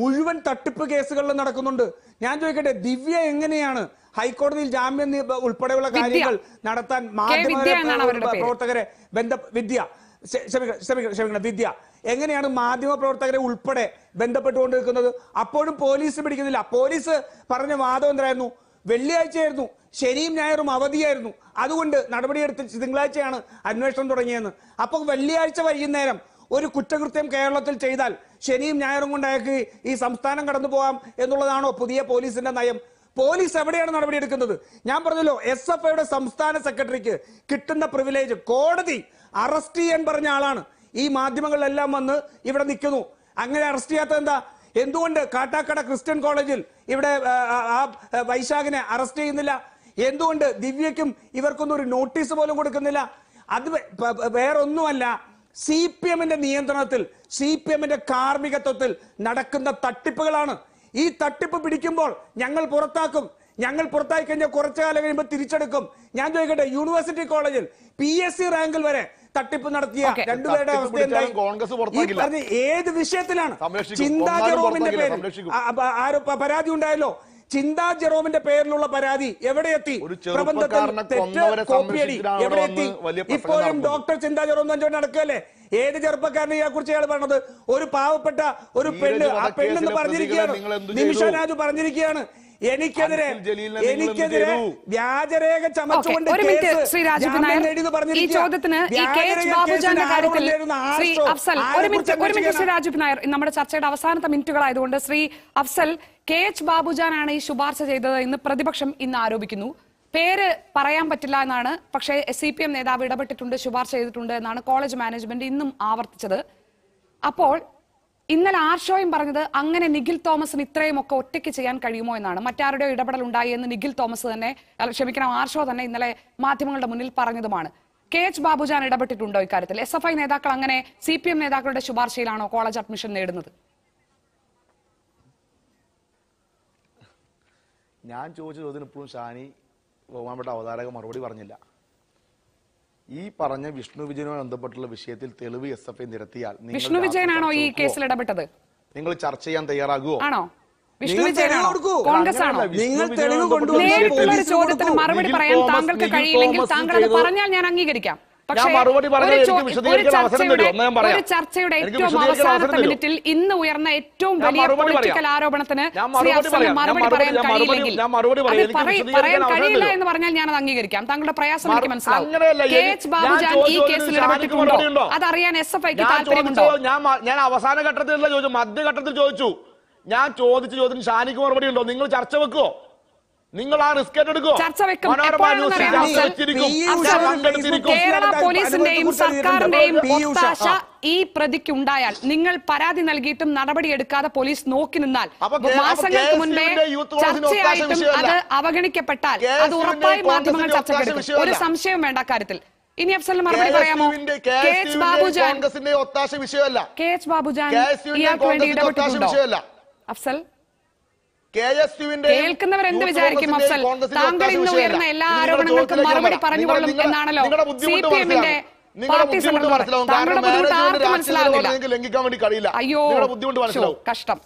മുഴുവൻ തട്ടിപ്പ് കേസുകളിൽ നടക്കുന്നുണ്ട് ഞാൻ ചോദിക്കട്ടെ ദിവ്യ എങ്ങനെയാണ് ഹൈക്കോടതിയിൽ ജാമ്യം ഉൾപ്പെടെയുള്ള കാര്യങ്ങൾ നടത്താൻ മാധ്യമ പ്രവർത്തകരെ ബന്ധ വിദ്യ ക്ഷമിക്കണം വിദ്യ എങ്ങനെയാണ് മാധ്യമ പ്രവർത്തകരെ ഉൾപ്പെടെ ബന്ധപ്പെട്ടുകൊണ്ടിരിക്കുന്നത് അപ്പോഴും പോലീസ് പിടിക്കുന്നില്ല പോലീസ് പറഞ്ഞ വാദം എന്തായിരുന്നു വെള്ളിയാഴ്ചയായിരുന്നു ശനിയും ഞായറും അവധിയായിരുന്നു അതുകൊണ്ട് നടപടിയെടുത്ത് തിങ്കളാഴ്ചയാണ് അന്വേഷണം തുടങ്ങിയെന്ന് അപ്പോൾ വെള്ളിയാഴ്ച വൈകുന്നേരം ഒരു കുറ്റകൃത്യം കേരളത്തിൽ ചെയ്താൽ ശനിയും ഞായറും കൊണ്ട് അയാൾക്ക് ഈ സംസ്ഥാനം കടന്നു പോകാം എന്നുള്ളതാണോ പുതിയ പോലീസിന്റെ നയം പോലീസ് എവിടെയാണ് നടപടി എടുക്കുന്നത് ഞാൻ പറഞ്ഞല്ലോ എസ് എഫ് ഐയുടെ സംസ്ഥാന സെക്രട്ടറിക്ക് കിട്ടുന്ന പ്രിവിലേജ് കോടതി അറസ്റ്റ് ചെയ്യാൻ പറഞ്ഞ ആളാണ് ഈ മാധ്യമങ്ങളിലെല്ലാം വന്ന് ഇവിടെ നിൽക്കുന്നു അങ്ങനെ അറസ്റ്റ് ചെയ്യാത്ത എന്താ എന്തുകൊണ്ട് കാട്ടാക്കട ക്രിസ്ത്യൻ കോളേജിൽ ഇവിടെ ആ വൈശാഖിനെ അറസ്റ്റ് ചെയ്യുന്നില്ല എന്തുകൊണ്ട് ദിവ്യയ്ക്കും ഇവർക്കൊന്നും ഒരു നോട്ടീസ് പോലും കൊടുക്കുന്നില്ല അത് വേറൊന്നുമല്ല സി പി എമ്മിന്റെ നിയന്ത്രണത്തിൽ സി പി എമ്മിന്റെ കാർമികത്വത്തിൽ നടക്കുന്ന തട്ടിപ്പുകളാണ് ഈ തട്ടിപ്പ് പിടിക്കുമ്പോൾ ഞങ്ങൾ പുറത്താക്കും ഞങ്ങൾ പുറത്താക്കി കഴിഞ്ഞാൽ കുറച്ചു കാലം കഴിയുമ്പോൾ തിരിച്ചെടുക്കും ഞാൻ ചോദിക്കട്ടെ യൂണിവേഴ്സിറ്റി കോളേജിൽ പി എസ് സി റാങ്കിൽ വരെ തട്ടിപ്പ് നടത്തിയ രണ്ടുപേരുടെ അവസ്ഥ എന്തായി ഏത് വിഷയത്തിലാണ് ചിന്താ പേര് ആരോ പരാതി ഉണ്ടായല്ലോ ചിന്താ ജെറോമിന്റെ പേരിലുള്ള പരാതി എവിടെ എത്തി പ്രബന്ധത്തിൽ തെറ്റ് കോപ്പിയടി എവിടെ എത്തി ഇപ്പോഴും ഡോക്ടർ ചിന്താ ജെറോം തന്നെ നടക്കുകയല്ലേ ഏത് ചെറുപ്പക്കാരനെ കുറിച്ച് അയാൾ പറഞ്ഞത് ഒരു പാവപ്പെട്ട ഒരു പെണ്ണ് ആ പെണ്ണെന്ന് പറഞ്ഞിരിക്കുകയാണ് നിമിഷ രാജു പറഞ്ഞിരിക്കുകയാണ് എനിക്കെതിരെ എനിക്കെതിരെ വ്യാജരേഖ ചമച്ചുകൊണ്ട് ഈ ശ്രീ അഫ്സൽ ഒരു മിനിറ്റ് ഒരു മിനിറ്റ് ശ്രീ രാജീവ് നായർ നമ്മുടെ ചർച്ചയുടെ അവസാനത്തെ മിനിറ്റുകളായതുകൊണ്ട് ശ്രീ അഫ്സൽ കെ എച്ച് ബാബുജാനാണ് ഈ ശുപാർശ ചെയ്തത് എന്ന് പ്രതിപക്ഷം ഇന്ന് ആരോപിക്കുന്നു പേര് പറയാൻ പറ്റില്ല എന്നാണ് പക്ഷേ എസ് സി പി എം നേതാവ് ഇടപെട്ടിട്ടുണ്ട് ശുപാർശ ചെയ്തിട്ടുണ്ട് എന്നാണ് കോളേജ് മാനേജ്മെന്റ് ഇന്നും ആവർത്തിച്ചത് അപ്പോൾ ഇന്നലെ ആർഷോയും പറഞ്ഞത് അങ്ങനെ നിഖിൽ തോമസിന് ഇത്രയും ഒക്കെ ഒറ്റയ്ക്ക് ചെയ്യാൻ കഴിയുമോ എന്നാണ് മറ്റാരുടെയോ ഇടപെടൽ ഉണ്ടായി എന്ന് നിഖിൽ തോമസ് തന്നെ ക്ഷമിക്കണം ആർഷോ തന്നെ ഇന്നലെ മാധ്യമങ്ങളുടെ മുന്നിൽ പറഞ്ഞതുമാണ് കെ എച്ച് ബാബുജാൻ ഇടപെട്ടിട്ടുണ്ടോ ഇക്കാര്യത്തിൽ എസ് എഫ് ഐ നേതാക്കൾ അങ്ങനെ സി പി എം നേതാക്കളുടെ ശുപാർശയിലാണോ കോളേജ് അഡ്മിഷൻ നേടുന്നത് ഞാൻ ചോദിച്ച ചോദ്യത്തിന് ഇപ്പോഴും ഷാനി ബഹുമാനപ്പെട്ട അവതാരക മറുപടി പറഞ്ഞില്ല ഈ പറഞ്ഞ വിഷ്ണു വിജയനുമായി ബന്ധപ്പെട്ടുള്ള വിഷയത്തിൽ തെളിവ് എസ് എഫ് ഐ നിരത്തിയാൽ വിഷ്ണു വിജയനാണോ ഈ കേസിൽ ഇടപെട്ടത് നിങ്ങൾ ചർച്ച ചെയ്യാൻ തയ്യാറാകുമോ ആണോ വിഷ്ണു വിജയനാണോ കോൺഗ്രസ് ആണോ ചോദ്യത്തിന് മറുപടി പറയാൻ താങ്കൾക്ക് കഴിയില്ലെങ്കിൽ താങ്കൾ പറഞ്ഞാൽ ഞാൻ അംഗീകരിക്കാം ഒരു ചർച്ചയുടെ ഏറ്റവും അവസാനത്തെ മിനിറ്റിൽ ഇന്ന് ഉയർന്ന ഏറ്റവും വലിയ പൊളിറ്റിക്കൽ ആരോപണത്തിന് മറുപടി പറയാൻ കഴിയില്ലെങ്കിൽ പറയാൻ കഴിയില്ല എന്ന് പറഞ്ഞാൽ ഞാൻ അത് അംഗീകരിക്കാം താങ്കളുടെ പ്രയാസം എനിക്ക് മനസ്സിലാവും കെ എച്ച് ബാബുജാൻ ഈ കേസിൽ ഇടപെട്ടിട്ടുണ്ടോ അതറിയാൻ എസ് എഫ് ഐക്ക് താല്പര്യമുണ്ടോ ഞാൻ അവസാന ഘട്ടത്തിലുള്ള ചോദിച്ചു മധ്യഘട്ടത്തിൽ ചോദിച്ചു ഞാൻ ചോദിച്ച ചോദ്യത്തിന് ഷാനിക്ക് മറുപടി ഉണ്ടോ നിങ്ങൾ ചർച്ച വെക്കുവോ നിങ്ങൾ ആ റിസ്ക് കേരള ഈ പ്രതിക്ക് ഉണ്ടായാൽ നിങ്ങൾ പരാതി നൽകിയിട്ടും നടപടി എടുക്കാതെ പോലീസ് നോക്കി നിന്നാൽ മാസങ്ങൾക്ക് മുൻപേ ചർച്ചയായിട്ടും അത് അവഗണിക്കപ്പെട്ടാൽ അത് ഉറപ്പായി മാധ്യമങ്ങൾ ചർച്ചയ്ക്കെടുക്കും ഒരു സംശയം വേണ്ട കാര്യത്തിൽ ഇനി അഫ്സലിന് മറുപടി പറയാമോ കെ എച്ച് ബാബുജാൻ കോൺഗ്രസിന്റെ ഒത്താശ വിഷയമല്ല കെ എച്ച് ബാബുജാൻ ഇയാൾക്ക് വേണ്ടി ഇടപെട്ടിട്ടുണ്ടോ അഫ്സൽ കേൾക്കുന്നവർ എന്ത് വിചാരിക്കും അഫ്സൽ താങ്കൾ ഇന്ന് ഉയർന്ന എല്ലാ ആരോപണങ്ങൾക്കും മറുപടി പറഞ്ഞുകൊള്ളും എന്നാണല്ലോ സി പി എമ്മിന്റെ അയ്യോ കഷ്ടം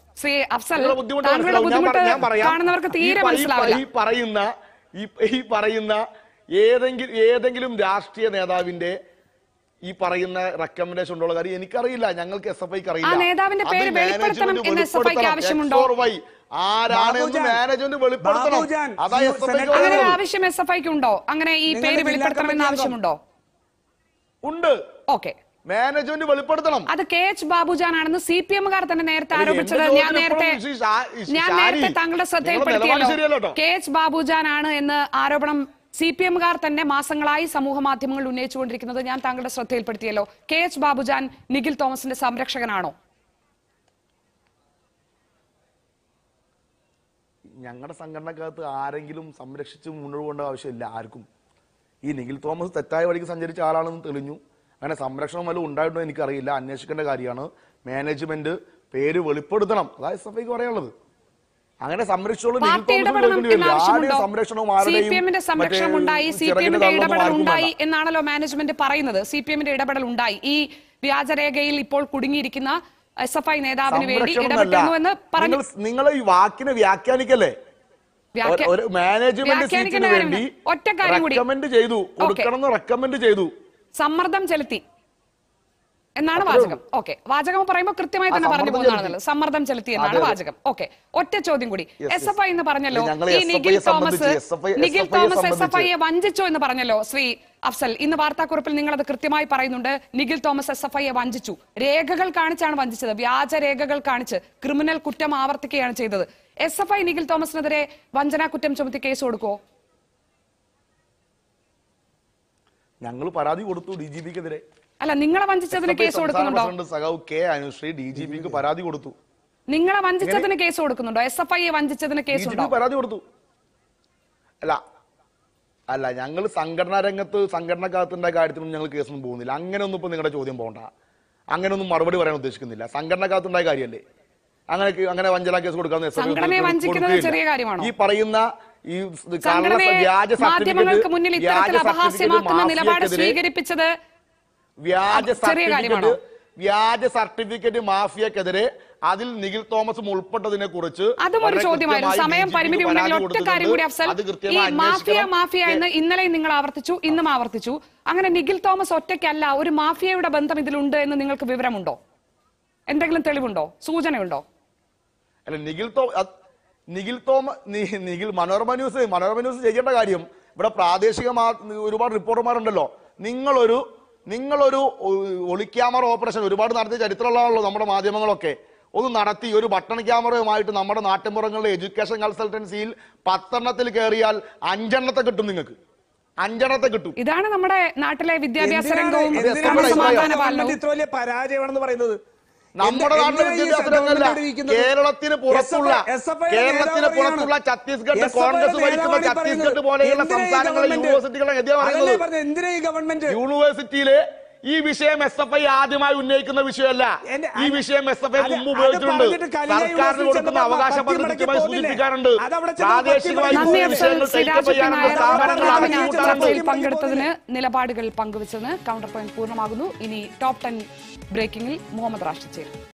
അഫ്സൽ താങ്കളുടെ ബുദ്ധിമുട്ട് കാണുന്നവർക്ക് തീരെ മനസ്സിലാവില്ല ഈ പറയുന്ന ഈ പറയുന്ന ഏതെങ്കിലും ഏതെങ്കിലും രാഷ്ട്രീയ നേതാവിന്റെ ഈ പറയുന്ന റെക്കമെൻഡേഷൻ ഉള്ള കാര്യം എനിക്കറിയില്ല ഞങ്ങൾക്ക് എസ് എഫ് ഐക്ക് അറിയില്ല ആരാണെന്ന് മാനേജ്മെന്റ് വെളിപ്പെടുത്തണം ഉണ്ടോ അങ്ങനെ ഈ പേര് വെളിപ്പെടുത്തണമെന്ന് ആവശ്യമുണ്ടോ ഉണ്ട് മാനേജ്മെന്റ് വെളിപ്പെടുത്തണം അത് കെ എച്ച് ബാബുജാൻ ആണെന്ന് സി പി എമ്മുകാർ തന്നെ നേരത്തെ ആരോപിച്ചത് ഞാൻ നേരത്തെ ഞാൻ നേരത്തെ താങ്കളുടെ ശ്രദ്ധയിൽപ്പെടുത്തിയല്ലോ കെ എച്ച് ബാബുജാൻ ആണ് എന്ന് ആരോപണം സി പി എമ്മുകാർ തന്നെ മാസങ്ങളായി സമൂഹ മാധ്യമങ്ങൾ ഉന്നയിച്ചുകൊണ്ടിരിക്കുന്നത് ഞാൻ താങ്കളുടെ ശ്രദ്ധയിൽപ്പെടുത്തിയല്ലോ കെ എച്ച് ബാബുജാൻ നിഖിൽ തോമസിന്റെ സംരക്ഷകനാണോ ഞങ്ങളുടെ സംഘടനക്കകത്ത് ആരെങ്കിലും സംരക്ഷിച്ച് മുന്നോട്ട് പോകേണ്ട ആവശ്യമില്ല ആർക്കും ഈ നിഖിൽ തോമസ് തെറ്റായ വഴിക്ക് സഞ്ചരിച്ച ആളാണെന്ന് തെളിഞ്ഞു അങ്ങനെ സംരക്ഷണം വല്ലതും ഉണ്ടായിട്ടുണ്ടോ എനിക്കറിയില്ല അന്വേഷിക്കേണ്ട കാര്യമാണ് മാനേജ്മെന്റ് പേര് വെളിപ്പെടുത്തണം അതായത് സഭയ്ക്ക് പറയാനുള്ളത് അങ്ങനെ സംരക്ഷിച്ചോളൂ സംരക്ഷണവും സിപിഎമ്മിന്റെ സംരക്ഷണം ഉണ്ടായി സിപിഎമ്മിന്റെ ഇടപെടൽ ഉണ്ടായി എന്നാണല്ലോ മാനേജ്മെന്റ് പറയുന്നത് സിപിഎമ്മിന്റെ ഇടപെടൽ ഉണ്ടായി ഈ വ്യാജരേഖയിൽ ഇപ്പോൾ കുടുങ്ങിയിരിക്കുന്ന എസ് എഫ് ഐ നേതാവിന് വേണ്ടി ഇടപെടുന്നു എന്ന് പറഞ്ഞു നിങ്ങൾ ഈ വാക്കിനെ വ്യാഖ്യാനിക്കല്ലേ മാനേജ്മെന്റ് ഒറ്റ കാര്യം കൂടി റെക്കമെൻഡ് ചെയ്തു കൊടുക്കണം റെക്കമെൻഡ് ചെയ്തു സമ്മർദ്ദം ചെലുത്തി എന്നാണ് വാചകം ഓക്കെ വാചകം പറയുമ്പോൾ കൃത്യമായി തന്നെ പറഞ്ഞു പോകുന്നതാണല്ലോ സമ്മർദ്ദം ചെലുത്തി എന്നാണ് വാചകം ഓക്കെ ഒറ്റ ചോദ്യം കൂടി എസ് എഫ് ഐ എന്ന് പറഞ്ഞല്ലോ ഈ നിഖിൽ തോമസ് നിഖിൽ തോമസ് എസ് എഫ് ഐയെ വഞ്ചിച്ചു എന്ന് പറഞ്ഞല്ലോ ശ്രീ അഫ്സൽ ഇന്ന് വാർത്താക്കുറിപ്പിൽ നിങ്ങൾ അത് കൃത്യമായി പറയുന്നുണ്ട് നിഖിൽ തോമസ് എസ് എഫ് ഐയെ വഞ്ചിച്ചു രേഖകൾ കാണിച്ചാണ് വഞ്ചിച്ചത് വ്യാജ രേഖകൾ കാണിച്ച് ക്രിമിനൽ കുറ്റം ആവർത്തിക്കുകയാണ് ചെയ്തത് എസ് എഫ് ഐ നിഖിൽ തോമസിനെതിരെ വഞ്ചനാ കുറ്റം ചുമത്തി കേസ് കൊടുക്കുമോ ഞങ്ങൾ പരാതി കൊടുത്തു ഡി ജി പിക്കെതിരെ അല്ല നിങ്ങളെ വഞ്ചിച്ചതിന് കേസ് കൊടുക്കുന്നുണ്ടോ സഖാവ് കെ അനുശ്രീ ഡി ജി പിക്ക് പരാതി കൊടുത്തു നിങ്ങളെ വഞ്ചിച്ചതിന് കേസ് കൊടുക്കുന്നുണ്ടോ എസ് എഫ് ഐ വഞ്ചിച്ചതിന് കേസ് പരാതി കൊടുത്തു അല്ല അല്ല ഞങ്ങൾ സംഘടനാ രംഗത്ത് സംഘടനക്കകത്തിന്റെ കാര്യത്തിനൊന്നും ഞങ്ങൾ കേസൊന്നും പോകുന്നില്ല അങ്ങനെയൊന്നും ഇപ്പൊ നിങ്ങളുടെ ചോദ്യം പോകണ്ട അങ്ങനെയൊന്നും മറുപടി പറയാൻ ഉദ്ദേശിക്കുന്നില്ല സംഘടനക്കകത്തുണ്ടായ കാര്യമല്ലേ അങ്ങനെ അങ്ങനെ വഞ്ചന കേസ് കൊടുക്കാൻ ഈ പറയുന്ന ഈ വ്യാജ സർട്ടിഫിക്കറ്റ് വ്യാജ സർട്ടിഫിക്കറ്റ് വ്യാജ സർട്ടിഫിക്കറ്റ് വ്യാജ സർട്ടിഫിക്കറ്റ് മാഫിയക്കെതിരെ അതിൽ നിഖിൽ തോമസും ഉൾപ്പെട്ടതിനെ കുറിച്ച് അതും ഒരു ചോദ്യമായിരുന്നു സമയം പരിമിതി ഉണ്ടെങ്കിൽ ഒറ്റ കാര്യം കൂടി അഫ്സൽ ഈ മാഫിയ മാഫിയ എന്ന് ഇന്നലെ നിങ്ങൾ ആവർത്തിച്ചു ഇന്നും ആവർത്തിച്ചു അങ്ങനെ നിഖിൽ തോമസ് ഒറ്റയ്ക്കല്ല ഒരു മാഫിയയുടെ ബന്ധം ഇതിലുണ്ട് എന്ന് നിങ്ങൾക്ക് വിവരമുണ്ടോ എന്തെങ്കിലും തെളിവുണ്ടോ സൂചനയുണ്ടോ അല്ല നിഖിൽ തോമസ് നിഖിൽ തോമ നിഖിൽ മനോരമ ന്യൂസ് മനോരമ ന്യൂസ് ചെയ്യേണ്ട കാര്യം ഇവിടെ പ്രാദേശികമാ ഒരുപാട് റിപ്പോർട്ടർമാരുണ്ടല്ലോ നിങ്ങളൊരു നിങ്ങളൊരു ഒളി ക്യാമറ ഓപ്പറേഷൻ ഒരുപാട് നടത്തിയ ചരിത്രമുള്ളതാണല്ലോ നമ്മുടെ മാധ്യമങ്ങളൊക്കെ ഒന്ന് നടത്തി ഒരു ബട്ടൺ ക്യാമറയുമായിട്ട് നമ്മുടെ നാട്ടിൻപുറങ്ങളിലെ എഡ്യൂക്കേഷൻ കൺസൾട്ടൻസിയിൽ പത്തെണ്ണത്തിൽ കയറിയാൽ അഞ്ചെണ്ണത്തെ കിട്ടും നിങ്ങൾക്ക് അഞ്ചെണ്ണത്തെ കിട്ടും ഇതാണ് നമ്മുടെ നാട്ടിലെ വിദ്യാഭ്യാസ രംഗവും പരാജയമാണെന്ന് പറയുന്നത് നമ്മുടെ നാട്ടിലെ വിദ്യാഭ്യാസമല്ല കേരളത്തിന് പുറത്തുള്ള കേരളത്തിന് പുറത്തുള്ള ഛത്തീസ്ഗഡ് കോൺഗ്രസ് ഭരിക്കുന്ന ഛത്തീസ്ഗഡ് പോലെയുള്ള സംസ്ഥാനങ്ങളിലെ യൂണിവേഴ്സിറ്റികളെ യൂണിവേഴ്സിറ്റിയില് യൂണിവേഴ്സിറ്റിയിലെ ഈ വിഷയം എസ് എഫ് ഐ ആദ്യമായി ഉന്നയിക്കുന്ന വിഷയമല്ല ഈ വിഷയം എസ് എഫ് ഐ മുമ്പ് ഉപയോഗിച്ചിട്ടുണ്ട് സർക്കാരിന് കൊടുക്കുന്ന അവകാശ പദ്ധതിക്കുമായി സൂചിപ്പിക്കാറുണ്ട് പ്രാദേശികമായി സ്ഥാപനങ്ങൾ പങ്കെടുത്തതിന് നിലപാടുകൾ പങ്കുവച്ചത് കൗണ്ടർ പോയിന്റ് പൂർണ്ണമാകുന്നു ഇനി ടോപ് ടെൻ ബ്രേക്കിംഗിൽ മുഹമ്മദ് റാഷിദ് ചേരും